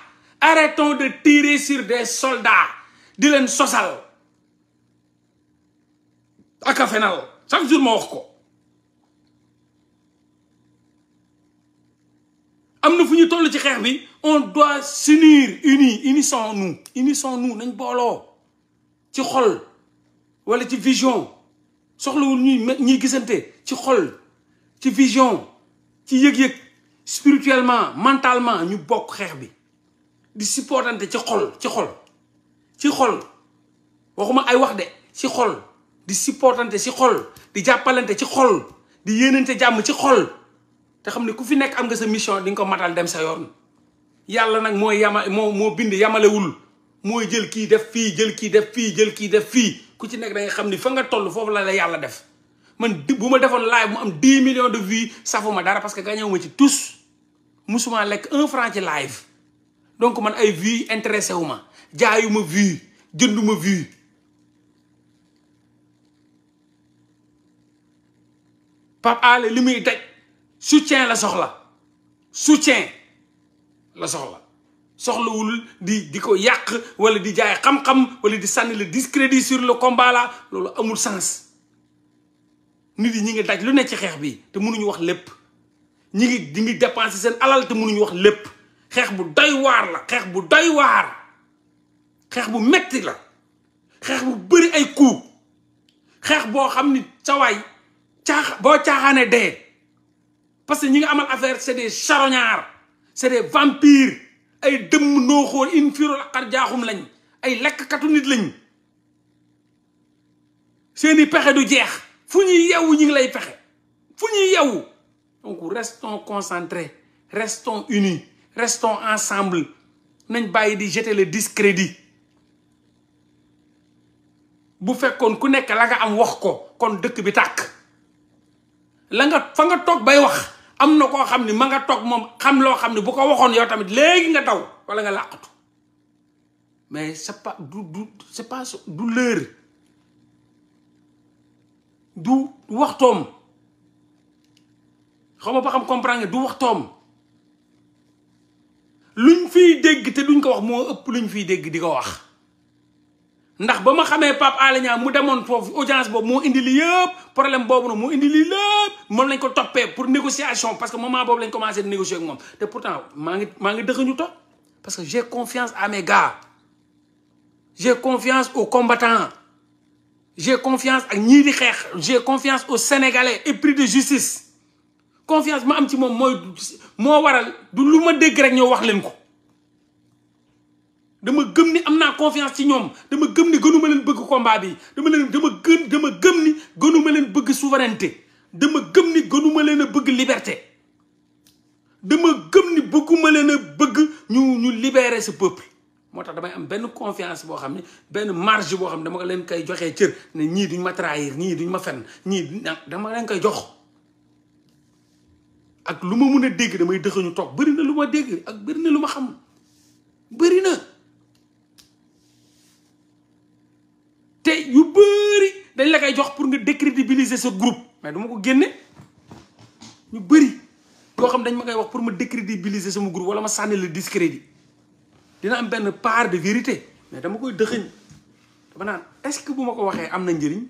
arrêtons de tirer sur des soldats de leen sosal ak a fenal chaque jour ma wax ko am na fu on doit s'unir unis unissons-nous unissons-nous nañ pas. ci xol Ou ci vision soxlawul ñuy ñuy gisante ci xol ci vision ci yëg-yëg spirituellement mentalement ñu bokk xeex bi di supportante ci xol ci xol ci xol waxuma ay wax de ci xol di supportante ci xol di jàppalante ci xol di yéenante jàmm ci xol te xam ne ku fi nekk am nga sa mission di nga ko matal dem sa yoon yàlla nag moo yama moo moo bind yamalewul mooy jël kii def fii jël kii def fii jël kii def fii ku ci da nga xamni fa nga tollu la la live mu 10 millions de vues safuma dara parce que je ci tous musuma suis un franc live donc man ay vues intéressé wuma suis. vues jënduma vues, soutien la soxla soutien la soxla soxlawul di diko yak wala di jaay xam-xam wala di sanni le discrédit sur le combat là loolu amul sens nit yi ñi ngi daj lu ne ci xex bi te mënuñu wax lepp ñi ngi di ngi dépenser sen alal te mënuñu wax lepp xex bu doy war la xex bu doy war xex bu metti la xex bu bari ay coup xex bo xamni ni sawaay bo boo dé parce que ñi nga amal affaire c'est des charognards c'est des vampires ay dëmm nooxool infiro laqar jaaxum lañ ay lekkatu nit lañ seeni pexe du jeex fu ñuy yeewu ñu ngi lay pexe fu ñuy yeewu donc restons concentrés restons unis restons ensemble nañ bàyyi di jeter le discrédit bu fekkoon ku nekk la nga am wax ko kon dëkk bi tàkk la nga fa nga toog bay wax am na koo xam ni ma nga toog moom xam loo xam ni bu ko waxoon yoo tamit léegi nga daw wala nga làqatu mais c'est pas du du c'est pas du l'heure du waxtoom xaw ma ba xam comprendre du waxtoom luñ fiy dégg te luñ ko wax moo ëpp luñ fiy dégg di ko wax ndax bama xamé pap Pape Alé mu démon fofu audience boobu mo indi li yépp problème bobu mo indi li lépp mom lañ ko topé pour négociation parce que moment bobu lañ commencé di négocier ak mom té pourtant ma ngi maa ngi dëgg parce que j'ai confiance à mes gars j'ai confiance aux combattants j'ai confiance ak ñi di xeex j'ai confiance aux sénégalais et épris de justice confiance ma am ci mom moy mo waral du luma ma dégg rek ñoo wax leen ko dama gëm ni amna confiance ci ñoom dama gëm ni gënuma leen bëgg combat bi dama leen dama gën dama gëm ni gënuma leen bëgg souveraineté dama gëm ni gënuma leen bëgg liberté dama gëm ni bëgguma leen bëgg ñu ñu libérer ce peuple motax tax damay am benn confiance bo xamni ne benn marge bo xamni dama leen kay joxé cër ne ñii duñ ma trahir ñii duñ ma fenn ñii dama leen kay jox ak luma mëna dégg damay dëxañu toog bëri na luma dégg ak bëri na lu xam bëri na You yu bëri dañ la kay jox pour nga décrédibiliser ce groupe mais duma ko génné ñu bëri ko xam dañ ma kay wax pour ma décrédibiliser sama groupe wala ma sané le discrédit dina am ben part de vérité mais dama koy dexeñ dama nan est-ce que buma ko waxé amna ndirign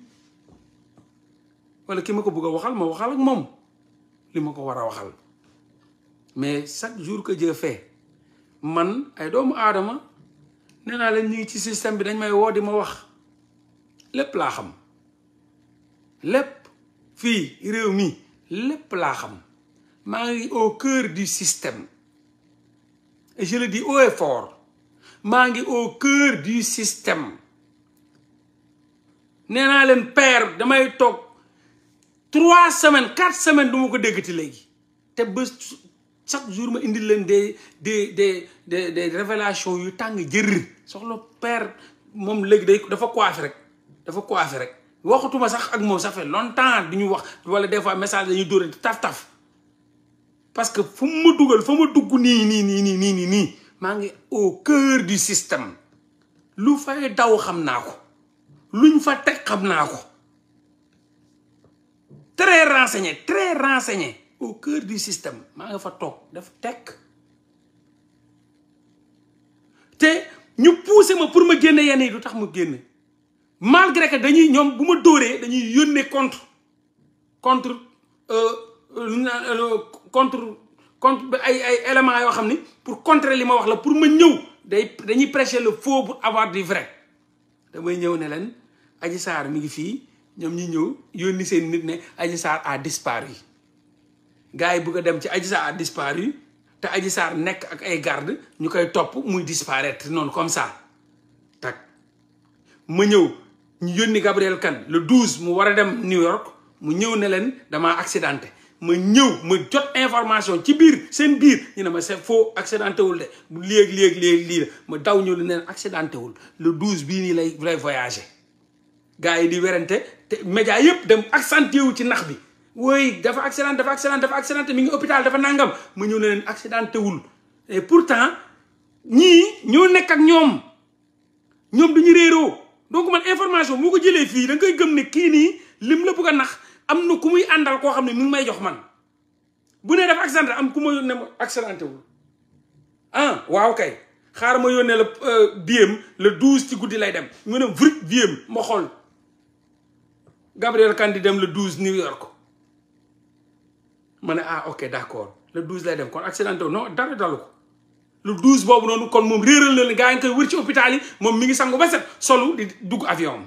wala kima ko bëgg waxal ma waxal ak mom lima ko wara waxal mais chaque jour que je fais man ay doomu adama nena len ñi ci système bi dañ may wo di ma wax lépp laa xam lépp fii réew mi lépp laa xam maa ngi au cœur du système et je le dis haut et maa ngi au cœur du système nee naa leen père damay toog trois semaines quatre semaines du ma ko déggati léegi te ba chaque jour ma indil leen des de des des des yu tàng jër soxla père moom léegi day dafa coiffé rek dafa coiffé rek waxatuma ça fait longtemps que wax wala des fois taf-taf parce que fu ma au cœur du système lu fay daw luñ très renseigné très renseigné au cœur du système ma nga fa poussé ma pour me génne du malgré que dañuy ñom buma ma dañuy yónnee contre contre euh, euh contre contre ay ay éléments yo xamni pour contrer li ma wax la pour ma ñew dañuy prêcher le faux pour avoir du vrai damay ñew ne leen Adji Sar mi ngi fi ñom ñu ñew yónni seen nit né Adji Sar a disparu gaay bu bëgg dem ci Adji Sar a disparu té Adji Sar nek ak ay garde ñukay top muy disparaître non comme ça tak ma ñew ñu yónni Gabriel Kane le 12 mu war a dem New York mu ñëw ne leen dama accidenté ma ñëw ma jot information ci biir seen biir ñu ne ma seen foo accidenté wul de bu léeg léeg lii la ma daw ñu ne accidenté wul le 12 bii nii lay lay voyagé. gars yi di werante te média yëpp dem accentué wu ci nax bi waaye dafa accidenté dafa accidenté dafa accidenté mi ngi hôpital dafa nangam ma ñëw ne leen accidenté wul et pourtant ñii ñoo nekk ak ñoom ñoom du ñu réeroo. donc man information moo ko jëlee fii da nga gëm ni kii nii lim la bëgg nax am na ku muy àndal koo xam ne mu ngi may jox man bu nee def ak accidenté am ku ma yónnee ma accidenté wul ah waaw kay xaar ma yónnee la euh, biem le douze ci guddi lay dem mu ne vrit biem ma xool Gabriel Kane di dem le douze New York ma ne ah ok d'accord le douze lay dem kon accidenté wu non dara dalu ko le 12 mois, noonu kon mom Le leen gaay koy ci hôpital mi ngi di dugg avion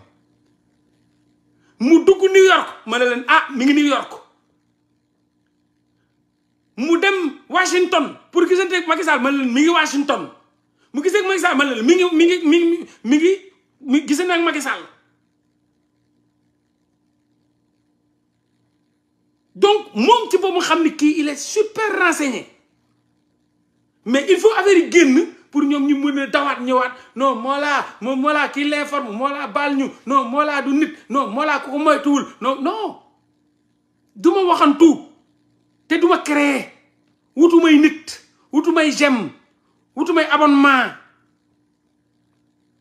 mu dugg New York ah mi New York mu dem Washington pour gisante ak Macky Sall ne mi ngi Washington mu gisee ak Macky Sall mi ngi mi ngi mi ngi donc mon petit peu il est super renseigné mais il faut avoir une pour nous ñu mën a ñëwaat non mola nous mola l'informe mola nous ñu non mola du nit non mola ko moytuwul non non duma waxantu te duma créer nit j'aime abonnement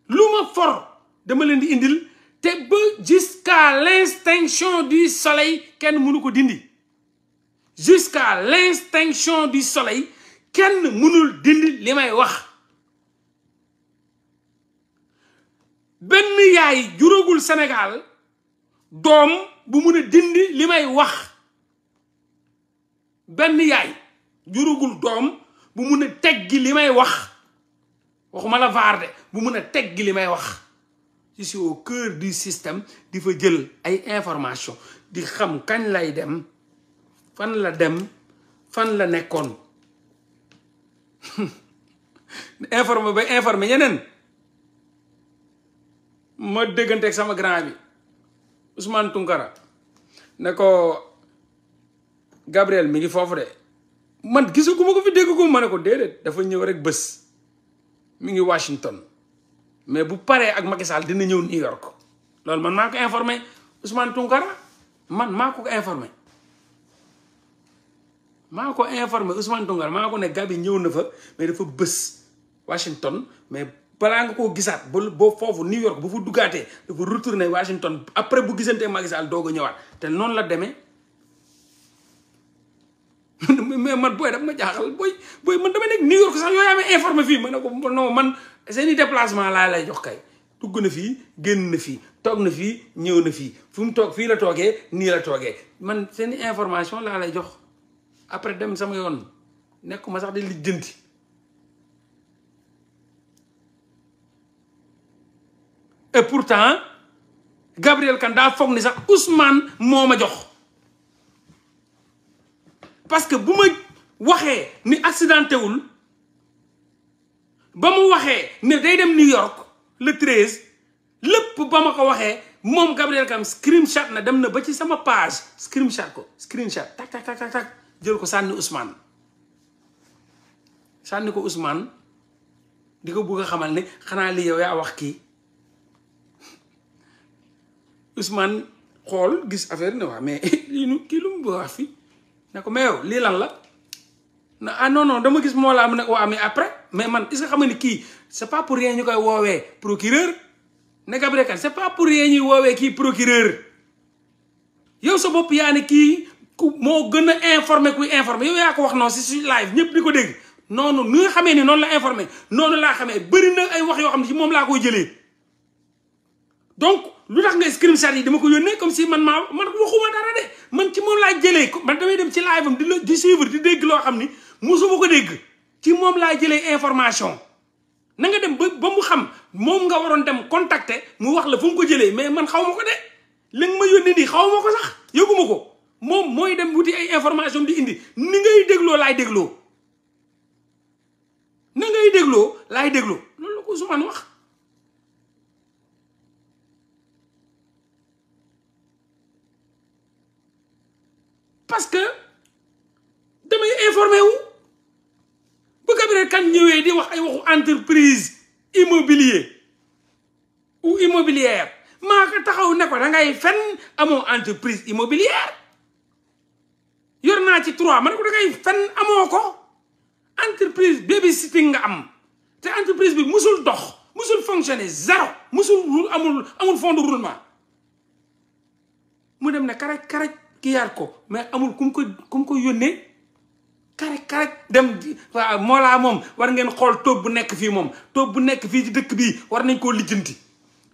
luma for dama leen di indil te ba jusqu'à l'extinction du soleil kenn mënu ko dindi jusqu'à l'extinction du soleil kenn mënul dindi li may wax benn yaay juróogul Sénégal doom bu mun a dindi li may wax benn yaay juróogul doom bu mun a teggi li may wax waxuma la vaar bu mun a teggi li may wax ci suis au cœur du système di fa jël ay information di xam kañ lay dem fan la dem fan la nekkoon informé ba informe ñeneen ma dégganteeg sama grand bi Ousmane Tunkara ne ko Gabriel mi ngi foofu de man gisagu ma ko fi dégg ko ma ne ko déedéet dafa ñëw rek bës mu ngi Washington mais bu paree ak Macky Sall dina ñëw New York loolu man maa ko informé Ousmane Tunkara man maa ko ko informé maa ko informé Ousmane Tounkara maa ko ne Gabi ñëw na fa mais dafa bës Washington mais balaa nga koo gisaat ba boo foofu New York bu fa duggaatee dafa retourné Washington après bu gisantee Macky Sall doog ñëwaat te noonu la demee mais man booy daf ma jaaxal booy booy man dama nekk New York sax yooyu amee informé fii ma ne ko non man seeni déplacement laa lay jox kay dugg na fii génn na fii toog na fii ñëw na fii fu mu toog fii la toogee nii toogee man seeni information laa lay jox après dem sama yoon nekkuma sax di lijjanti et pourtant Gabriel Kane daa foog ni sax Ousmane moo ma jox parce que bu ma waxee ni accidenté wul ba mu waxee ne day dem New York le treize lépp ba ma ko waxee moom Gabriel Kane screenshot na dem na ba ci sama page screenshot ko screenshot tak tak tak tak jël ko sanni Usman, sanni ko Usman, di bëgg buka xamal ni xana li yow ya wax ki Ousmane xol gis affaire ne wa mais lii nu kii lu mu wax fi ne ko mais lan la na ah non non dama gis mola laa mu ne waa mais après mais man est-ce xam ni ki c'est pas pour rien ñukay wowe procureur ne Gabriel c'est pas pour rien ñi wowe ki procureur yow sa bop yaani ki ku moo gën a informé kuy informé yow yaa ko wax noonu si suñu live ñëpp di ko dégg noonu ni nga xamee ni noonu la informé noonu laa xamee bëri na ay wax yoo xam ne ci moom laa koy jëlee donc lu tax nga screenshot yi dama ko yónnee comme si man maa man waxuma dara de man ci moom laa jëlee man damay dem ci live am di la di dégg loo xam ni mosuma ko dégg ci moom laa jëlee information na nga dem ba ba mu xam moom nga waroon dem contacter mu wax la fu mu ko jëlee mais man xaw ma ko de li ma yónnee nii xaw ma ko sax yëguma ko moom mooy dem wuti ay information bi indi ni ngay dégloo laay dégloo na ngay dégloo laay dégloo loolu la ko Ousmane wax parce que damay informé wu bu Kabiré Kane ñëwee di wax ay waxu entreprise immobilier ou immobilière maa ko taxaw ne ko da ngay fenn amoo entreprise immobilière yor naa ci trois ma ne ko da ngay fenn amoo ko entreprise babysitting nga am te entreprise bi musul dox musul fonctionner zéro musul amul amul fond de roulement mu dem na karaj karaj ki yar ko mais amul ku mu ko ku mu ko yónnee karaj karaj dem waaw moo laa moom war ngeen xool toog bu nekk fii moom toog bu nekk fii ci dëkk bi war nañ koo lijjanti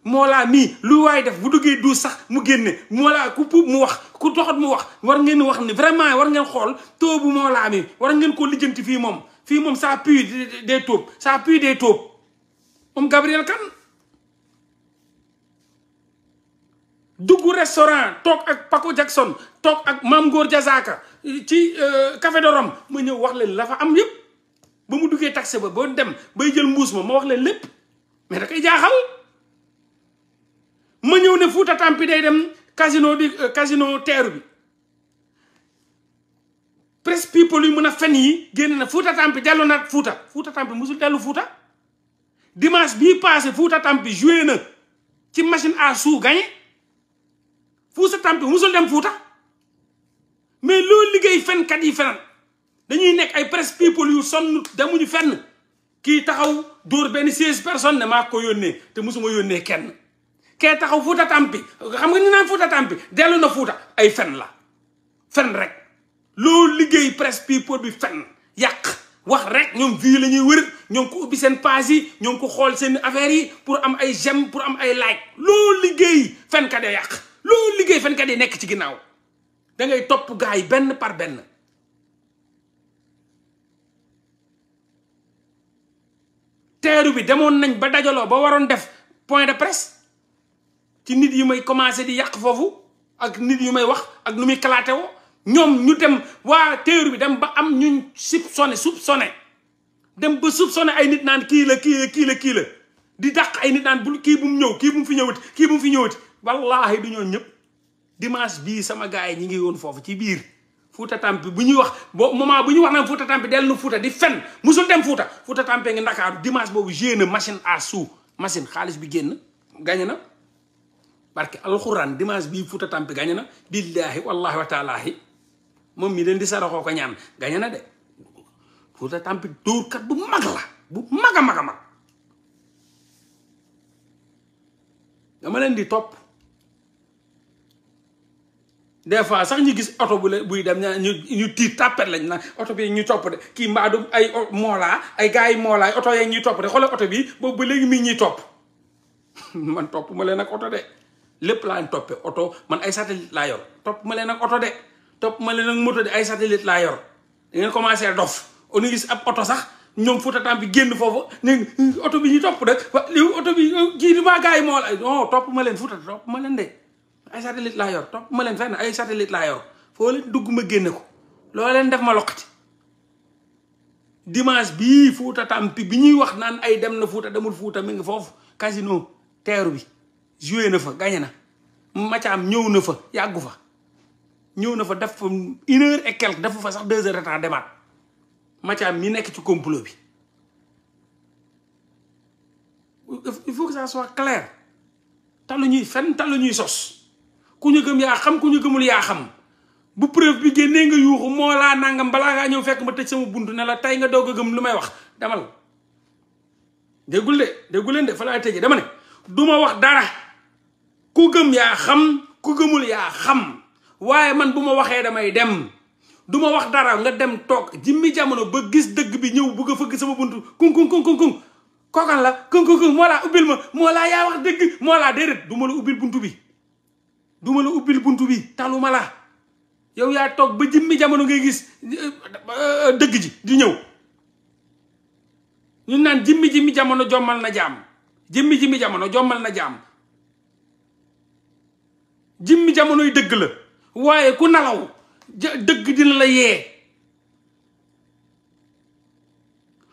Mollah mii lu waaye def bu duggee duus sax mu génne Mollah ku puub mu wax ku doxat mu wax war ngeen wax ni vraiment war ngeen xool toobu Mollah war ngeen ko lijjanti fii moom fii moom ça pue des taupes ça pue des taupes moom Gabriel Kane dugg restaurant toog ak Paco Jackson toog ak Mame Ngor Diazaka ci euh, Café de Rome ma ñëw wax leen la fa am yépp ba mu duggee taxi ba boo dem bay jël mbuus ma ma wax leen lépp mais da koy jaaxal ma ñëw ne Fouta Tampi day dem casino di euh, casino teeru bi presse people yi mën a fen yi génn na Fouta Tampi dellu na Fouta Fouta Tampi musul dellu Fouta dimanche bii passé Fouta Tampi joué na ci machine à sous gagné Fouta Tampi musul dem Fouta mais loolu liggéey fenkat yi fenal dañuy nekk ay presse people yu sonn demuñu fenn kii taxaw dóor benn seize personnes ne maa ko yónnee te musuma yónnee kenn kee taxaw fouta tampi xam nga ni nan fouta tampi delu na fouta ay fen la fen rek lo liggéey presse people bi fen yak, wax rek ñom vi lañuy wër ñom ko ubi sen page yi ñom ko xol sen affaire yi pour am ay j'aime pour am ay like loo liggéey fenkat yak yàq loo liggéey ka de nek ci ginnaaw da ngay top gaay ben par ben teeru bi demoon nañ ba dajalo ba waron def point de presse ci nit yu may commencé di yàq foofu ak nit yu may wax ak nu muy kalaate ñoom ñu dem waa téeru bi dem ba am ñuñ soupçonné soupçonné dem ba soupçonné ay nit naan kii la kii la di dàq ay nit naan kii bu mu ñëw kii mu fi ñëwati kii bu mu fi ñëwati wallaahi du ñoon ñëpp dimanche bii sama gars yi ñi ngi woon foofu ci biir Fouta Tampi bu ñuy wax bo moment bu ñuy wax naan Fouta Tampi dellu na Fouta di fen musul dem Fouta Fouta Tampi ngi Ndakaaru dimanche boobu génn machine à sous machine xaalis bi génn gañe na parce que alxuraan dimanche bii Fouta Tampi gañe na billaahi wallaahi wa taalaahi moom mi leen di saraxoo ko ñaan gañe na de Fouta Tampi dóorkat bu mag la bu mag a mag a mag dama leen di topp des fois sax ñu gis oto bu la buy dem ñu ñu tiir tàppet lañ na oto bi ñu topp de kii mbaadu ay moolaa ay gars yi moolaa oto yeeg ñuy topp de xoolal oto bi boobu ba léegi mi ñuy topp man topp ma leen ak oto de lépp laa leen oto man ay satellite laa yor topp ma leen ak oto de topp ma leen ak moto de ay satellite laa yor da ngeen commencé dof on ab oto sax ñoom Fouta Tampi génn foofu ne oto bi ñu topp de wa oto bi euh, kii di maa yi moo la non topp ma leen Fouta topp ma leen de ay satellite laa yor topp ma leen fenn ay satellite laa yor foo leen dugg ma génne ko loo leen def ma loqati dimanche bii Fouta Tampi bi ñuy wax naan ay dem na Fouta demul Fouta mi ngi foofu casino teeru bi. joué na fa gagné na Macaam ñëw na fa yàggu fa ñëw na fa def fa une heure et fa sax deux heures de demaat Macaam mi nekk ci complot bi il faut que ça soit clair talu ñuy fenn talu ñuy sos ku ñu gëm yaa xam ku ñu gëmul yaa xam bu preuve bi génnee nga yuuxu moo laa nangam balaa ngaa ñëw fekk ma tëj sama bunt ne la tey nga doog a gëm lu may wax demal déggul de déggul leen de fa laay tëjee dama ne duma wax dara ku gëm yaa xam ku gëmul yaa xam waaye man bu ma waxee damay dem du ma wax dara nga dem toog jimmi jamono ba gis dëgg bi ñëw bugg a fëgg sama bunt kun kun kun kun kookan la kun kun kun moo laa ubbil ma moo laa yaa wax dëgg moo laa déedéet du ma la ubbil buntu bi du ma la ubbil buntu bi taluma la yow yaa toog ba jimmi jamono ngay gis euh, dëgg ji di ñëw ñu naan jimmi jimmi jamono jommal na jaam jimmi jimmi jamono jommal na jaam jimmi jamonoy deug la waye ku nalaw deug dina la ye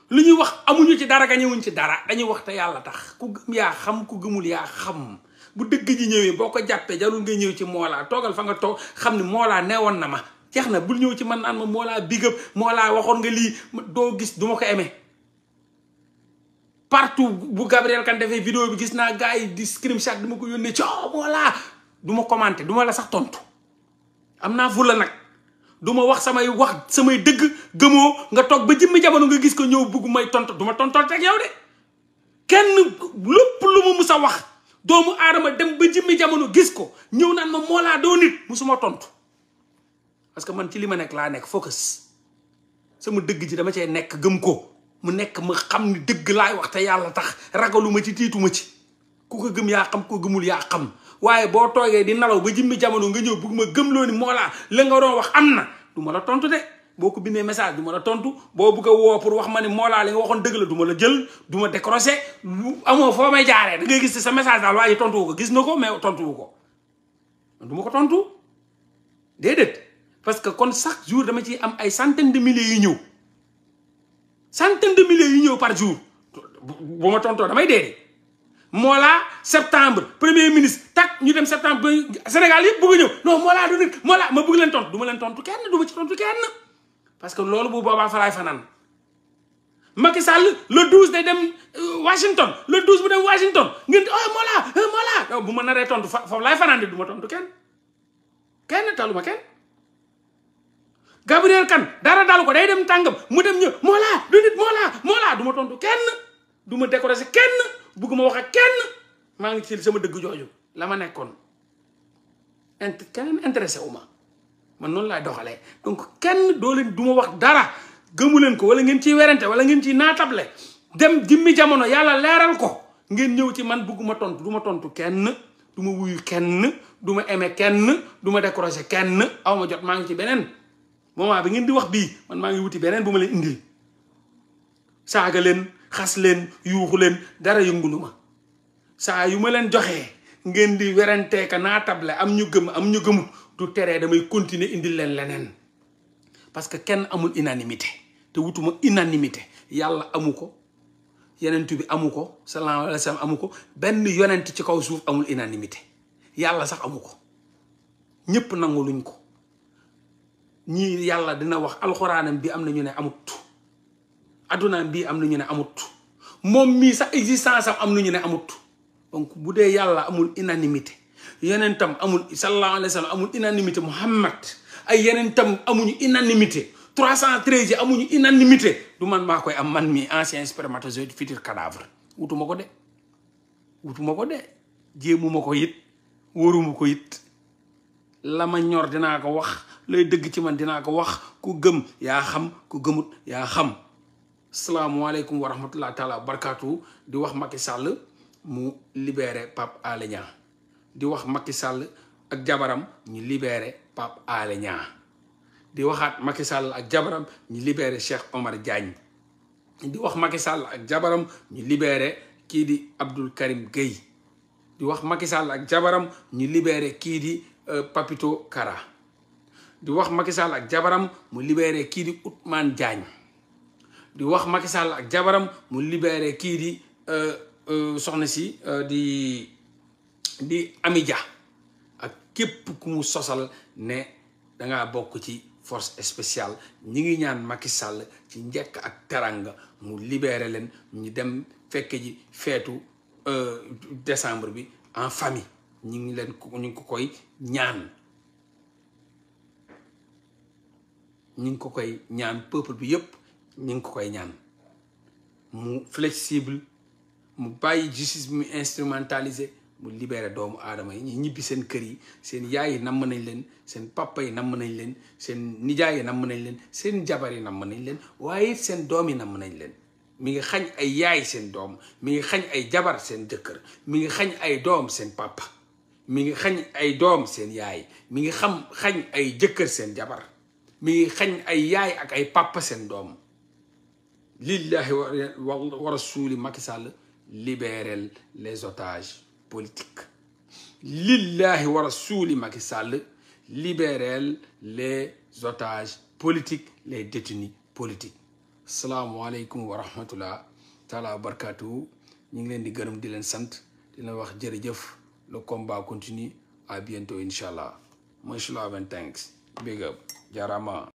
luñu wax amuñu ci dara gañewuñ ci dara dañuy wax ta yalla tax ku gëm ya xam ku gëmul ya xam bu deug ji ñëwee boko jappé jàppee jarul nga ñëw ci mola togal fa nga tok xamni ni néwon na ma jeex na bul ñëw ci man naan ma mola bigëp mola waxon nga li do gis duma ko aimé partout bu Gabriel kan defee vidéo bi gis na gaay yi di screenshot dama ko yónnee ci mola du ma commenté du ma la sax tontu am naa fulla nag du ma wax samay wax samay dëgg gëmoo nga toog ba jëmmi jamono nga gis ko ñëw bugg tontu du ma tontoonte ak yow de kenn lépp lu ma wax doomu aadama dem ba jëmmi jamono gis ko ñëw naan ma moo laa doo nit suma tontu parce que man ci li ma nekk laa nekk focus sama dëgg ji dama cee nekk gëm ko mu nekk ma xam ni dëgg laay wax te yàlla tax ragaluma ci tiituma ci ku ko gëm yaa xam ko gëmul yaa xam waaye boo toogee di nalaw ba jimmi jamono nga ñëw bugg ma gëmloo ni moo laa la nga doon wax am na du ma la tontu de boo ko bindee message du ma la tontu boo bëgg a woo pour wax ma ni moo laa li nga waxoon dëgg la du ma la jël du ma décrocher lu amoo foo may jaaree da ngay gis sa message daal waaye tontu wu ko gis na ko mais tontu wu ko du ma ko tontu déedéet parce que kon chaque jour dama ciy am ay centaine de milliers yu ñëw centaine de milliers yu ñëw par jour ma tontoo damay dee Mollah septembre premier ministre tak ñu dem septembre ba Sénégal yëpp bëgg a ñëw non Mollah du nit Mollah ma bëgg leen tontu du ma leen tontu kenn du ma ci tontu kenn parce que loolu bu boobaa fa laay fanaan Macky le 12 day dem euh, Washington le 12 bu dem Washington ngeen di oh Mollah euh, Mollah bu ma naree tontu fa foofu laay fanaan de du ma tontu kenn kenn taluma kenn. Gabriel Kane dara dalu ko day dem tàngam mu dem ñëw Mollah du nit Mollah Mollah du ma tontu du ma décourager kenn. bugguma wax ak kenn maa ngi ci sama dëgg jooju la ma nekkoon int kenn intéressé wu ma man noonu laay doxalee donc kenn doo leen du ma wax dara gëmu leen ko wala ngeen ci werante wala ngeen ciy naatable dem jimmi jamono yàlla leeral ko ngeen ñëw ci man bugguma tontu du ma tontu kenn du ma wuyu kenn du ma aimé kenn du ma décroché kenn aw ma jot maa ngi ci beneen moom moment bi ngeen di wax bii man maa ngi wuti beneen bu ma leen indi saaga leen xas leen yuuxu leen dara yëngulu ma saa yu ma leen joxee ngeen di weranteeka naa table am ñu gëm am ñu gëmut du teree damay continuer indil leen leneen parce que kenn amul unanimité te wutuma unanimité yàlla amu ko yonent bi amu ko sallallahu alayhi amu ko benn yonent ci kaw suuf amul unanimité yàlla sax amu ko ñëpp nangu luñ ko ñii yàlla dina wax alxuraanam bi am na ñu ne amut addunaam bii am na ñu ne amut moom mi sax existence am am na ñu ne amut donc bu dee yàlla amul unanimité yonentam amul sallallahu alayhi wa sallam amul unanimité Muhammad ay tam amuñu cent 313 yi amuñu unanimité du man maa koy am man mii ancien spermatozoïde futur cadavre wutuma ko de wutuma ko de jéemuma ko it wóoruma ko it la ñor dinaa ko wax lay dëgg ci man dinaa ko wax ku gëm yaa xam ku gëmut yaa xam Assalamualaikum wa taala barkaatu di wax Macky Sall mu libéré pap Alé di wax Macky Sall ak jabaram ñu libéré pap Alé di waxat Macky Sall ak jabaram ñu libéré Cheikh Omar Diagne di wax Macky Sall ak jabaram ñu libéré ki di Abdoul Karim Gueye di wax Macky Sall ak jabaram ñu libéré ki di euh, Papito Kara di wax Macky Sall ak jabaram mu libéré kiri di Ousmane Diagne di wax Macky Sall ak jabaram mu libéré ki di euh, euh, soxna si euh, di di Amidia ak kep ku mu sosal ne nga bok ci force spéciale ñi ngi ñaan Macky Sall ci ñek ak teranga mu libéré len ñu dem fekke ji euh décembre bi en famille ñi ngi len ñu ko koy ñaan ñi ngi ko koy ñaan peuple bi yépp ñu ngi ko koy ñaan mu flexible mu bàyyi justice bi mu instrumentaliser mu libéré doomu aadama yi ñu ñibbi seen kër yi seen yaay yi namm nañ leen seen papa yi namm nañ leen seen nijaay yi namm nañ leen seen jabar yi namm nañ leen waaye it seen doom yi namm nañ leen mi ngi xañ ay yaay seen doom mi ngi xañ ay jabar seen jëkkër mi ngi xañ ay doom seen papa mi ngi xañ ay doom seen yaay mi ngi xam xañ ay jëkkër seen jabar mi ngi xañ ay yaay ak ay pàppa seen doom لله ورسول ماكسال ليبرال لي زوتاج بوليتيك لله ورسول ماكسال ليبرال لي زوتاج بوليتيك لي ديتني بوليتيك السلام عليكم ورحمه الله تعالى وبركاته ني نغي دي گرم دي لن سانت دي لن واخ جيري جيف لو كومبا كونتيني ا بيانتو ان شاء الله ما شاء الله بن تانكس بيغ اب جاراما